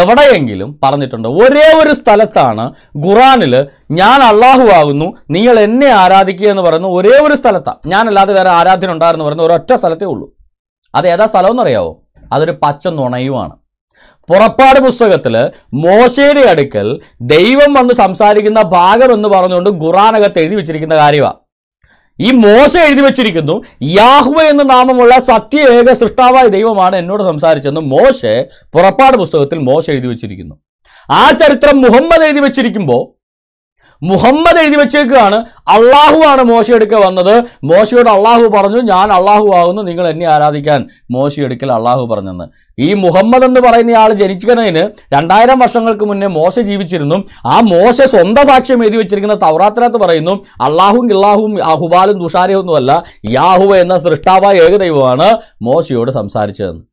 എവിടെയെങ്കിലും പറഞ്ഞിട്ടുണ്ട് ഒരേ ഒരു സ്ഥലത്താണ് ഖുറാനിൽ ഞാൻ അള്ളാഹു ആകുന്നു നിങ്ങൾ എന്നെ ആരാധിക്കുക എന്ന് പറയുന്ന ഒരേ ഒരു സ്ഥലത്താണ് ഞാനല്ലാതെ വേറെ ആരാധന ഉണ്ടായിരുന്നു പറയുന്ന ഒരൊറ്റ സ്ഥലത്തേ ഉള്ളൂ അത് ഏതാ സ്ഥലം എന്നറിയാവോ അതൊരു പച്ച നുണയുമാണ് പുറപ്പാട് പുസ്തകത്തിൽ മോശയുടെ അടുക്കൽ ദൈവം വന്ന് സംസാരിക്കുന്ന ഭാഗം എന്ന് പറഞ്ഞുകൊണ്ട് ഖുറാനകത്ത് എഴുതി വെച്ചിരിക്കുന്ന കാര്യമാണ് ഈ മോശ എഴുതി വെച്ചിരിക്കുന്നു യാഹുവ എന്ന നാമമുള്ള സത്യ ഏക സൃഷ്ടാവായ ദൈവമാണ് എന്നോട് സംസാരിച്ചെന്ന് മോശ പുറപ്പാട് പുസ്തകത്തിൽ മോശ എഴുതി വെച്ചിരിക്കുന്നു ആ ചരിത്രം മുഹമ്മദ് എഴുതി വെച്ചിരിക്കുമ്പോൾ മുഹമ്മദ് എഴുതി വെച്ചേക്കാണ് അള്ളാഹു ആണ് മോശയെടുക്ക വന്നത് മോശയോട് അള്ളാഹു പറഞ്ഞു ഞാൻ അള്ളാഹു ആകുന്നു നിങ്ങൾ എന്നെ ആരാധിക്കാൻ മോശയെടുക്കൽ അള്ളാഹു പറഞ്ഞെന്ന് ഈ മുഹമ്മദ് എന്ന് പറയുന്ന ആൾ ജനിച്ചതിന് രണ്ടായിരം വർഷങ്ങൾക്ക് മുന്നേ മോശ ജീവിച്ചിരുന്നു ആ മോശ സ്വന്തം സാക്ഷ്യം എഴുതി വെച്ചിരിക്കുന്ന തൗറാത്തിനകത്ത് പറയുന്നു അള്ളാഹും ഇള്ളാഹും അഹുബാലും ദുഷാരയൊന്നുമല്ല യാഹുവ എന്ന സൃഷ്ടാവ ഏകദൈവമാണ് മോശയോട് സംസാരിച്ചതെന്ന്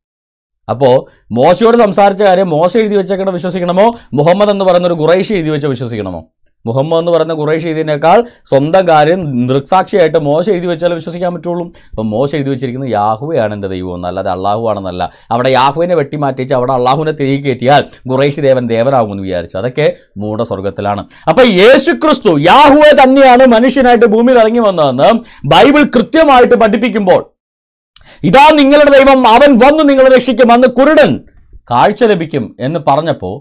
അപ്പോൾ മോശയോട് സംസാരിച്ച കാര്യം മോശ എഴുതി വെച്ചേക്കണ വിശ്വസിക്കണമോ മുഹമ്മദ് എന്ന് പറയുന്ന ഒരു ഖുറൈഷി എഴുതി വെച്ച് വിശ്വസിക്കണമോ മുഹമ്മദ് എന്ന് പറയുന്ന കുറേശ് എഴുതിയതിനേക്കാൾ സ്വന്തം കാര്യം ദൃക്സാക്ഷിയായിട്ട് മോശ എഴുതി വെച്ചാലേ വിശ്വസിക്കാൻ പറ്റുള്ളൂ അപ്പം മോശ എഴുതി വെച്ചിരിക്കുന്നത് യാഹുവയാണ് എൻ്റെ ദൈവം എന്നല്ലാതെ അള്ളാഹു ആണെന്നല്ല അവിടെ യാഹുവിനെ വെട്ടിമാറ്റിച്ച് അവിടെ അള്ളാഹുവിനെ തിരികെ കയറ്റിയാൽ കുറേശ് ദേവൻ ദേവനാകുമെന്ന് വിചാരിച്ചു അതൊക്കെ മൂടസ്വർഗത്തിലാണ് അപ്പം യേശു ക്രിസ്തു യാഹുവെ തന്നെയാണ് മനുഷ്യനായിട്ട് ഭൂമിയിൽ ഇറങ്ങി വന്നതെന്ന് ബൈബിൾ കൃത്യമായിട്ട് പഠിപ്പിക്കുമ്പോൾ ഇതാ നിങ്ങളുടെ ദൈവം അവൻ വന്ന് നിങ്ങളെ രക്ഷിക്കും അന്ന് കുരുടൻ കാഴ്ച ലഭിക്കും എന്ന് പറഞ്ഞപ്പോൾ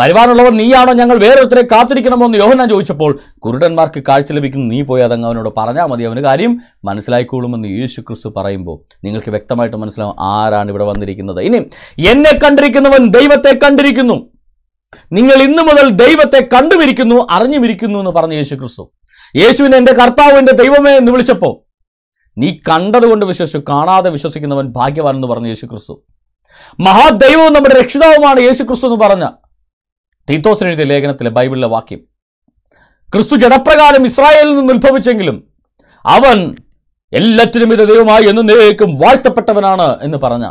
വരുവാനുള്ളവർ നീയാണോ ഞങ്ങൾ വേറൊരുത്തരെ കാത്തിരിക്കണമോ എന്ന് യോഹനാൻ ചോദിച്ചപ്പോൾ കുരുടന്മാർക്ക് കാഴ്ച ലഭിക്കുന്നു നീ പോയി അതങ്ങ് അവനോട് പറഞ്ഞാൽ മതി അവന് കാര്യം മനസ്സിലായിക്കോളുമെന്ന് യേശു ക്രിസ്തു പറയുമ്പോൾ നിങ്ങൾക്ക് വ്യക്തമായിട്ട് മനസ്സിലാവും ആരാണ് ഇവിടെ വന്നിരിക്കുന്നത് ഇനി എന്നെ കണ്ടിരിക്കുന്നവൻ ദൈവത്തെ കണ്ടിരിക്കുന്നു നിങ്ങൾ ഇന്നു മുതൽ ദൈവത്തെ കണ്ടുമിരിക്കുന്നു അറിഞ്ഞുമിരിക്കുന്നു എന്ന് പറഞ്ഞു യേശു ക്രിസ്തു യേശുവിനെ എൻ്റെ എൻ്റെ ദൈവമേ എന്ന് വിളിച്ചപ്പോൾ നീ കണ്ടതുകൊണ്ട് വിശ്വസിച്ചു കാണാതെ വിശ്വസിക്കുന്നവൻ ഭാഗ്യവാൻ എന്ന് പറഞ്ഞു യേശു ക്രിസ്തു മഹാദൈവവും നമ്മുടെ രക്ഷിതാവുമാണ് യേശു ക്രിസ്തു എന്ന് പറഞ്ഞ തീത്തോസിന് എഴുതിയ ലേഖനത്തിലെ ബൈബിളിലെ വാക്യം ക്രിസ്തു ജനപ്രകാരം ഇസ്രായേലിൽ നിന്ന് ഉത്ഭവിച്ചെങ്കിലും അവൻ എല്ലാറ്റിനും ഇത് ദൈവമായി നേക്കും വാഴ്ത്തപ്പെട്ടവനാണ് എന്ന് പറഞ്ഞ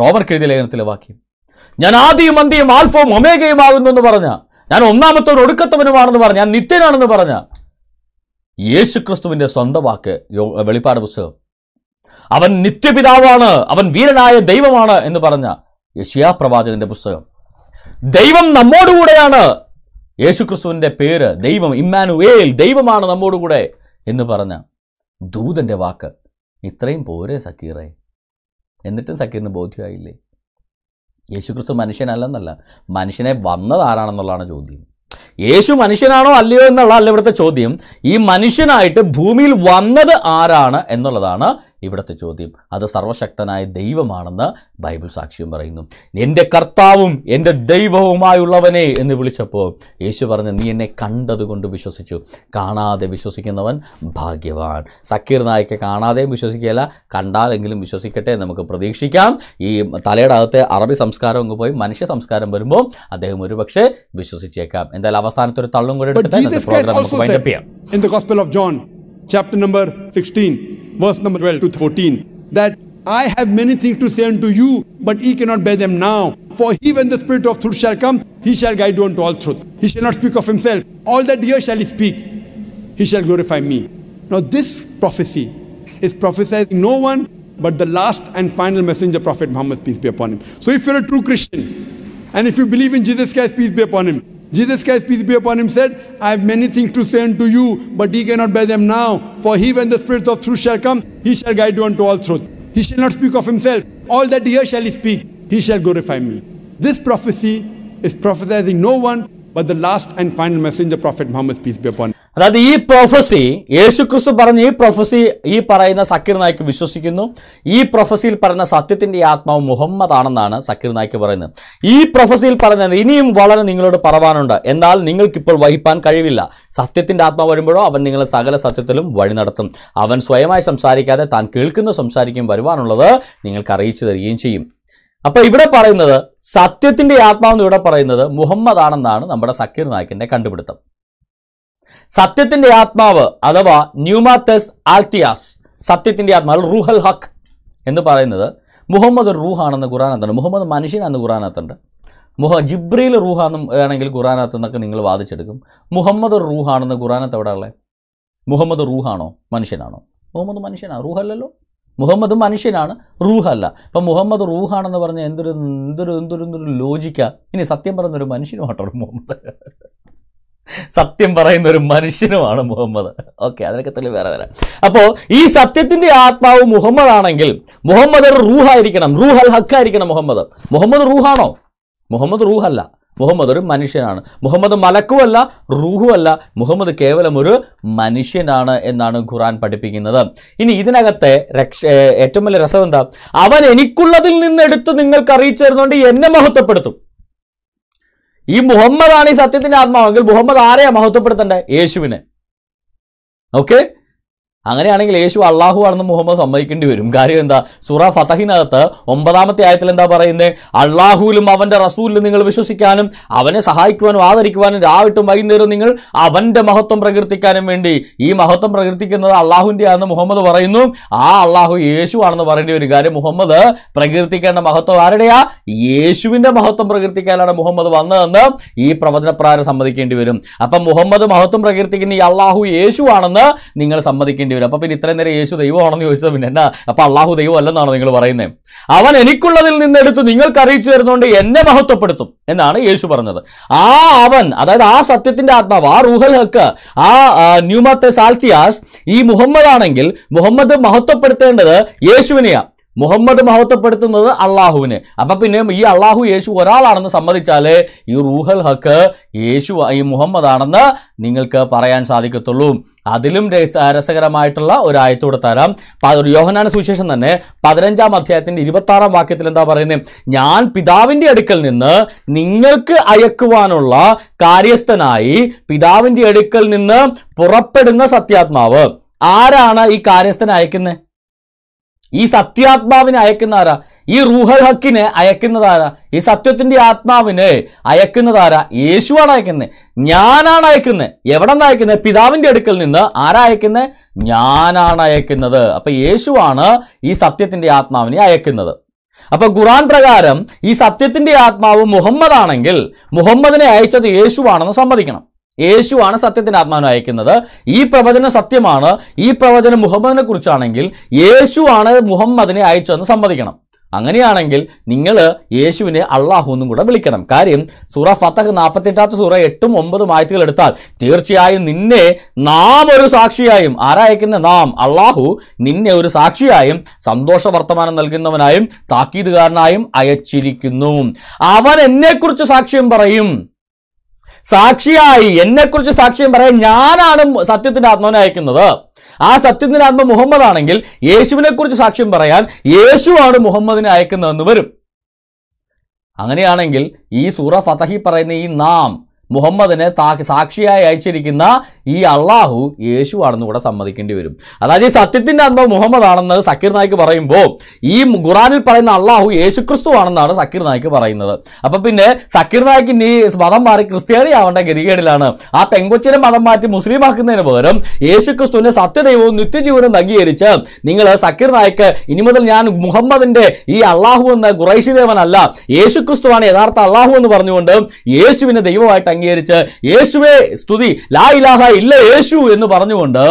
റോബർ എഴുതിയ ലേഖനത്തിലെ വാക്യം ഞാൻ ആദ്യം അന്തിയും ആൽഫവും ആകുന്നു എന്ന് പറഞ്ഞ ഞാൻ ഒരു ഒടുക്കത്തവനുമാണെന്ന് പറഞ്ഞ ഞാൻ നിത്യനാണെന്ന് പറഞ്ഞ യേശു ക്രിസ്തുവിൻ്റെ സ്വന്തം വാക്ക് വെളിപ്പാട് പുസ്തകം അവൻ നിത്യപിതാവാണ് അവൻ വീരനായ ദൈവമാണ് എന്ന് പറഞ്ഞ യശിയാ പ്രവാചകന്റെ പുസ്തകം ദൈവം നമ്മോടുകൂടെയാണ് യേശുക്രിസ്തുവിൻ്റെ പേര് ദൈവം ഇമ്മാനുവേൽ ദൈവമാണ് നമ്മോടുകൂടെ എന്ന് പറഞ്ഞ ദൂതൻ്റെ വാക്ക് ഇത്രയും പോരെ സക്കീറെ എന്നിട്ടും സക്കീറിന് ബോധ്യമായില്ലേ യേശുക്രിസ്തു മനുഷ്യനല്ലെന്നല്ല മനുഷ്യനെ വന്നത് ആരാണെന്നുള്ളതാണ് ചോദ്യം യേശു മനുഷ്യനാണോ അല്ലയോ എന്നുള്ള അല്ല ഇവിടുത്തെ ചോദ്യം ഈ മനുഷ്യനായിട്ട് ഭൂമിയിൽ വന്നത് ആരാണ് എന്നുള്ളതാണ് ഇവിടുത്തെ ചോദ്യം അത് സർവശക്തനായ ദൈവമാണെന്ന് ബൈബിൾ സാക്ഷ്യം പറയുന്നു എൻ്റെ കർത്താവും എൻ്റെ ദൈവവുമായുള്ളവനെ എന്ന് വിളിച്ചപ്പോൾ യേശു പറഞ്ഞു നീ എന്നെ കണ്ടതുകൊണ്ട് വിശ്വസിച്ചു കാണാതെ വിശ്വസിക്കുന്നവൻ ഭാഗ്യവാൻ സക്കീർ നായിക്ക് കാണാതെയും വിശ്വസിക്കുകയല്ല കണ്ടാലെങ്കിലും വിശ്വസിക്കട്ടെ നമുക്ക് പ്രതീക്ഷിക്കാം ഈ തലയുടെ അകത്തെ അറബി സംസ്കാരം അങ്ങ് പോയി മനുഷ്യ സംസ്കാരം വരുമ്പോൾ അദ്ദേഹം ഒരുപക്ഷെ വിശ്വസിച്ചേക്കാം എന്തായാലും അവസാനത്തെ ഒരു തള്ളും കൂടെ എടുത്തിട്ട് പ്രോഗ്രാം നമുക്ക് വൈൻഡപ്പ് ചെയ്യാം in the Gospel of John chapter number 16, verse number 12 to 14, that I have many things to say unto you, but ye cannot bear them now. For he, when the Spirit of truth shall come, he shall guide you unto all truth. He shall not speak of himself. All that he shall he speak. He shall glorify me. Now, this prophecy is prophesied no one but the last and final messenger, Prophet Muhammad, peace be upon him. So, if you're a true Christian and if you believe in Jesus Christ, peace be upon him, Jesus Christ, peace be upon him, said, I have many things to say unto you, but He cannot bear them now. For he, when the Spirit of truth shall come, he shall guide you unto all truth. He shall not speak of himself. All that he shall he speak. He shall glorify me. This prophecy is prophesying no one but the last and final messenger, Prophet Muhammad, peace be upon him. അതായത് ഈ പ്രൊഫസി യേശുക്രിസ്തു പറഞ്ഞ ഈ പ്രൊഫസി ഈ പറയുന്ന സക്കീർ നായിക്ക് വിശ്വസിക്കുന്നു ഈ പ്രൊഫസിയിൽ പറയുന്ന സത്യത്തിൻ്റെ ആത്മാവ് മുഹമ്മദ് ആണെന്നാണ് സക്കീർ നായിക്ക് പറയുന്നത് ഈ പ്രൊഫസിയിൽ പറയുന്നത് ഇനിയും വളരെ നിങ്ങളോട് പറവാനുണ്ട് എന്നാൽ നിങ്ങൾക്കിപ്പോൾ വഹിപ്പാൻ കഴിവില്ല സത്യത്തിൻ്റെ ആത്മാവ് വരുമ്പോഴോ അവൻ നിങ്ങളെ സകല സത്യത്തിലും വഴി നടത്തും അവൻ സ്വയമായി സംസാരിക്കാതെ താൻ കേൾക്കുന്ന സംസാരിക്കും വരുവാനുള്ളത് നിങ്ങൾക്ക് അറിയിച്ചു തരികയും ചെയ്യും അപ്പോൾ ഇവിടെ പറയുന്നത് സത്യത്തിൻ്റെ ആത്മാവെന്ന് ഇവിടെ പറയുന്നത് മുഹമ്മദ് ആണെന്നാണ് നമ്മുടെ സക്കീർ നായിക്കിൻ്റെ കണ്ടുപിടുത്തം സത്യത്തിന്റെ ആത്മാവ് അഥവാ ന്യൂമാത്തസ് ആൽത്തിയാസ് സത്യത്തിന്റെ ആത്മാവ് റൂഹൽ ഹക്ക് എന്ന് പറയുന്നത് മുഹമ്മദ് റൂഹാണെന്ന് ഖുറാനത്തുണ്ട് മുഹമ്മദ് മനുഷ്യനാണെന്ന് ഖുറാനത്തുണ്ട് മുഹ ജിബ്രീൽ റൂഹാന്നും വേണമെങ്കിൽ ഖുറാനത്ത് നിങ്ങൾ വാദിച്ചെടുക്കും മുഹമ്മദ് റൂഹാണെന്ന് ഖുറാനത്ത് എവിടെ ഉള്ളത് മുഹമ്മദ് റൂഹാണോ മനുഷ്യനാണോ മുഹമ്മദ് മനുഷ്യനാണ് റൂഹല്ലല്ലോ മുഹമ്മദ് മനുഷ്യനാണ് റൂഹല്ല അപ്പം മുഹമ്മദ് റൂഹാണെന്ന് പറഞ്ഞാൽ എന്തൊരു എന്തൊരു എന്തൊരു എന്തൊരു ലോജിക്ക ഇനി സത്യം പറയുന്നൊരു മനുഷ്യനുമാട്ടോ മുഹമ്മദ് സത്യം പറയുന്ന ഒരു മനുഷ്യനുമാണ് മുഹമ്മദ് ഓക്കെ അതിനൊക്കെ തന്നെ വേറെ തരാം അപ്പോൾ ഈ സത്യത്തിൻ്റെ ആത്മാവ് മുഹമ്മദ് ആണെങ്കിൽ മുഹമ്മദ് ഒരു റൂഹായിരിക്കണം റൂഹൽ ഹക്കായിരിക്കണം മുഹമ്മദ് മുഹമ്മദ് റൂഹാണോ മുഹമ്മദ് റൂഹല്ല മുഹമ്മദ് ഒരു മനുഷ്യനാണ് മുഹമ്മദ് മലക്കുമല്ല റൂഹുമല്ല മുഹമ്മദ് കേവലം ഒരു മനുഷ്യനാണ് എന്നാണ് ഖുറാൻ പഠിപ്പിക്കുന്നത് ഇനി ഇതിനകത്തെ രക്ഷ ഏറ്റവും വലിയ രസം എന്താ അവൻ എനിക്കുള്ളതിൽ നിന്ന് എടുത്ത് നിങ്ങൾക്ക് അറിയിച്ചു തരുന്നുണ്ട് എന്നെ മഹത്വപ്പെടുത്തും ഈ മുഹമ്മദാണ് ഈ സത്യത്തിന്റെ ആത്മാവെങ്കിൽ മുഹമ്മദ് ആരെയാ മഹത്വപ്പെടുത്തേണ്ടത് യേശുവിനെ ഓക്കെ അങ്ങനെയാണെങ്കിൽ യേശു അള്ളാഹു ആണെന്ന് മുഹമ്മദ് സമ്മതിക്കേണ്ടി വരും കാര്യം എന്താ സുറ ഫതഹിനകത്ത് ഒമ്പതാമത്തെ ആയത്തിൽ എന്താ പറയുന്നത് അള്ളാഹുലും അവന്റെ റസൂലിലും നിങ്ങൾ വിശ്വസിക്കാനും അവനെ സഹായിക്കുവാനും ആദരിക്കുവാനും രാവിട്ടും വൈകുന്നേരം നിങ്ങൾ അവന്റെ മഹത്വം പ്രകീർത്തിക്കാനും വേണ്ടി ഈ മഹത്വം പ്രകീർത്തിക്കുന്നത് അള്ളാഹുവിൻ്റെ ആണെന്ന് മുഹമ്മദ് പറയുന്നു ആ അള്ളാഹു യേശു ആണെന്ന് പറയേണ്ടി വരും കാര്യം മുഹമ്മദ് പ്രകീർത്തിക്കേണ്ട മഹത്വം ആരുടെയാ യേശുവിന്റെ മഹത്വം പ്രകീർത്തിക്കാനാണ് മുഹമ്മദ് വന്നതെന്ന് ഈ പ്രവചനപ്രകാരം സമ്മതിക്കേണ്ടി വരും അപ്പം മുഹമ്മദ് മഹത്വം പ്രകീർത്തിക്കുന്ന ഈ അള്ളാഹു യേശു ആണെന്ന് നിങ്ങൾ സമ്മതിക്കേണ്ടി വരും അപ്പോൾ പിന്നെ ഇത്രയും നേരം യേശു ദൈവമാണെന്ന് ചോദിച്ചത് പിന്നെ എന്നാ അപ്പോൾ അള്ളാഹു ദൈവം അല്ലെന്നാണ് നിങ്ങൾ പറയുന്നത് അവൻ എനിക്കുള്ളതിൽ നിന്നെടുത്ത് നിങ്ങൾക്ക് അറിയിച്ചു തരുന്നതുകൊണ്ട് എന്നെ മഹത്വപ്പെടുത്തും എന്നാണ് യേശു പറഞ്ഞത് ആ അവൻ അതായത് ആ സത്യത്തിന്റെ ആത്മാവ് ആ റൂഹൽ ഹക്ക് ആ ന്യൂമത്തെ സാൽത്തിയാസ് ഈ മുഹമ്മദ് ആണെങ്കിൽ മുഹമ്മദ് മഹത്വപ്പെടുത്തേണ്ടത് യേശുവിനെയാണ് മുഹമ്മദ് മഹത്വപ്പെടുത്തുന്നത് അള്ളാഹുവിന് അപ്പൊ പിന്നെ ഈ അള്ളാഹു യേശു ഒരാളാണെന്ന് സമ്മതിച്ചാല് ഈ റൂഹൽ ഹക്ക് യേശു ഈ മുഹമ്മദ് ആണെന്ന് നിങ്ങൾക്ക് പറയാൻ സാധിക്കത്തുള്ളൂ അതിലും രസകരമായിട്ടുള്ള ഒരു ആയത്തോട് തരാം യോഹനാന സുശേഷം തന്നെ പതിനഞ്ചാം അധ്യായത്തിന്റെ ഇരുപത്തി ആറാം വാക്യത്തിൽ എന്താ പറയുന്നത് ഞാൻ പിതാവിന്റെ അടുക്കൽ നിന്ന് നിങ്ങൾക്ക് അയക്കുവാനുള്ള കാര്യസ്ഥനായി പിതാവിന്റെ അടുക്കൽ നിന്ന് പുറപ്പെടുന്ന സത്യാത്മാവ് ആരാണ് ഈ കാര്യസ്ഥനെ അയക്കുന്നത് ഈ സത്യാത്മാവിനെ അയക്കുന്നതാരാ ഈ റൂഹൽ ഹക്കിനെ അയക്കുന്നതാരാ ഈ സത്യത്തിൻ്റെ ആത്മാവിനെ അയക്കുന്നതാരാ യേശുവാണ് അയക്കുന്നത് ഞാനാണ് അയക്കുന്നത് എവിടെ നിന്ന് അയക്കുന്നത് പിതാവിൻ്റെ അടുക്കൽ നിന്ന് ആരാ അയക്കുന്നത് ഞാനാണ് അയക്കുന്നത് അപ്പം യേശുവാണ് ഈ സത്യത്തിൻ്റെ ആത്മാവിനെ അയക്കുന്നത് അപ്പൊ ഖുറാൻ പ്രകാരം ഈ സത്യത്തിന്റെ ആത്മാവ് മുഹമ്മദ് ആണെങ്കിൽ മുഹമ്മദിനെ അയച്ചത് യേശുവാണെന്ന് സമ്മതിക്കണം യേശുവാണ് സത്യത്തിന് ആത്മാവിനെ അയക്കുന്നത് ഈ പ്രവചനം സത്യമാണ് ഈ പ്രവചനം മുഹമ്മദിനെ കുറിച്ചാണെങ്കിൽ യേശുവാണ് മുഹമ്മദിനെ അയച്ചതെന്ന് സമ്മതിക്കണം അങ്ങനെയാണെങ്കിൽ നിങ്ങൾ യേശുവിനെ അള്ളാഹു എന്നും കൂടെ വിളിക്കണം കാര്യം സൂറ ഫത്തഹ് നാൽപ്പത്തെട്ടാമത്തെ സൂറ എട്ടും ഒമ്പതും ആയത്തുകൾ എടുത്താൽ തീർച്ചയായും നിന്നെ നാം ഒരു സാക്ഷിയായും ആരായക്കുന്ന നാം അള്ളാഹു നിന്നെ ഒരു സാക്ഷിയായും സന്തോഷ വർത്തമാനം നൽകുന്നവനായും താക്കീതുകാരനായും അയച്ചിരിക്കുന്നു അവൻ എന്നെക്കുറിച്ച് സാക്ഷ്യം പറയും സാക്ഷിയായി എന്നെക്കുറിച്ച് സാക്ഷ്യം പറയാൻ ഞാനാണ് സത്യത്തിന്റെ ആത്മാവിനെ അയക്കുന്നത് ആ സത്യത്തിന്റെ ആത്മ മുഹമ്മദ് ആണെങ്കിൽ യേശുവിനെ കുറിച്ച് സാക്ഷ്യം പറയാൻ യേശുവാണ് മുഹമ്മദിനെ അയക്കുന്നതെന്ന് വരും അങ്ങനെയാണെങ്കിൽ ഈ സൂറ ഫതഹി പറയുന്ന ഈ നാം മുഹമ്മദിനെ സാക്ഷിയായി അയച്ചിരിക്കുന്ന ഈ അള്ളാഹു യേശു ആണെന്ന് കൂടെ സമ്മതിക്കേണ്ടി വരും അതായത് ഈ സത്യത്തിൻ്റെ ആത്മാവ് മുഹമ്മദ് ആണെന്ന് സക്കീർ നായിക്ക് പറയുമ്പോൾ ഈ ഖുറാനിൽ പറയുന്ന അള്ളാഹു യേശു ക്രിസ്തു ആണെന്നാണ് സക്കീർ നായിക്ക് പറയുന്നത് അപ്പം പിന്നെ സക്കീർ നായിക്ക് ഈ മതം മാറി ക്രിസ്ത്യാനി ആവേണ്ട ഗതികേടിലാണ് ആ പെങ്കൊച്ചിനെ മതം മാറ്റി മുസ്ലിം ആക്കുന്നതിന് പകരം യേശു ക്രിസ്തുവിൻ്റെ സത്യദൈവവും നിത്യജീവനും നഗീകരിച്ച് നിങ്ങൾ സക്കീർ നായിക്ക് ഇനി മുതൽ ഞാൻ മുഹമ്മദിൻ്റെ ഈ അള്ളാഹു എന്ന ഖുറൈശി ദേവനല്ല യേശു ക്രിസ്തുവാണ് യഥാർത്ഥ അള്ളാഹു എന്ന് പറഞ്ഞുകൊണ്ട് യേശുവിനെ ദൈവമായിട്ട് അംഗീകരിച്ച് യേശുവേ സ്തുതി ലാ ഇലാഹ ഇല്ല യേശു എന്ന് പറഞ്ഞുകൊണ്ട്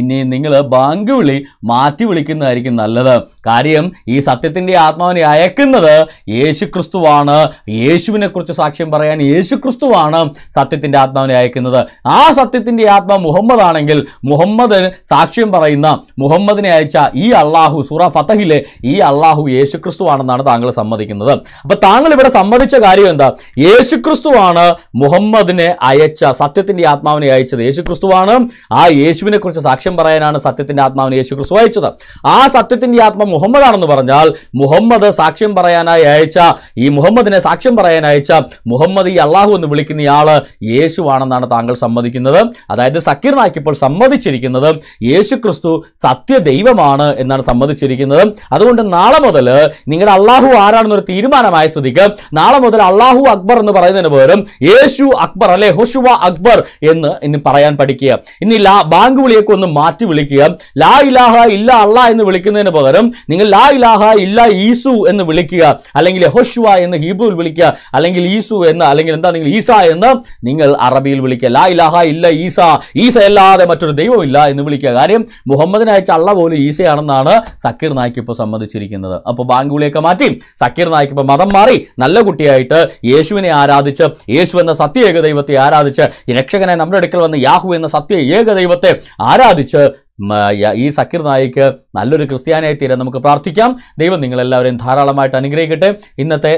ഇനി നിങ്ങൾ ബാങ്ക് വിളി മാറ്റി വിളിക്കുന്നതായിരിക്കും നല്ലത് കാര്യം ഈ സത്യത്തിൻ്റെ ആത്മാവിനെ അയക്കുന്നത് യേശു ക്രിസ്തുവാണ് യേശുവിനെക്കുറിച്ച് സാക്ഷ്യം പറയാൻ യേശു ക്രിസ്തുവാണ് സത്യത്തിൻ്റെ ആത്മാവിനെ അയക്കുന്നത് ആ സത്യത്തിൻ്റെ ആത്മാ മുഹമ്മദ് ആണെങ്കിൽ മുഹമ്മദ് സാക്ഷ്യം പറയുന്ന മുഹമ്മദിനെ അയച്ച ഈ അള്ളാഹു സൂറ ഫതഹിലെ ഈ അള്ളാഹു യേശു ക്രിസ്തുവാണെന്നാണ് താങ്കൾ സമ്മതിക്കുന്നത് അപ്പോൾ താങ്കൾ ഇവിടെ സമ്മതിച്ച കാര്യം എന്താ യേശു ക്രിസ്തുവാണ് മുഹമ്മദിനെ അയച്ച സത്യത്തിൻ്റെ ആത്മാവിനെ അയച്ചത് യേശു ക്രിസ്തുവാണ് ആ യേശുവിനെക്കുറിച്ച് സാക്ഷ്യം സാക്ഷ്യം പറയാനാണ് സത്യത്തിന്റെ ആത്മാവിന് യേശു ക്രിസ്തു അയച്ചത് ആ സത്യത്തിന്റെ ആത്മ മുഹമ്മദ് ആണെന്ന് പറഞ്ഞാൽ മുഹമ്മദ് സാക്ഷ്യം പറയാനായി അയച്ച ഈ മുഹമ്മദിനെ സാക്ഷ്യം പറയാൻ അയച്ച മുഹമ്മദ് ഈ അള്ളാഹു എന്ന് വിളിക്കുന്ന ഇയാൾ യേശുവാണെന്നാണ് താങ്കൾ സമ്മതിക്കുന്നത് അതായത് സക്കീർ നായിക്ക് ഇപ്പോൾ സമ്മതിച്ചിരിക്കുന്നത് യേശു ക്രിസ്തു സത്യ ദൈവമാണ് എന്നാണ് സമ്മതിച്ചിരിക്കുന്നത് അതുകൊണ്ട് നാളെ മുതൽ നിങ്ങളുടെ അള്ളാഹു ആരാണെന്നൊരു തീരുമാനമായ സ്ഥിതിക്ക് നാളെ മുതൽ അള്ളാഹു അക്ബർ എന്ന് പറയുന്നതിന് പകരം യേശു അക്ബർ അല്ലെ ഹുഷുവ അക്ബർ എന്ന് ഇനി പറയാൻ പഠിക്കുക ഇനി ബാങ്ക് വിളിയൊക്കെ ഒന്ന് മാറ്റി വിളിക്കുക ലാ ഇലാഹ ഇല്ല അള്ള എന്ന് വിളിക്കുന്നതിന് പകരം നിങ്ങൾ ലാ ഇലാഹ ഇല്ല ഈസു എന്ന് വിളിക്കുക അല്ലെങ്കിൽ ഹൊഷ്വ എന്ന് ഹീബുവിൽ വിളിക്കുക അല്ലെങ്കിൽ ഈസു എന്ന് അല്ലെങ്കിൽ എന്താ നിങ്ങൾ ഈസ എന്ന് നിങ്ങൾ അറബിയിൽ വിളിക്കുക ലാ ഇലാഹ ഇല്ല ഈസ ഈസ അല്ലാതെ മറ്റൊരു ദൈവമില്ല എന്ന് വിളിക്കുക കാര്യം മുഹമ്മദിനെ അയച്ച അള്ള പോലും ഈസയാണെന്നാണ് സക്കീർ നായിക്ക് ഇപ്പോൾ സമ്മതിച്ചിരിക്കുന്നത് അപ്പോൾ ബാങ്കുളിയൊക്കെ മാറ്റി സക്കീർ നായിക്ക് ഇപ്പോൾ മതം മാറി നല്ല കുട്ടിയായിട്ട് യേശുവിനെ ആരാധിച്ച് യേശു എന്ന സത്യ ഏകദൈവത്തെ ആരാധിച്ച് രക്ഷകനെ നമ്മുടെ അടുക്കൽ വന്ന യാഹു എന്ന സത്യ ഏകദൈവത്തെ ആരാധിച്ച് സമ്പാദിച്ച് ഈ സക്കീർ നായിക്ക് നല്ലൊരു ക്രിസ്ത്യാനിയായി തീരാൻ നമുക്ക് പ്രാർത്ഥിക്കാം ദൈവം നിങ്ങളെല്ലാവരെയും ധാരാളമായിട്ട് അനുഗ്രഹിക്കട്ടെ ഇന്നത്തെ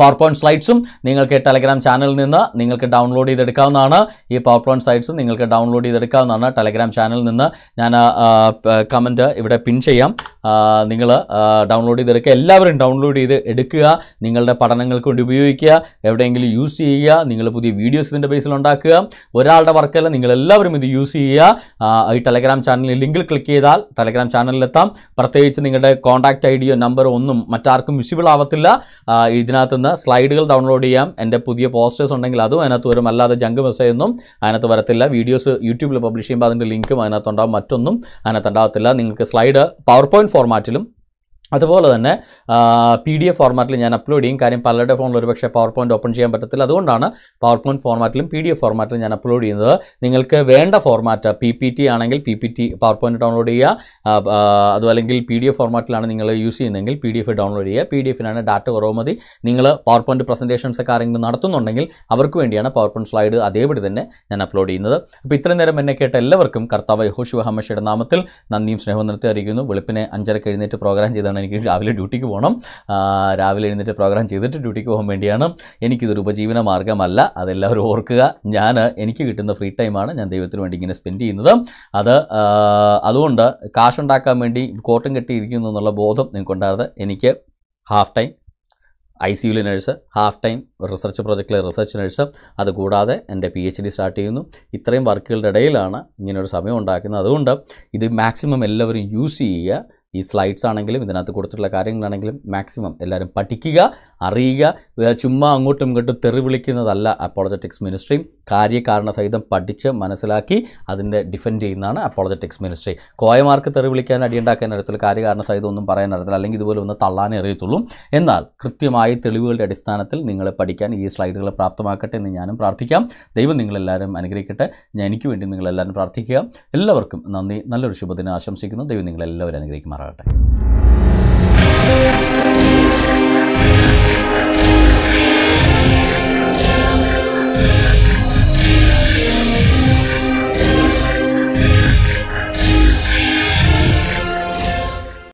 പവർ പോയിന്റ് സ്ലൈഡ്സും നിങ്ങൾക്ക് ടെലഗ്രാം ചാനലിൽ നിന്ന് നിങ്ങൾക്ക് ഡൗൺലോഡ് ചെയ്തെടുക്കാവുന്നതാണ് ഈ പവർ പോയിന്റ് സ്ലൈഡ്സും നിങ്ങൾക്ക് ഡൗൺലോഡ് ചെയ്തെടുക്കാവുന്നതാണ് ടെലഗ്രാം ചാനലിൽ നിന്ന് ഞാൻ കമൻറ്റ് ഇവിടെ പിൻ ചെയ്യാം നിങ്ങൾ ഡൗൺലോഡ് ചെയ്തെടുക്കുക എല്ലാവരും ഡൗൺലോഡ് ചെയ്ത് എടുക്കുക നിങ്ങളുടെ പഠനങ്ങൾക്ക് വേണ്ടി ഉപയോഗിക്കുക എവിടെയെങ്കിലും യൂസ് ചെയ്യുക നിങ്ങൾ പുതിയ വീഡിയോസ് ഇതിൻ്റെ ബേസിൽ ഉണ്ടാക്കുക ഒരാളുടെ വർക്കല്ല നിങ്ങളെല്ലാവരും ഇത് യൂസ് ചെയ്യുക ഈ ടെലഗ്രാം ചാനലിൽ ലിങ്കിൽ ക്ലിക്ക് ചെയ്താൽ ടെലഗ്രാം ചാനലിലെത്താം പ്രത്യേകിച്ച് നിങ്ങളുടെ കോൺടാക്റ്റ് ഐഡിയോ നമ്പറോ ഒന്നും മറ്റാർക്കും വിസിബിൾ ആവത്തില്ല ഇതിനകത്ത് നിന്ന് സ്ലൈഡുകൾ ഡൗൺലോഡ് ചെയ്യാം എൻ്റെ പുതിയ പോസ്റ്റേഴ്സ് ഉണ്ടെങ്കിൽ അതും അതിനകത്ത് വരും അല്ലാതെ ജങ്ക് മെസ്സേജൊന്നും അതിനകത്ത് വരത്തില്ല വീഡിയോസ് യൂട്യൂബിൽ പബ്ലിഷ് ചെയ്യുമ്പോൾ അതിൻ്റെ ലിങ്കും അതിനകത്തുണ്ടാവും മറ്റൊന്നും അതിനകത്ത് ഉണ്ടാകത്തില്ല നിങ്ങൾക്ക് സ്ലൈഡ് പവർ പോയിൻറ്റ് ഫോർമാറ്റിലും അതുപോലെ തന്നെ പി ഡി എഫ് ഫോർമാറ്റിൽ ഞാൻ അപ്ലോഡ് ചെയ്യും കാര്യം പലരുടെ ഫോണിൽ ഒരുപക്ഷെ പവർ പോയിന്റ് ഓപ്പൺ ചെയ്യാൻ പറ്റത്തില്ല അതുകൊണ്ടാണ് പവർ പോയിന്റ് ഫോർമാറ്റിലും പി ഡി എഫ് ഫോർമാറ്റിലും ഞാൻ അപ്ലോഡ് ചെയ്യുന്നത് നിങ്ങൾക്ക് വേണ്ട ഫോർമാറ്റ് പി പി ടി ആണെങ്കിൽ P P T PowerPoint download ചെയ്യുക അതുമല്ലെങ്കിൽ പി ഡി എഫ് ഫോർമാറ്റിലാണ് നിങ്ങൾ യൂസ് ചെയ്യുന്നതെങ്കിൽ പി ഡി എഫ് ഡൗൺലോഡ് ചെയ്യുക പി ഡി എഫിനാണ് ഡാറ്റ കുറവ് മതി നിങ്ങൾ പവർ പോയിന്റ് പ്രസൻറ്റേഷൻസ് ഒക്കെ ആരെങ്കിലും നടത്തുന്നുണ്ടെങ്കിൽ അവർക്ക് വേണ്ടിയാണ് പവർ പോയിന്റ് സ്ലൈഡ് അതേപടി തന്നെ ഞാൻ അപ്ലോഡ് ചെയ്യുന്നത് അപ്പോൾ ഇത്രയും നേരം എന്നെ കേട്ട എല്ലാവർക്കും കർത്താവ് യഹോശിവ ഹമ്മഷയുടെ നാമത്തിൽ നന്ദിയും സ്നേഹവും നിർത്തി അറിയിക്കുന്നു വെളുപ്പിനെ അഞ്ചര കഴിഞ്ഞിട്ട് പ്രോഗ്രാം ചെയ്താണ് എനിക്ക് രാവിലെ ഡ്യൂട്ടിക്ക് പോകണം രാവിലെ എഴുന്നേറ്റ് പ്രോഗ്രാം ചെയ്തിട്ട് ഡ്യൂട്ടിക്ക് പോകാൻ വേണ്ടിയാണ് എനിക്കിതൊരു ഉപജീവന മാർഗ്ഗമല്ല അതെല്ലാവരും ഓർക്കുക ഞാൻ എനിക്ക് കിട്ടുന്ന ഫ്രീ ടൈമാണ് ഞാൻ ദൈവത്തിന് വേണ്ടി ഇങ്ങനെ സ്പെൻഡ് ചെയ്യുന്നത് അത് അതുകൊണ്ട് ഉണ്ടാക്കാൻ വേണ്ടി കോട്ടം കെട്ടിയിരിക്കുന്നു എന്നുള്ള ബോധം നിങ്ങൾക്കുണ്ടാകാതെ എനിക്ക് ഹാഫ് ടൈം ഐ സി യുവിലെ നഴ്സ് ഹാഫ് ടൈം റിസർച്ച് പ്രോജക്റ്റിലെ റിസർച്ച് നഴ്സ് അതുകൂടാതെ എൻ്റെ പി എച്ച് ഡി സ്റ്റാർട്ട് ചെയ്യുന്നു ഇത്രയും വർക്കുകളുടെ ഇടയിലാണ് ഇങ്ങനൊരു സമയം ഉണ്ടാക്കുന്നത് അതുകൊണ്ട് ഇത് മാക്സിമം എല്ലാവരും യൂസ് ചെയ്യുക ഈ സ്ലൈഡ്സ് ആണെങ്കിലും ഇതിനകത്ത് കൊടുത്തിട്ടുള്ള കാര്യങ്ങളാണെങ്കിലും മാക്സിമം എല്ലാവരും പഠിക്കുക അറിയുക ചുമ്മാ അങ്ങോട്ടും ഇങ്ങോട്ടും തെറി വിളിക്കുന്നതല്ല അപ്പോളജറ്റിക്സ് മിനിസ്ട്രി കാര്യകാരണ സഹിതം പഠിച്ച് മനസ്സിലാക്കി അതിൻ്റെ ഡിഫെൻഡ് ചെയ്യുന്നതാണ് അപ്പോളജറ്റിക്സ് മിനിസ്ട്രി കോയമാർക്ക് തെറി വിളിക്കാൻ അടിയുണ്ടാക്കാൻ അറിയത്തില്ല കാര്യകാരണ സഹിതം ഒന്നും പറയാൻ അറിയത്തില്ല അല്ലെങ്കിൽ ഇതുപോലെ ഒന്ന് തള്ളാനേ അറിയത്തുള്ളൂ എന്നാൽ കൃത്യമായി തെളിവുകളുടെ അടിസ്ഥാനത്തിൽ നിങ്ങളെ പഠിക്കാൻ ഈ സ്ലൈഡുകൾ പ്രാപ്തമാക്കട്ടെ എന്ന് ഞാനും പ്രാർത്ഥിക്കാം ദൈവം നിങ്ങളെല്ലാവരും അനുഗ്രഹിക്കട്ടെ ഞാൻ എനിക്ക് വേണ്ടി നിങ്ങളെല്ലാവരും പ്രാർത്ഥിക്കുക എല്ലാവർക്കും നന്ദി നല്ലൊരു ശുഭദിനം ആശംസിക്കുന്നു ദൈവം നിങ്ങളെല്ലാവരും അനുഗ്രഹിക്കുമാറാകട്ടെ